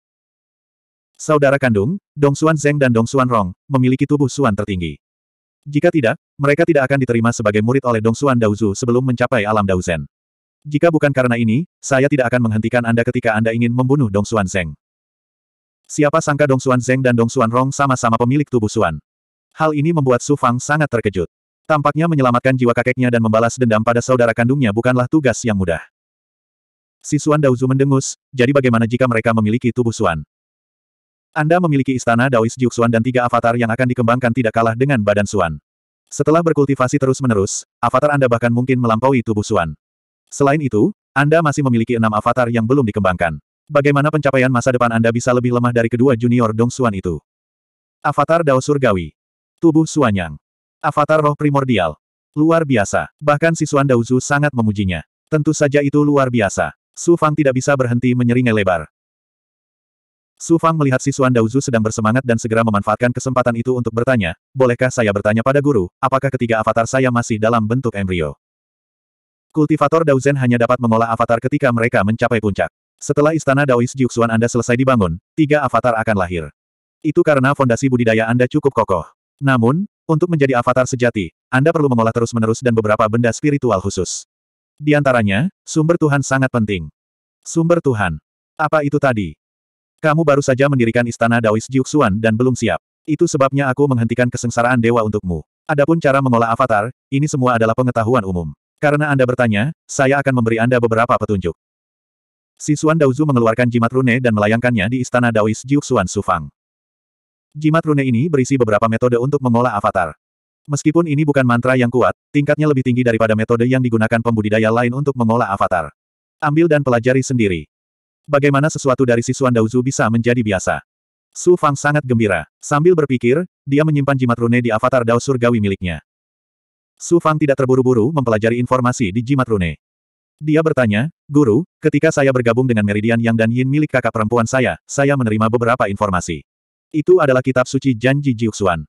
Saudara kandung, Dong Suan Zeng dan Dong Suan Rong, memiliki tubuh Suan tertinggi. Jika tidak, mereka tidak akan diterima sebagai murid oleh Dong Dongsuan Daozu sebelum mencapai alam Daozen. Jika bukan karena ini, saya tidak akan menghentikan Anda ketika Anda ingin membunuh Dong Xuan Zeng. Siapa sangka Dong Xuan Zeng dan Dong Xuan Rong sama-sama pemilik tubuh Xuan? Hal ini membuat Su Fang sangat terkejut. Tampaknya menyelamatkan jiwa kakeknya dan membalas dendam pada saudara kandungnya bukanlah tugas yang mudah. Si Suan Daozu mendengus, jadi bagaimana jika mereka memiliki tubuh Suan? Anda memiliki istana Daois Juxuan dan tiga avatar yang akan dikembangkan tidak kalah dengan badan Suan. Setelah berkultivasi terus-menerus, avatar Anda bahkan mungkin melampaui tubuh Suan. Selain itu, Anda masih memiliki enam avatar yang belum dikembangkan. Bagaimana pencapaian masa depan Anda bisa lebih lemah dari kedua junior Dong Suan itu? Avatar Dao Surgawi. Tubuh Suanyang. Avatar roh primordial. Luar biasa. Bahkan si Suan Daozu sangat memujinya. Tentu saja itu luar biasa. Su Fang tidak bisa berhenti menyeringai lebar. Su Fang melihat Suan Daozu sedang bersemangat dan segera memanfaatkan kesempatan itu untuk bertanya, bolehkah saya bertanya pada guru, apakah ketiga avatar saya masih dalam bentuk embrio? Kultivator Daozen hanya dapat mengolah avatar ketika mereka mencapai puncak. Setelah istana Daois Jiuxuan Anda selesai dibangun, tiga avatar akan lahir. Itu karena fondasi budidaya Anda cukup kokoh. Namun, untuk menjadi avatar sejati, Anda perlu mengolah terus-menerus dan beberapa benda spiritual khusus. Di antaranya, sumber Tuhan sangat penting. Sumber Tuhan. Apa itu tadi? Kamu baru saja mendirikan istana Daois Jiuxuan dan belum siap. Itu sebabnya aku menghentikan kesengsaraan dewa untukmu. Adapun cara mengolah avatar, ini semua adalah pengetahuan umum. Karena Anda bertanya, saya akan memberi Anda beberapa petunjuk. Sisuan Daozu mengeluarkan jimat rune dan melayangkannya di istana Daois Jiuxuan Sufang. Jimat rune ini berisi beberapa metode untuk mengolah avatar. Meskipun ini bukan mantra yang kuat, tingkatnya lebih tinggi daripada metode yang digunakan pembudidaya lain untuk mengolah avatar. Ambil dan pelajari sendiri bagaimana sesuatu dari sisuan daozu bisa menjadi biasa. Su Fang sangat gembira. Sambil berpikir, dia menyimpan jimat rune di avatar Dao Surgawi miliknya. Su Fang tidak terburu-buru mempelajari informasi di jimat rune. Dia bertanya, Guru, ketika saya bergabung dengan Meridian Yang dan Yin milik kakak perempuan saya, saya menerima beberapa informasi. Itu adalah kitab suci Janji Jiuxuan.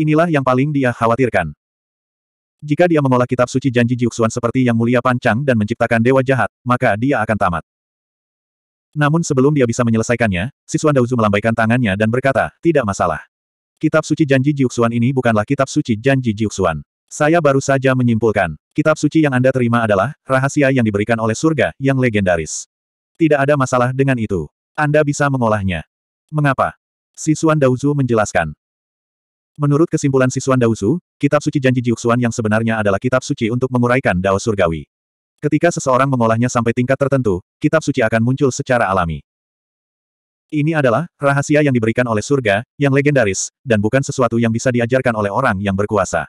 Inilah yang paling dia khawatirkan. Jika dia mengolah kitab suci Janji Jiuxuan seperti yang mulia pancang dan menciptakan dewa jahat, maka dia akan tamat. Namun sebelum dia bisa menyelesaikannya, Sisuan Dauzu melambaikan tangannya dan berkata, tidak masalah. Kitab suci janji Jiuxuan ini bukanlah kitab suci janji Jiuxuan. Saya baru saja menyimpulkan, kitab suci yang Anda terima adalah rahasia yang diberikan oleh surga yang legendaris. Tidak ada masalah dengan itu. Anda bisa mengolahnya. Mengapa? Sisuan Dauzu menjelaskan. Menurut kesimpulan Sisuan Daozu, kitab suci janji Jiuxuan yang sebenarnya adalah kitab suci untuk menguraikan Dao Surgawi. Ketika seseorang mengolahnya sampai tingkat tertentu, kitab suci akan muncul secara alami. Ini adalah rahasia yang diberikan oleh surga, yang legendaris, dan bukan sesuatu yang bisa diajarkan oleh orang yang berkuasa.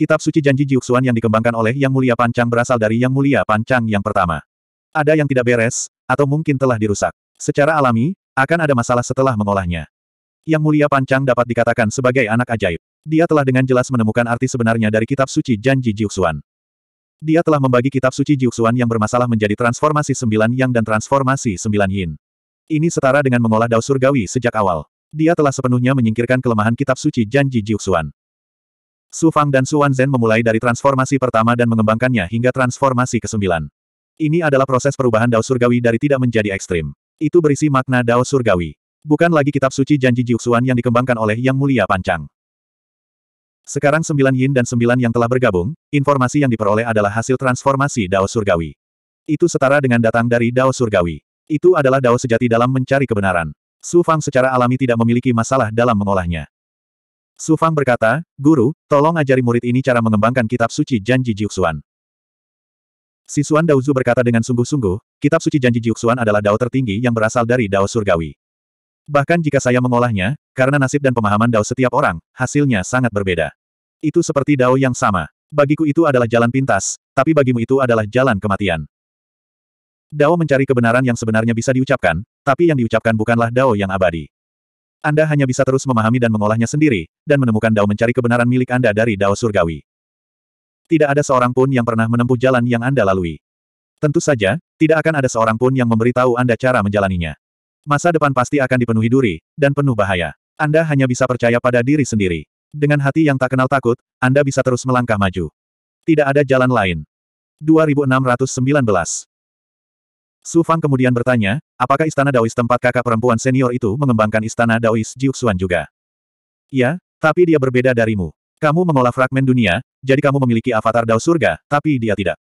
Kitab suci janji Jiuxuan yang dikembangkan oleh Yang Mulia Pancang berasal dari Yang Mulia Pancang yang pertama. Ada yang tidak beres, atau mungkin telah dirusak. Secara alami, akan ada masalah setelah mengolahnya. Yang Mulia Pancang dapat dikatakan sebagai anak ajaib. Dia telah dengan jelas menemukan arti sebenarnya dari kitab suci janji Jiuxuan. Dia telah membagi kitab suci Jiuxuan yang bermasalah menjadi transformasi sembilan yang dan transformasi sembilan yin. Ini setara dengan mengolah dao surgawi sejak awal. Dia telah sepenuhnya menyingkirkan kelemahan kitab suci janji Jiuxuan. Su Fang dan Su Wanzhen memulai dari transformasi pertama dan mengembangkannya hingga transformasi ke sembilan. Ini adalah proses perubahan dao surgawi dari tidak menjadi ekstrim. Itu berisi makna dao surgawi. Bukan lagi kitab suci janji Jiuxuan yang dikembangkan oleh Yang Mulia Pancang. Sekarang sembilan yin dan sembilan yang telah bergabung, informasi yang diperoleh adalah hasil transformasi Dao Surgawi. Itu setara dengan datang dari Dao Surgawi. Itu adalah Dao sejati dalam mencari kebenaran. Su Fang secara alami tidak memiliki masalah dalam mengolahnya. Su Fang berkata, Guru, tolong ajari murid ini cara mengembangkan kitab suci Janji Jiuxuan. Si Sisuan Daozu berkata dengan sungguh-sungguh, kitab suci Janji Jiuxuan adalah Dao tertinggi yang berasal dari Dao Surgawi. Bahkan jika saya mengolahnya, karena nasib dan pemahaman Dao setiap orang, hasilnya sangat berbeda. Itu seperti Dao yang sama. Bagiku itu adalah jalan pintas, tapi bagimu itu adalah jalan kematian. Dao mencari kebenaran yang sebenarnya bisa diucapkan, tapi yang diucapkan bukanlah Dao yang abadi. Anda hanya bisa terus memahami dan mengolahnya sendiri, dan menemukan Dao mencari kebenaran milik Anda dari Dao Surgawi. Tidak ada seorang pun yang pernah menempuh jalan yang Anda lalui. Tentu saja, tidak akan ada seorang pun yang memberitahu Anda cara menjalaninya. Masa depan pasti akan dipenuhi duri, dan penuh bahaya. Anda hanya bisa percaya pada diri sendiri. Dengan hati yang tak kenal takut, Anda bisa terus melangkah maju. Tidak ada jalan lain. 2619 Su Fang kemudian bertanya, apakah istana Daois tempat kakak perempuan senior itu mengembangkan istana Daois Jiuxuan juga? Ya, tapi dia berbeda darimu. Kamu mengolah fragmen dunia, jadi kamu memiliki avatar Dao surga, tapi dia tidak.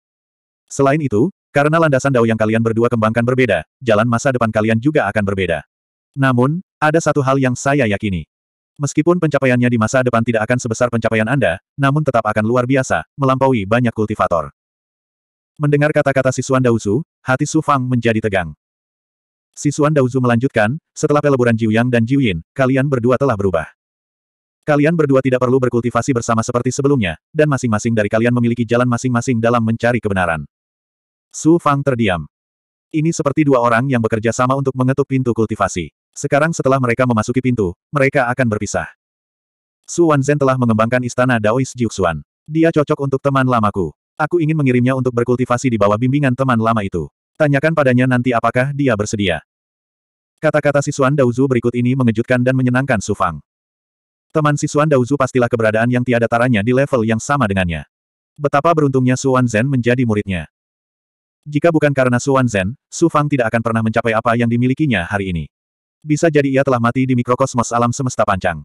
Selain itu, karena landasan dao yang kalian berdua kembangkan berbeda, jalan masa depan kalian juga akan berbeda. Namun, ada satu hal yang saya yakini. Meskipun pencapaiannya di masa depan tidak akan sebesar pencapaian Anda, namun tetap akan luar biasa, melampaui banyak kultivator. Mendengar kata-kata Sisuan Daozu, hati Su Fang menjadi tegang. Sisuan Dauzu melanjutkan, setelah peleburan Jiu Yang dan Jiu Yin, kalian berdua telah berubah. Kalian berdua tidak perlu berkultivasi bersama seperti sebelumnya, dan masing-masing dari kalian memiliki jalan masing-masing dalam mencari kebenaran. Su Fang terdiam. Ini seperti dua orang yang bekerja sama untuk mengetuk pintu kultivasi. Sekarang setelah mereka memasuki pintu, mereka akan berpisah. Su Wanzhen telah mengembangkan istana Daois Jiuxuan. Dia cocok untuk teman lamaku. Aku ingin mengirimnya untuk berkultivasi di bawah bimbingan teman lama itu. Tanyakan padanya nanti apakah dia bersedia. Kata-kata Sisuan Daozu berikut ini mengejutkan dan menyenangkan Su Fang. Teman Sisuan Daozu pastilah keberadaan yang tiada taranya di level yang sama dengannya. Betapa beruntungnya Su Wanzhen menjadi muridnya. Jika bukan karena Suan Zen, Su Fang tidak akan pernah mencapai apa yang dimilikinya hari ini. Bisa jadi ia telah mati di mikrokosmos alam semesta Panjang.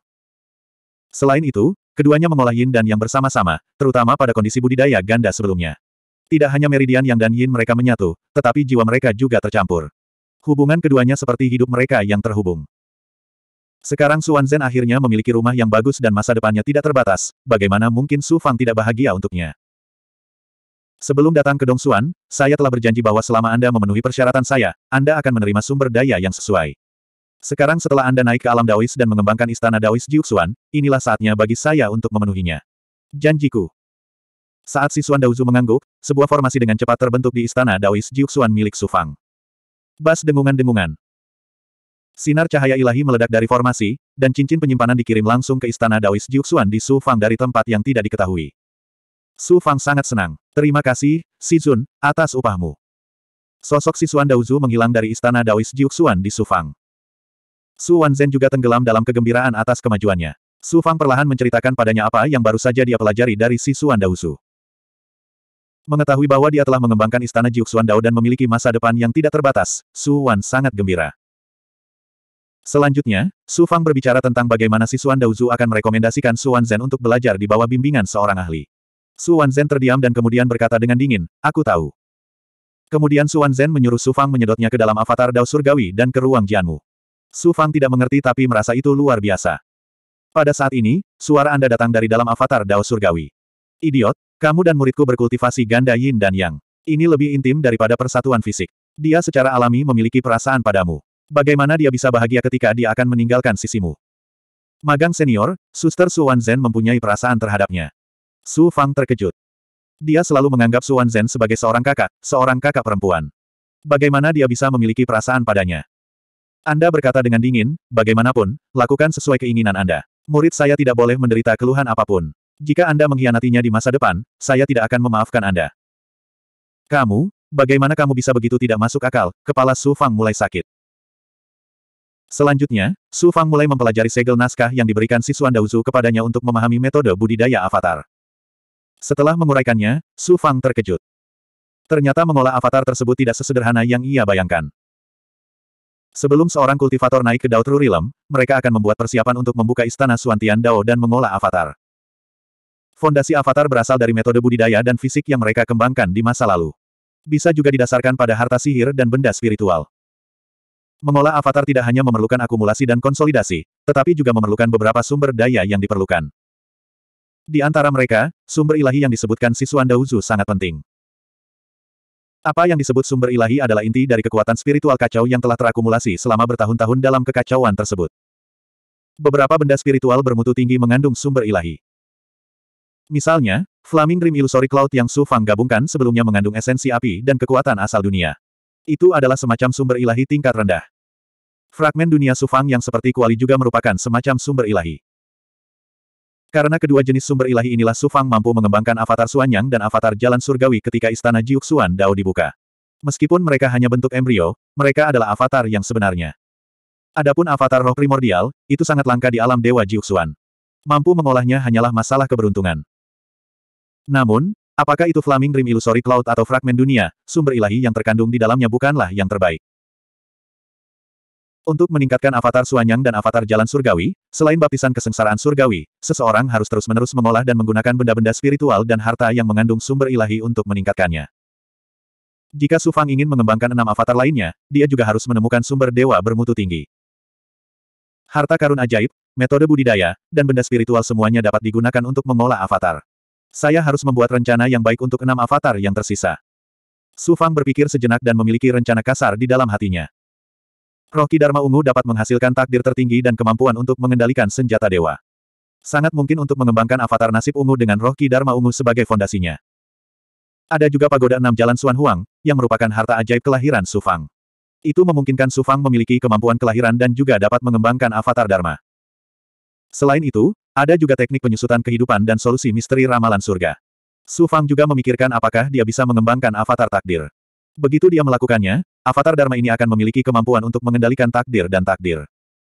Selain itu, keduanya mengolah yin dan yang bersama-sama, terutama pada kondisi budidaya ganda sebelumnya. Tidak hanya meridian yang dan yin mereka menyatu, tetapi jiwa mereka juga tercampur. Hubungan keduanya seperti hidup mereka yang terhubung. Sekarang Suan Zen akhirnya memiliki rumah yang bagus dan masa depannya tidak terbatas, bagaimana mungkin Su Fang tidak bahagia untuknya. Sebelum datang ke Dongsuan, saya telah berjanji bahwa selama Anda memenuhi persyaratan saya, Anda akan menerima sumber daya yang sesuai. Sekarang setelah Anda naik ke alam Daois dan mengembangkan istana Daois Jiuxuan, inilah saatnya bagi saya untuk memenuhinya. Janjiku. Saat Sisuan Daozu mengangguk, sebuah formasi dengan cepat terbentuk di istana Daois Jiuxuan milik Sufang. Bas dengungan-dengungan. Sinar cahaya ilahi meledak dari formasi, dan cincin penyimpanan dikirim langsung ke istana Daois Jiuxuan di Su Fang dari tempat yang tidak diketahui. Su Fang sangat senang. Terima kasih, Si Jun, atas upahmu. Sosok Sisuan Daozu menghilang dari istana Daois Jiuxuan di Su Fang. Su Wanzhen juga tenggelam dalam kegembiraan atas kemajuannya. Su Fang perlahan menceritakan padanya apa yang baru saja dia pelajari dari Sisuan Daozu. Mengetahui bahwa dia telah mengembangkan istana Jiuxuan Dao dan memiliki masa depan yang tidak terbatas, Su Wan sangat gembira. Selanjutnya, Su Fang berbicara tentang bagaimana si Suan Daozu akan merekomendasikan Su Wan Zhen untuk belajar di bawah bimbingan seorang ahli. Su Wanzhen terdiam dan kemudian berkata dengan dingin, aku tahu. Kemudian Su Wanzhen menyuruh Su Fang menyedotnya ke dalam avatar dao surgawi dan ke ruang Jianmu. Su Fang tidak mengerti tapi merasa itu luar biasa. Pada saat ini, suara Anda datang dari dalam avatar dao surgawi. Idiot, kamu dan muridku berkultivasi ganda yin dan yang. Ini lebih intim daripada persatuan fisik. Dia secara alami memiliki perasaan padamu. Bagaimana dia bisa bahagia ketika dia akan meninggalkan sisimu? Magang senior, suster Su Wanzhen mempunyai perasaan terhadapnya. Su Fang terkejut. Dia selalu menganggap Su Wanzhen sebagai seorang kakak, seorang kakak perempuan. Bagaimana dia bisa memiliki perasaan padanya? Anda berkata dengan dingin, bagaimanapun, lakukan sesuai keinginan Anda. Murid saya tidak boleh menderita keluhan apapun. Jika Anda mengkhianatinya di masa depan, saya tidak akan memaafkan Anda. Kamu, bagaimana kamu bisa begitu tidak masuk akal? Kepala Su Fang mulai sakit. Selanjutnya, Su Fang mulai mempelajari segel naskah yang diberikan siswan Dauzu kepadanya untuk memahami metode budidaya avatar. Setelah menguraikannya, Su Fang terkejut. Ternyata mengolah avatar tersebut tidak sesederhana yang ia bayangkan. Sebelum seorang kultivator naik ke Daud Rurilem, mereka akan membuat persiapan untuk membuka istana Suantian Dao dan mengolah avatar. Fondasi avatar berasal dari metode budidaya dan fisik yang mereka kembangkan di masa lalu. Bisa juga didasarkan pada harta sihir dan benda spiritual. Mengolah avatar tidak hanya memerlukan akumulasi dan konsolidasi, tetapi juga memerlukan beberapa sumber daya yang diperlukan. Di antara mereka, sumber ilahi yang disebutkan Sisuan Dauzu sangat penting. Apa yang disebut sumber ilahi adalah inti dari kekuatan spiritual kacau yang telah terakumulasi selama bertahun-tahun dalam kekacauan tersebut. Beberapa benda spiritual bermutu tinggi mengandung sumber ilahi. Misalnya, Flaming Dream Illusory Cloud yang Su Fang gabungkan sebelumnya mengandung esensi api dan kekuatan asal dunia. Itu adalah semacam sumber ilahi tingkat rendah. Fragmen dunia Su Fang yang seperti kuali juga merupakan semacam sumber ilahi. Karena kedua jenis sumber ilahi inilah Sufang mampu mengembangkan avatar Suanyang dan avatar jalan surgawi ketika istana Jiuxuan Dao dibuka. Meskipun mereka hanya bentuk embrio, mereka adalah avatar yang sebenarnya. Adapun avatar roh primordial, itu sangat langka di alam dewa Jiuxuan. Mampu mengolahnya hanyalah masalah keberuntungan. Namun, apakah itu Flaming Dream Illusory Cloud atau fragmen dunia, sumber ilahi yang terkandung di dalamnya bukanlah yang terbaik. Untuk meningkatkan avatar Suanyang dan avatar jalan surgawi, selain baptisan kesengsaraan surgawi, seseorang harus terus-menerus mengolah dan menggunakan benda-benda spiritual dan harta yang mengandung sumber ilahi untuk meningkatkannya. Jika Su Fang ingin mengembangkan enam avatar lainnya, dia juga harus menemukan sumber dewa bermutu tinggi. Harta karun ajaib, metode budidaya, dan benda spiritual semuanya dapat digunakan untuk mengolah avatar. Saya harus membuat rencana yang baik untuk enam avatar yang tersisa. Su Fang berpikir sejenak dan memiliki rencana kasar di dalam hatinya. Roh Kidarma Dharma Ungu dapat menghasilkan takdir tertinggi dan kemampuan untuk mengendalikan senjata dewa. Sangat mungkin untuk mengembangkan avatar nasib ungu dengan roh Kidarma Dharma Ungu sebagai fondasinya. Ada juga pagoda enam jalan Suan Huang, yang merupakan harta ajaib kelahiran Sufang. Itu memungkinkan Sufang memiliki kemampuan kelahiran dan juga dapat mengembangkan avatar Dharma. Selain itu, ada juga teknik penyusutan kehidupan dan solusi misteri ramalan surga. Sufang juga memikirkan apakah dia bisa mengembangkan avatar takdir. Begitu dia melakukannya, avatar Dharma ini akan memiliki kemampuan untuk mengendalikan takdir dan takdir.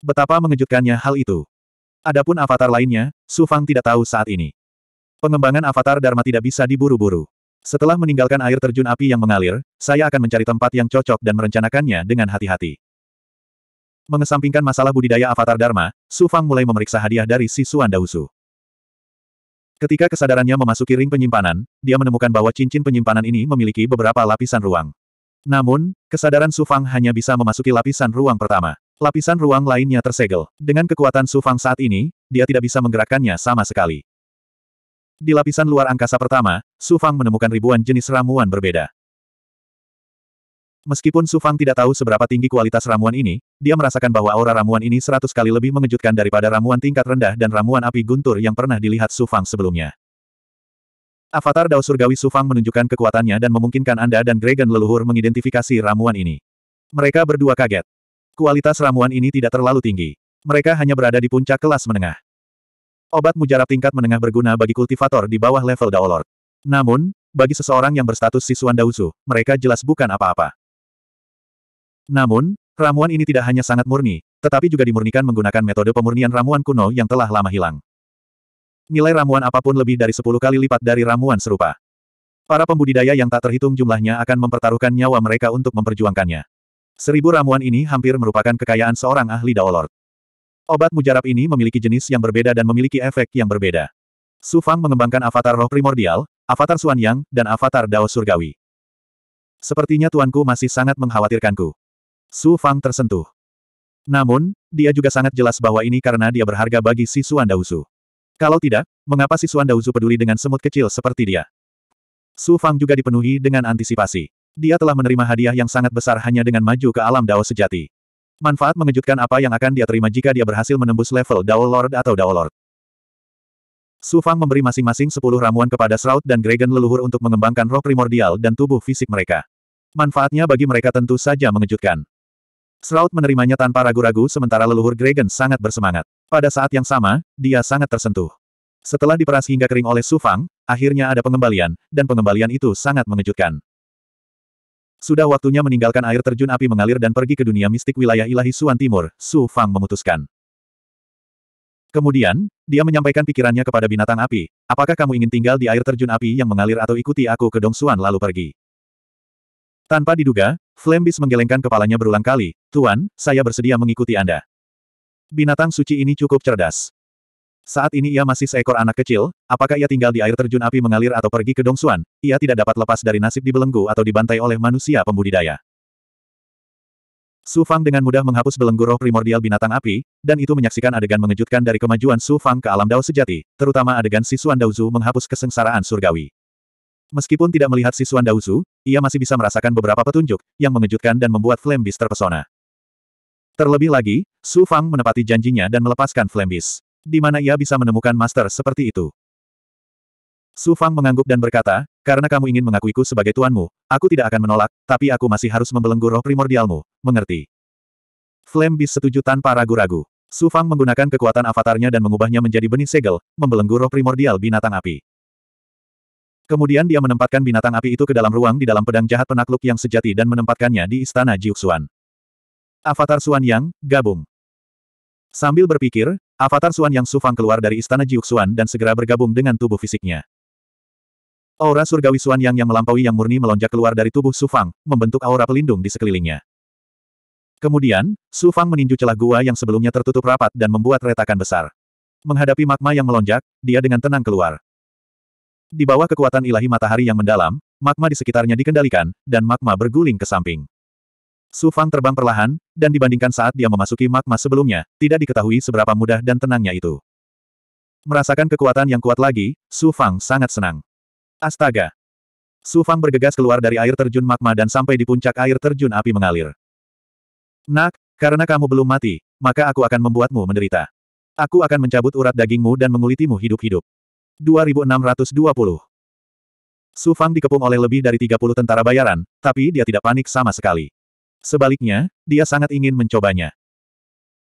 Betapa mengejutkannya hal itu. Adapun avatar lainnya, Su Fang tidak tahu saat ini. Pengembangan avatar Dharma tidak bisa diburu-buru. Setelah meninggalkan air terjun api yang mengalir, saya akan mencari tempat yang cocok dan merencanakannya dengan hati-hati. Mengesampingkan masalah budidaya avatar Dharma, Su Fang mulai memeriksa hadiah dari si Suan Dausu. Ketika kesadarannya memasuki ring penyimpanan, dia menemukan bahwa cincin penyimpanan ini memiliki beberapa lapisan ruang. Namun, kesadaran Sufang hanya bisa memasuki lapisan ruang pertama. Lapisan ruang lainnya tersegel. Dengan kekuatan Sufang saat ini, dia tidak bisa menggerakkannya sama sekali. Di lapisan luar angkasa pertama, Sufang menemukan ribuan jenis ramuan berbeda. Meskipun Su Fang tidak tahu seberapa tinggi kualitas ramuan ini, dia merasakan bahwa aura ramuan ini seratus kali lebih mengejutkan daripada ramuan tingkat rendah dan ramuan api guntur yang pernah dilihat Su Fang sebelumnya. Avatar Dao Surgawi Su Fang menunjukkan kekuatannya dan memungkinkan Anda dan Dragon leluhur mengidentifikasi ramuan ini. Mereka berdua kaget. Kualitas ramuan ini tidak terlalu tinggi. Mereka hanya berada di puncak kelas menengah. Obat mujarab tingkat menengah berguna bagi kultivator di bawah level Dao Lord. Namun, bagi seseorang yang berstatus siswan Dausu, mereka jelas bukan apa-apa. Namun, ramuan ini tidak hanya sangat murni, tetapi juga dimurnikan menggunakan metode pemurnian ramuan kuno yang telah lama hilang. Nilai ramuan apapun lebih dari 10 kali lipat dari ramuan serupa. Para pembudidaya yang tak terhitung jumlahnya akan mempertaruhkan nyawa mereka untuk memperjuangkannya. Seribu ramuan ini hampir merupakan kekayaan seorang ahli Daolord. Obat mujarab ini memiliki jenis yang berbeda dan memiliki efek yang berbeda. Su Fang mengembangkan avatar roh primordial, avatar Suan Yang, dan avatar Dao Surgawi. Sepertinya tuanku masih sangat mengkhawatirkanku. Su Fang tersentuh. Namun, dia juga sangat jelas bahwa ini karena dia berharga bagi si Suan Kalau tidak, mengapa si Suan peduli dengan semut kecil seperti dia? Su Fang juga dipenuhi dengan antisipasi. Dia telah menerima hadiah yang sangat besar hanya dengan maju ke alam Dao sejati. Manfaat mengejutkan apa yang akan dia terima jika dia berhasil menembus level Dao Lord atau Dao Lord. Su Fang memberi masing-masing 10 ramuan kepada Shroud dan Dragon leluhur untuk mengembangkan roh primordial dan tubuh fisik mereka. Manfaatnya bagi mereka tentu saja mengejutkan. Shroud menerimanya tanpa ragu-ragu sementara leluhur Gregen sangat bersemangat. Pada saat yang sama, dia sangat tersentuh. Setelah diperas hingga kering oleh Sufang, akhirnya ada pengembalian, dan pengembalian itu sangat mengejutkan. Sudah waktunya meninggalkan air terjun api mengalir dan pergi ke dunia mistik wilayah ilahi Suan Timur, Su Fang memutuskan. Kemudian, dia menyampaikan pikirannya kepada binatang api, apakah kamu ingin tinggal di air terjun api yang mengalir atau ikuti aku ke Dong Suan lalu pergi? Tanpa diduga, Flambis menggelengkan kepalanya berulang kali, Tuan, saya bersedia mengikuti Anda. Binatang suci ini cukup cerdas. Saat ini ia masih seekor anak kecil, apakah ia tinggal di air terjun api mengalir atau pergi ke Dongsuan, ia tidak dapat lepas dari nasib dibelenggu atau dibantai oleh manusia pembudidaya. Su Fang dengan mudah menghapus belenggu roh primordial binatang api, dan itu menyaksikan adegan mengejutkan dari kemajuan Su Fang ke alam dao sejati, terutama adegan si Daozu menghapus kesengsaraan surgawi. Meskipun tidak melihat sisuan Dauzu, ia masih bisa merasakan beberapa petunjuk, yang mengejutkan dan membuat Flambis terpesona. Terlebih lagi, Su Fang menepati janjinya dan melepaskan Flambis. Di mana ia bisa menemukan master seperti itu. Su Fang mengangguk dan berkata, karena kamu ingin mengakuiku sebagai tuanmu, aku tidak akan menolak, tapi aku masih harus membelenggu roh primordialmu, mengerti? Flambis setuju tanpa ragu-ragu. Su Fang menggunakan kekuatan avatarnya dan mengubahnya menjadi benih segel, membelenggu roh primordial binatang api. Kemudian dia menempatkan binatang api itu ke dalam ruang di dalam pedang jahat penakluk yang sejati dan menempatkannya di istana Jiuxuan. Avatar Xuan Yang, gabung. Sambil berpikir, Avatar Xuan Yang Sufang keluar dari istana Jiuxuan dan segera bergabung dengan tubuh fisiknya. Aura surgawi Xuan Yang yang melampaui yang murni melonjak keluar dari tubuh Sufang, membentuk aura pelindung di sekelilingnya. Kemudian, Sufang meninju celah gua yang sebelumnya tertutup rapat dan membuat retakan besar. Menghadapi magma yang melonjak, dia dengan tenang keluar. Di bawah kekuatan ilahi matahari yang mendalam, magma di sekitarnya dikendalikan, dan magma berguling ke samping. Su Fang terbang perlahan, dan dibandingkan saat dia memasuki magma sebelumnya, tidak diketahui seberapa mudah dan tenangnya itu. Merasakan kekuatan yang kuat lagi, Su Fang sangat senang. Astaga! Su Fang bergegas keluar dari air terjun magma dan sampai di puncak air terjun api mengalir. Nak, karena kamu belum mati, maka aku akan membuatmu menderita. Aku akan mencabut urat dagingmu dan mengulitimu hidup-hidup. 2620. Su Fang dikepung oleh lebih dari 30 tentara bayaran, tapi dia tidak panik sama sekali. Sebaliknya, dia sangat ingin mencobanya.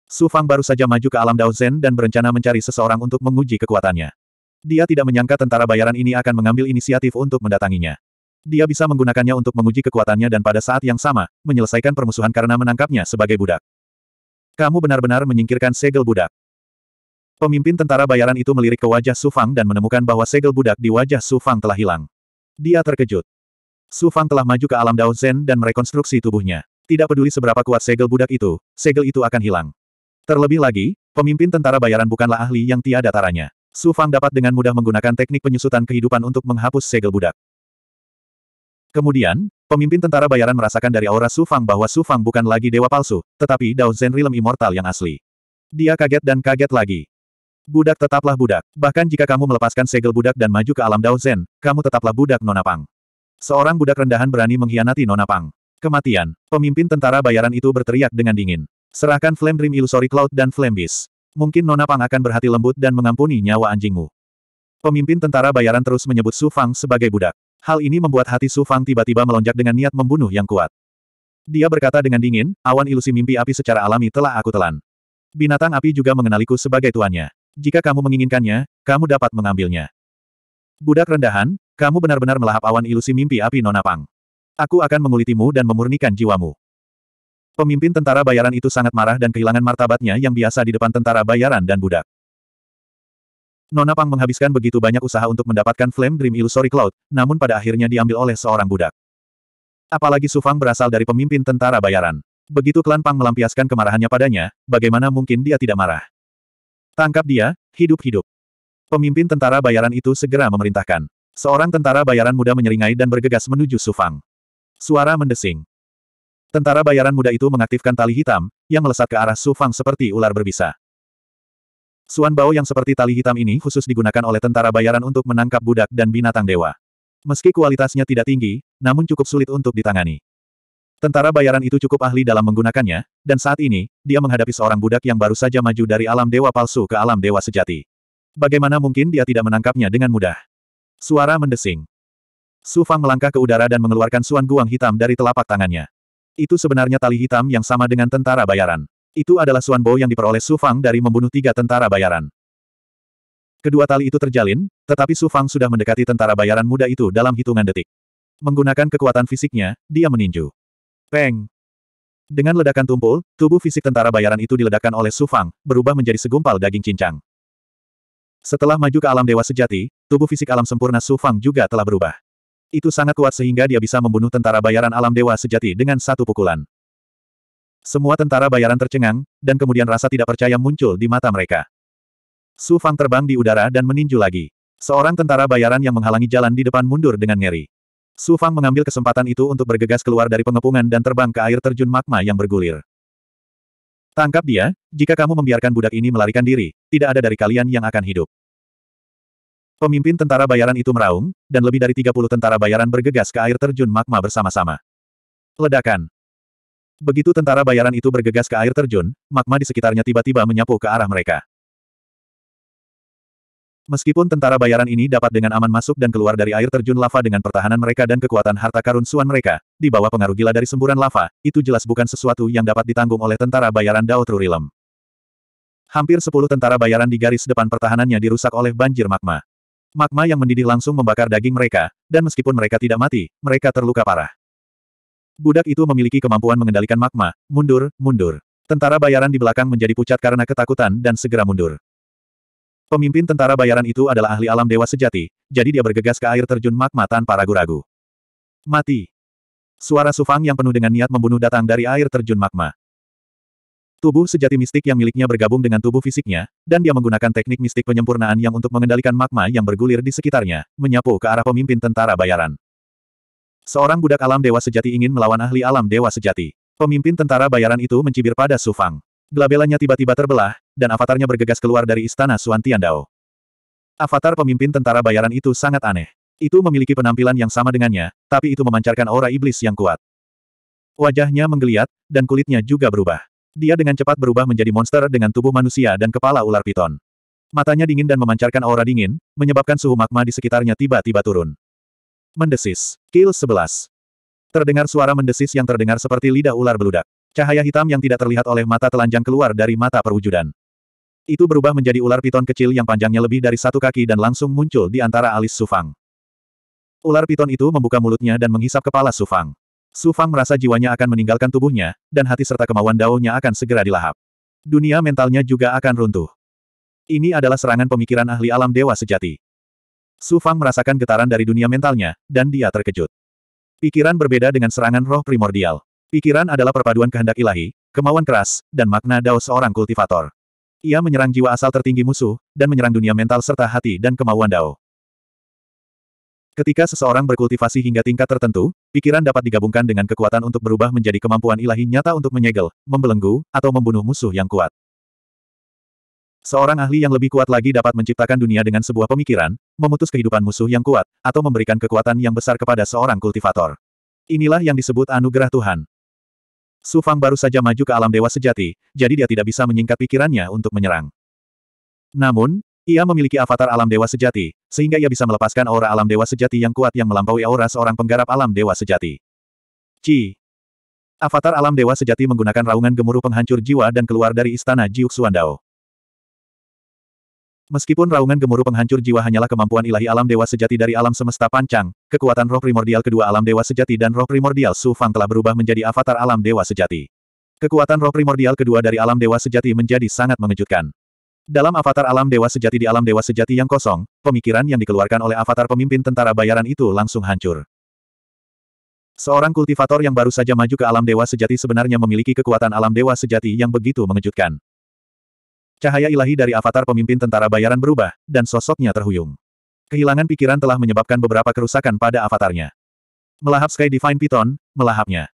Su Fang baru saja maju ke alam Daozen dan berencana mencari seseorang untuk menguji kekuatannya. Dia tidak menyangka tentara bayaran ini akan mengambil inisiatif untuk mendatanginya. Dia bisa menggunakannya untuk menguji kekuatannya dan pada saat yang sama, menyelesaikan permusuhan karena menangkapnya sebagai budak. Kamu benar-benar menyingkirkan segel budak. Pemimpin tentara bayaran itu melirik ke wajah Su Fang dan menemukan bahwa segel budak di wajah Su Fang telah hilang. Dia terkejut. Su Fang telah maju ke alam Dao Zen dan merekonstruksi tubuhnya. Tidak peduli seberapa kuat segel budak itu, segel itu akan hilang. Terlebih lagi, pemimpin tentara bayaran bukanlah ahli yang tiada taranya. Su Fang dapat dengan mudah menggunakan teknik penyusutan kehidupan untuk menghapus segel budak. Kemudian, pemimpin tentara bayaran merasakan dari aura Su Fang bahwa Su Fang bukan lagi dewa palsu, tetapi Dao Zen Realm Immortal yang asli. Dia kaget dan kaget lagi. Budak tetaplah budak, bahkan jika kamu melepaskan segel budak dan maju ke alam Dao Zen, kamu tetaplah budak Nona Pang. Seorang budak rendahan berani mengkhianati Nona Pang. Kematian. Pemimpin tentara bayaran itu berteriak dengan dingin. Serahkan Flame Dream Illusory Cloud dan Flame Beast. Mungkin Nona Pang akan berhati lembut dan mengampuni nyawa anjingmu. Pemimpin tentara bayaran terus menyebut Su Fang sebagai budak. Hal ini membuat hati Su Fang tiba-tiba melonjak dengan niat membunuh yang kuat. Dia berkata dengan dingin, awan ilusi mimpi api secara alami telah aku telan. Binatang api juga mengenaliku sebagai tuannya. Jika kamu menginginkannya, kamu dapat mengambilnya. Budak rendahan, kamu benar-benar melahap awan ilusi mimpi api Nona Pang. Aku akan mengulitimu dan memurnikan jiwamu. Pemimpin tentara bayaran itu sangat marah dan kehilangan martabatnya yang biasa di depan tentara bayaran dan budak. Nona Pang menghabiskan begitu banyak usaha untuk mendapatkan Flame Dream Illusory Cloud, namun pada akhirnya diambil oleh seorang budak. Apalagi Sufang berasal dari pemimpin tentara bayaran. Begitu klan Pang melampiaskan kemarahannya padanya, bagaimana mungkin dia tidak marah? Tangkap dia, hidup-hidup. Pemimpin tentara bayaran itu segera memerintahkan. Seorang tentara bayaran muda menyeringai dan bergegas menuju Sufang. Suara mendesing. Tentara bayaran muda itu mengaktifkan tali hitam, yang melesat ke arah Sufang seperti ular berbisa. Suan Bao yang seperti tali hitam ini khusus digunakan oleh tentara bayaran untuk menangkap budak dan binatang dewa. Meski kualitasnya tidak tinggi, namun cukup sulit untuk ditangani. Tentara bayaran itu cukup ahli dalam menggunakannya, dan saat ini, dia menghadapi seorang budak yang baru saja maju dari alam dewa palsu ke alam dewa sejati. Bagaimana mungkin dia tidak menangkapnya dengan mudah? Suara mendesing. Su Fang melangkah ke udara dan mengeluarkan suan guang hitam dari telapak tangannya. Itu sebenarnya tali hitam yang sama dengan tentara bayaran. Itu adalah suan bo yang diperoleh Su Fang dari membunuh tiga tentara bayaran. Kedua tali itu terjalin, tetapi Su Fang sudah mendekati tentara bayaran muda itu dalam hitungan detik. Menggunakan kekuatan fisiknya, dia meninju. Peng! Dengan ledakan tumpul, tubuh fisik tentara bayaran itu diledakkan oleh Su Fang, berubah menjadi segumpal daging cincang. Setelah maju ke alam dewa sejati, tubuh fisik alam sempurna Su Fang juga telah berubah. Itu sangat kuat sehingga dia bisa membunuh tentara bayaran alam dewa sejati dengan satu pukulan. Semua tentara bayaran tercengang, dan kemudian rasa tidak percaya muncul di mata mereka. Su Fang terbang di udara dan meninju lagi. Seorang tentara bayaran yang menghalangi jalan di depan mundur dengan ngeri. Su Fang mengambil kesempatan itu untuk bergegas keluar dari pengepungan dan terbang ke air terjun magma yang bergulir. Tangkap dia, jika kamu membiarkan budak ini melarikan diri, tidak ada dari kalian yang akan hidup. Pemimpin tentara bayaran itu meraung, dan lebih dari 30 tentara bayaran bergegas ke air terjun magma bersama-sama. Ledakan. Begitu tentara bayaran itu bergegas ke air terjun, magma di sekitarnya tiba-tiba menyapu ke arah mereka. Meskipun tentara bayaran ini dapat dengan aman masuk dan keluar dari air terjun lava dengan pertahanan mereka dan kekuatan harta karun suan mereka, di bawah pengaruh gila dari semburan lava, itu jelas bukan sesuatu yang dapat ditanggung oleh tentara bayaran Dao Trurilem. Hampir sepuluh tentara bayaran di garis depan pertahanannya dirusak oleh banjir magma. Magma yang mendidih langsung membakar daging mereka, dan meskipun mereka tidak mati, mereka terluka parah. Budak itu memiliki kemampuan mengendalikan magma, mundur, mundur. Tentara bayaran di belakang menjadi pucat karena ketakutan dan segera mundur. Pemimpin tentara bayaran itu adalah ahli alam dewa sejati, jadi dia bergegas ke air terjun magma tanpa ragu-ragu. Mati. Suara Sufang yang penuh dengan niat membunuh datang dari air terjun magma. Tubuh sejati mistik yang miliknya bergabung dengan tubuh fisiknya, dan dia menggunakan teknik mistik penyempurnaan yang untuk mengendalikan magma yang bergulir di sekitarnya, menyapu ke arah pemimpin tentara bayaran. Seorang budak alam dewa sejati ingin melawan ahli alam dewa sejati. Pemimpin tentara bayaran itu mencibir pada Sufang. Belabelanya tiba-tiba terbelah, dan avatarnya bergegas keluar dari istana Suan Tiandao. Avatar pemimpin tentara bayaran itu sangat aneh. Itu memiliki penampilan yang sama dengannya, tapi itu memancarkan aura iblis yang kuat. Wajahnya menggeliat, dan kulitnya juga berubah. Dia dengan cepat berubah menjadi monster dengan tubuh manusia dan kepala ular piton. Matanya dingin dan memancarkan aura dingin, menyebabkan suhu magma di sekitarnya tiba-tiba turun. Mendesis. Kill 11. Terdengar suara mendesis yang terdengar seperti lidah ular beludak. Cahaya hitam yang tidak terlihat oleh mata telanjang keluar dari mata perwujudan. Itu berubah menjadi ular piton kecil yang panjangnya lebih dari satu kaki dan langsung muncul di antara alis Sufang. Ular piton itu membuka mulutnya dan menghisap kepala Sufang. Sufang merasa jiwanya akan meninggalkan tubuhnya, dan hati serta kemauan daunnya akan segera dilahap. Dunia mentalnya juga akan runtuh. Ini adalah serangan pemikiran ahli alam dewa sejati. Sufang merasakan getaran dari dunia mentalnya, dan dia terkejut. Pikiran berbeda dengan serangan roh primordial. Pikiran adalah perpaduan kehendak ilahi, kemauan keras, dan makna dao seorang kultivator. Ia menyerang jiwa asal tertinggi musuh, dan menyerang dunia mental serta hati dan kemauan dao. Ketika seseorang berkultivasi hingga tingkat tertentu, pikiran dapat digabungkan dengan kekuatan untuk berubah menjadi kemampuan ilahi nyata untuk menyegel, membelenggu, atau membunuh musuh yang kuat. Seorang ahli yang lebih kuat lagi dapat menciptakan dunia dengan sebuah pemikiran, memutus kehidupan musuh yang kuat, atau memberikan kekuatan yang besar kepada seorang kultivator. Inilah yang disebut anugerah Tuhan. Su Fang baru saja maju ke alam dewa sejati, jadi dia tidak bisa menyingkat pikirannya untuk menyerang. Namun, ia memiliki avatar alam dewa sejati, sehingga ia bisa melepaskan aura alam dewa sejati yang kuat yang melampaui aura seorang penggarap alam dewa sejati. Ci. Avatar alam dewa sejati menggunakan raungan gemuruh penghancur jiwa dan keluar dari istana Jiuk Suandao. Meskipun raungan gemuruh penghancur jiwa hanyalah kemampuan ilahi alam dewa sejati dari alam semesta pancang, kekuatan roh primordial kedua alam dewa sejati dan roh primordial Su Fang telah berubah menjadi avatar alam dewa sejati. Kekuatan roh primordial kedua dari alam dewa sejati menjadi sangat mengejutkan. Dalam avatar alam dewa sejati di alam dewa sejati yang kosong, pemikiran yang dikeluarkan oleh avatar pemimpin tentara bayaran itu langsung hancur. Seorang kultivator yang baru saja maju ke alam dewa sejati sebenarnya memiliki kekuatan alam dewa sejati yang begitu mengejutkan. Cahaya ilahi dari avatar pemimpin tentara bayaran berubah, dan sosoknya terhuyung. Kehilangan pikiran telah menyebabkan beberapa kerusakan pada avatarnya. Melahap Sky Divine Python, melahapnya.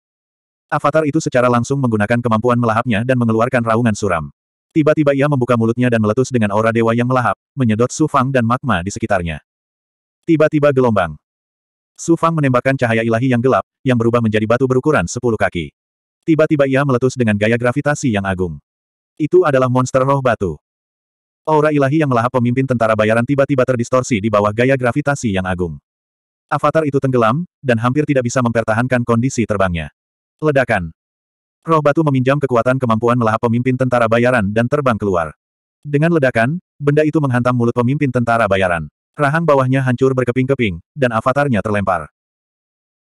Avatar itu secara langsung menggunakan kemampuan melahapnya dan mengeluarkan raungan suram. Tiba-tiba ia membuka mulutnya dan meletus dengan aura dewa yang melahap, menyedot Sufang dan magma di sekitarnya. Tiba-tiba gelombang. Sufang menembakkan cahaya ilahi yang gelap, yang berubah menjadi batu berukuran 10 kaki. Tiba-tiba ia meletus dengan gaya gravitasi yang agung. Itu adalah monster roh batu. Aura ilahi yang melahap pemimpin tentara bayaran tiba-tiba terdistorsi di bawah gaya gravitasi yang agung. Avatar itu tenggelam, dan hampir tidak bisa mempertahankan kondisi terbangnya. Ledakan. Roh batu meminjam kekuatan kemampuan melahap pemimpin tentara bayaran dan terbang keluar. Dengan ledakan, benda itu menghantam mulut pemimpin tentara bayaran. Rahang bawahnya hancur berkeping-keping, dan avatarnya terlempar.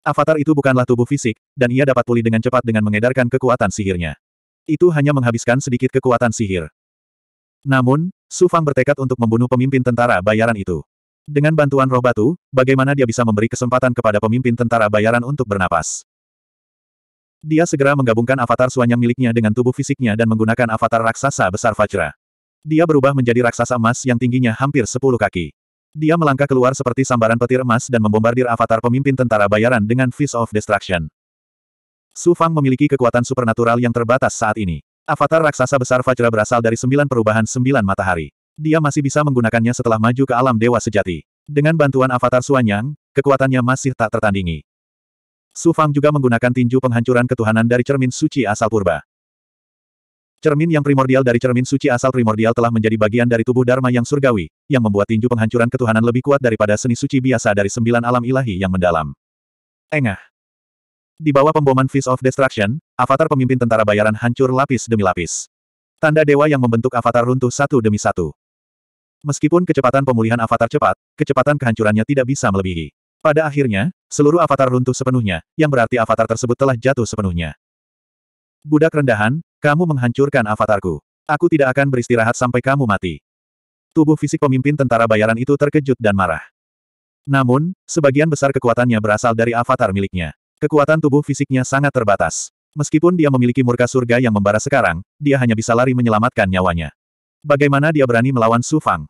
Avatar itu bukanlah tubuh fisik, dan ia dapat pulih dengan cepat dengan mengedarkan kekuatan sihirnya itu hanya menghabiskan sedikit kekuatan sihir. Namun, Su Fang bertekad untuk membunuh pemimpin tentara bayaran itu. Dengan bantuan roh batu, bagaimana dia bisa memberi kesempatan kepada pemimpin tentara bayaran untuk bernapas? Dia segera menggabungkan avatar suanya miliknya dengan tubuh fisiknya dan menggunakan avatar raksasa besar Fajra. Dia berubah menjadi raksasa emas yang tingginya hampir 10 kaki. Dia melangkah keluar seperti sambaran petir emas dan membombardir avatar pemimpin tentara bayaran dengan Fist of Destruction. Su Fang memiliki kekuatan supernatural yang terbatas saat ini. Avatar raksasa besar Fajra berasal dari sembilan perubahan sembilan matahari. Dia masih bisa menggunakannya setelah maju ke alam dewa sejati. Dengan bantuan avatar Suanyang, kekuatannya masih tak tertandingi. Su Fang juga menggunakan tinju penghancuran ketuhanan dari cermin suci asal purba. Cermin yang primordial dari cermin suci asal primordial telah menjadi bagian dari tubuh Dharma yang surgawi, yang membuat tinju penghancuran ketuhanan lebih kuat daripada seni suci biasa dari sembilan alam ilahi yang mendalam. Engah. Di bawah pemboman Fist of Destruction, avatar pemimpin tentara bayaran hancur lapis demi lapis. Tanda dewa yang membentuk avatar runtuh satu demi satu. Meskipun kecepatan pemulihan avatar cepat, kecepatan kehancurannya tidak bisa melebihi. Pada akhirnya, seluruh avatar runtuh sepenuhnya, yang berarti avatar tersebut telah jatuh sepenuhnya. Budak rendahan, kamu menghancurkan avatarku. Aku tidak akan beristirahat sampai kamu mati. Tubuh fisik pemimpin tentara bayaran itu terkejut dan marah. Namun, sebagian besar kekuatannya berasal dari avatar miliknya. Kekuatan tubuh fisiknya sangat terbatas. Meskipun dia memiliki murka surga yang membara sekarang, dia hanya bisa lari menyelamatkan nyawanya. Bagaimana dia berani melawan Su Fang?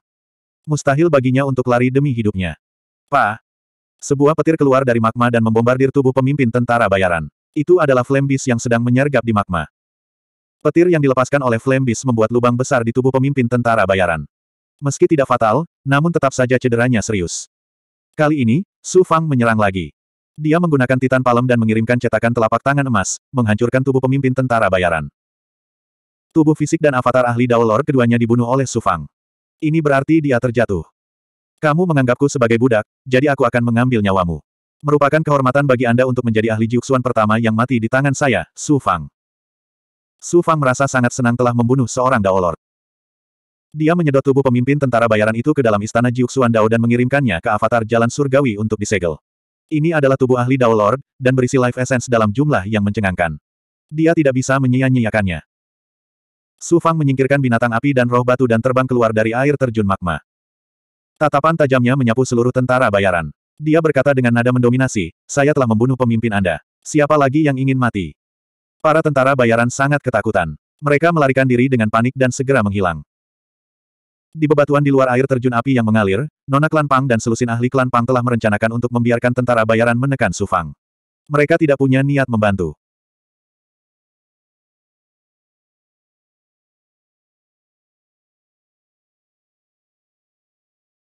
Mustahil baginya untuk lari demi hidupnya. Pa! Sebuah petir keluar dari magma dan membombardir tubuh pemimpin tentara bayaran. Itu adalah flame yang sedang menyergap di magma. Petir yang dilepaskan oleh flame membuat lubang besar di tubuh pemimpin tentara bayaran. Meski tidak fatal, namun tetap saja cederanya serius. Kali ini, Su Fang menyerang lagi. Dia menggunakan titan palem dan mengirimkan cetakan telapak tangan emas, menghancurkan tubuh pemimpin tentara bayaran. Tubuh fisik dan avatar ahli Dao keduanya dibunuh oleh Sufang. Ini berarti dia terjatuh. Kamu menganggapku sebagai budak, jadi aku akan mengambil nyawamu. Merupakan kehormatan bagi Anda untuk menjadi ahli Jiuxuan pertama yang mati di tangan saya, Su Fang. Su Fang merasa sangat senang telah membunuh seorang Dao Dia menyedot tubuh pemimpin tentara bayaran itu ke dalam istana Jiuxuan Dao dan mengirimkannya ke avatar jalan surgawi untuk disegel. Ini adalah tubuh ahli Dao Lord, dan berisi life essence dalam jumlah yang mencengangkan. Dia tidak bisa menyia-nyiakannya. Su Fang menyingkirkan binatang api dan roh batu dan terbang keluar dari air terjun magma. Tatapan tajamnya menyapu seluruh tentara bayaran. Dia berkata dengan nada mendominasi, saya telah membunuh pemimpin Anda. Siapa lagi yang ingin mati? Para tentara bayaran sangat ketakutan. Mereka melarikan diri dengan panik dan segera menghilang. Di bebatuan di luar air terjun api yang mengalir, Nona Klan Pang dan selusin ahli Klan Pang telah merencanakan untuk membiarkan tentara bayaran menekan Sufang. Mereka tidak punya niat membantu.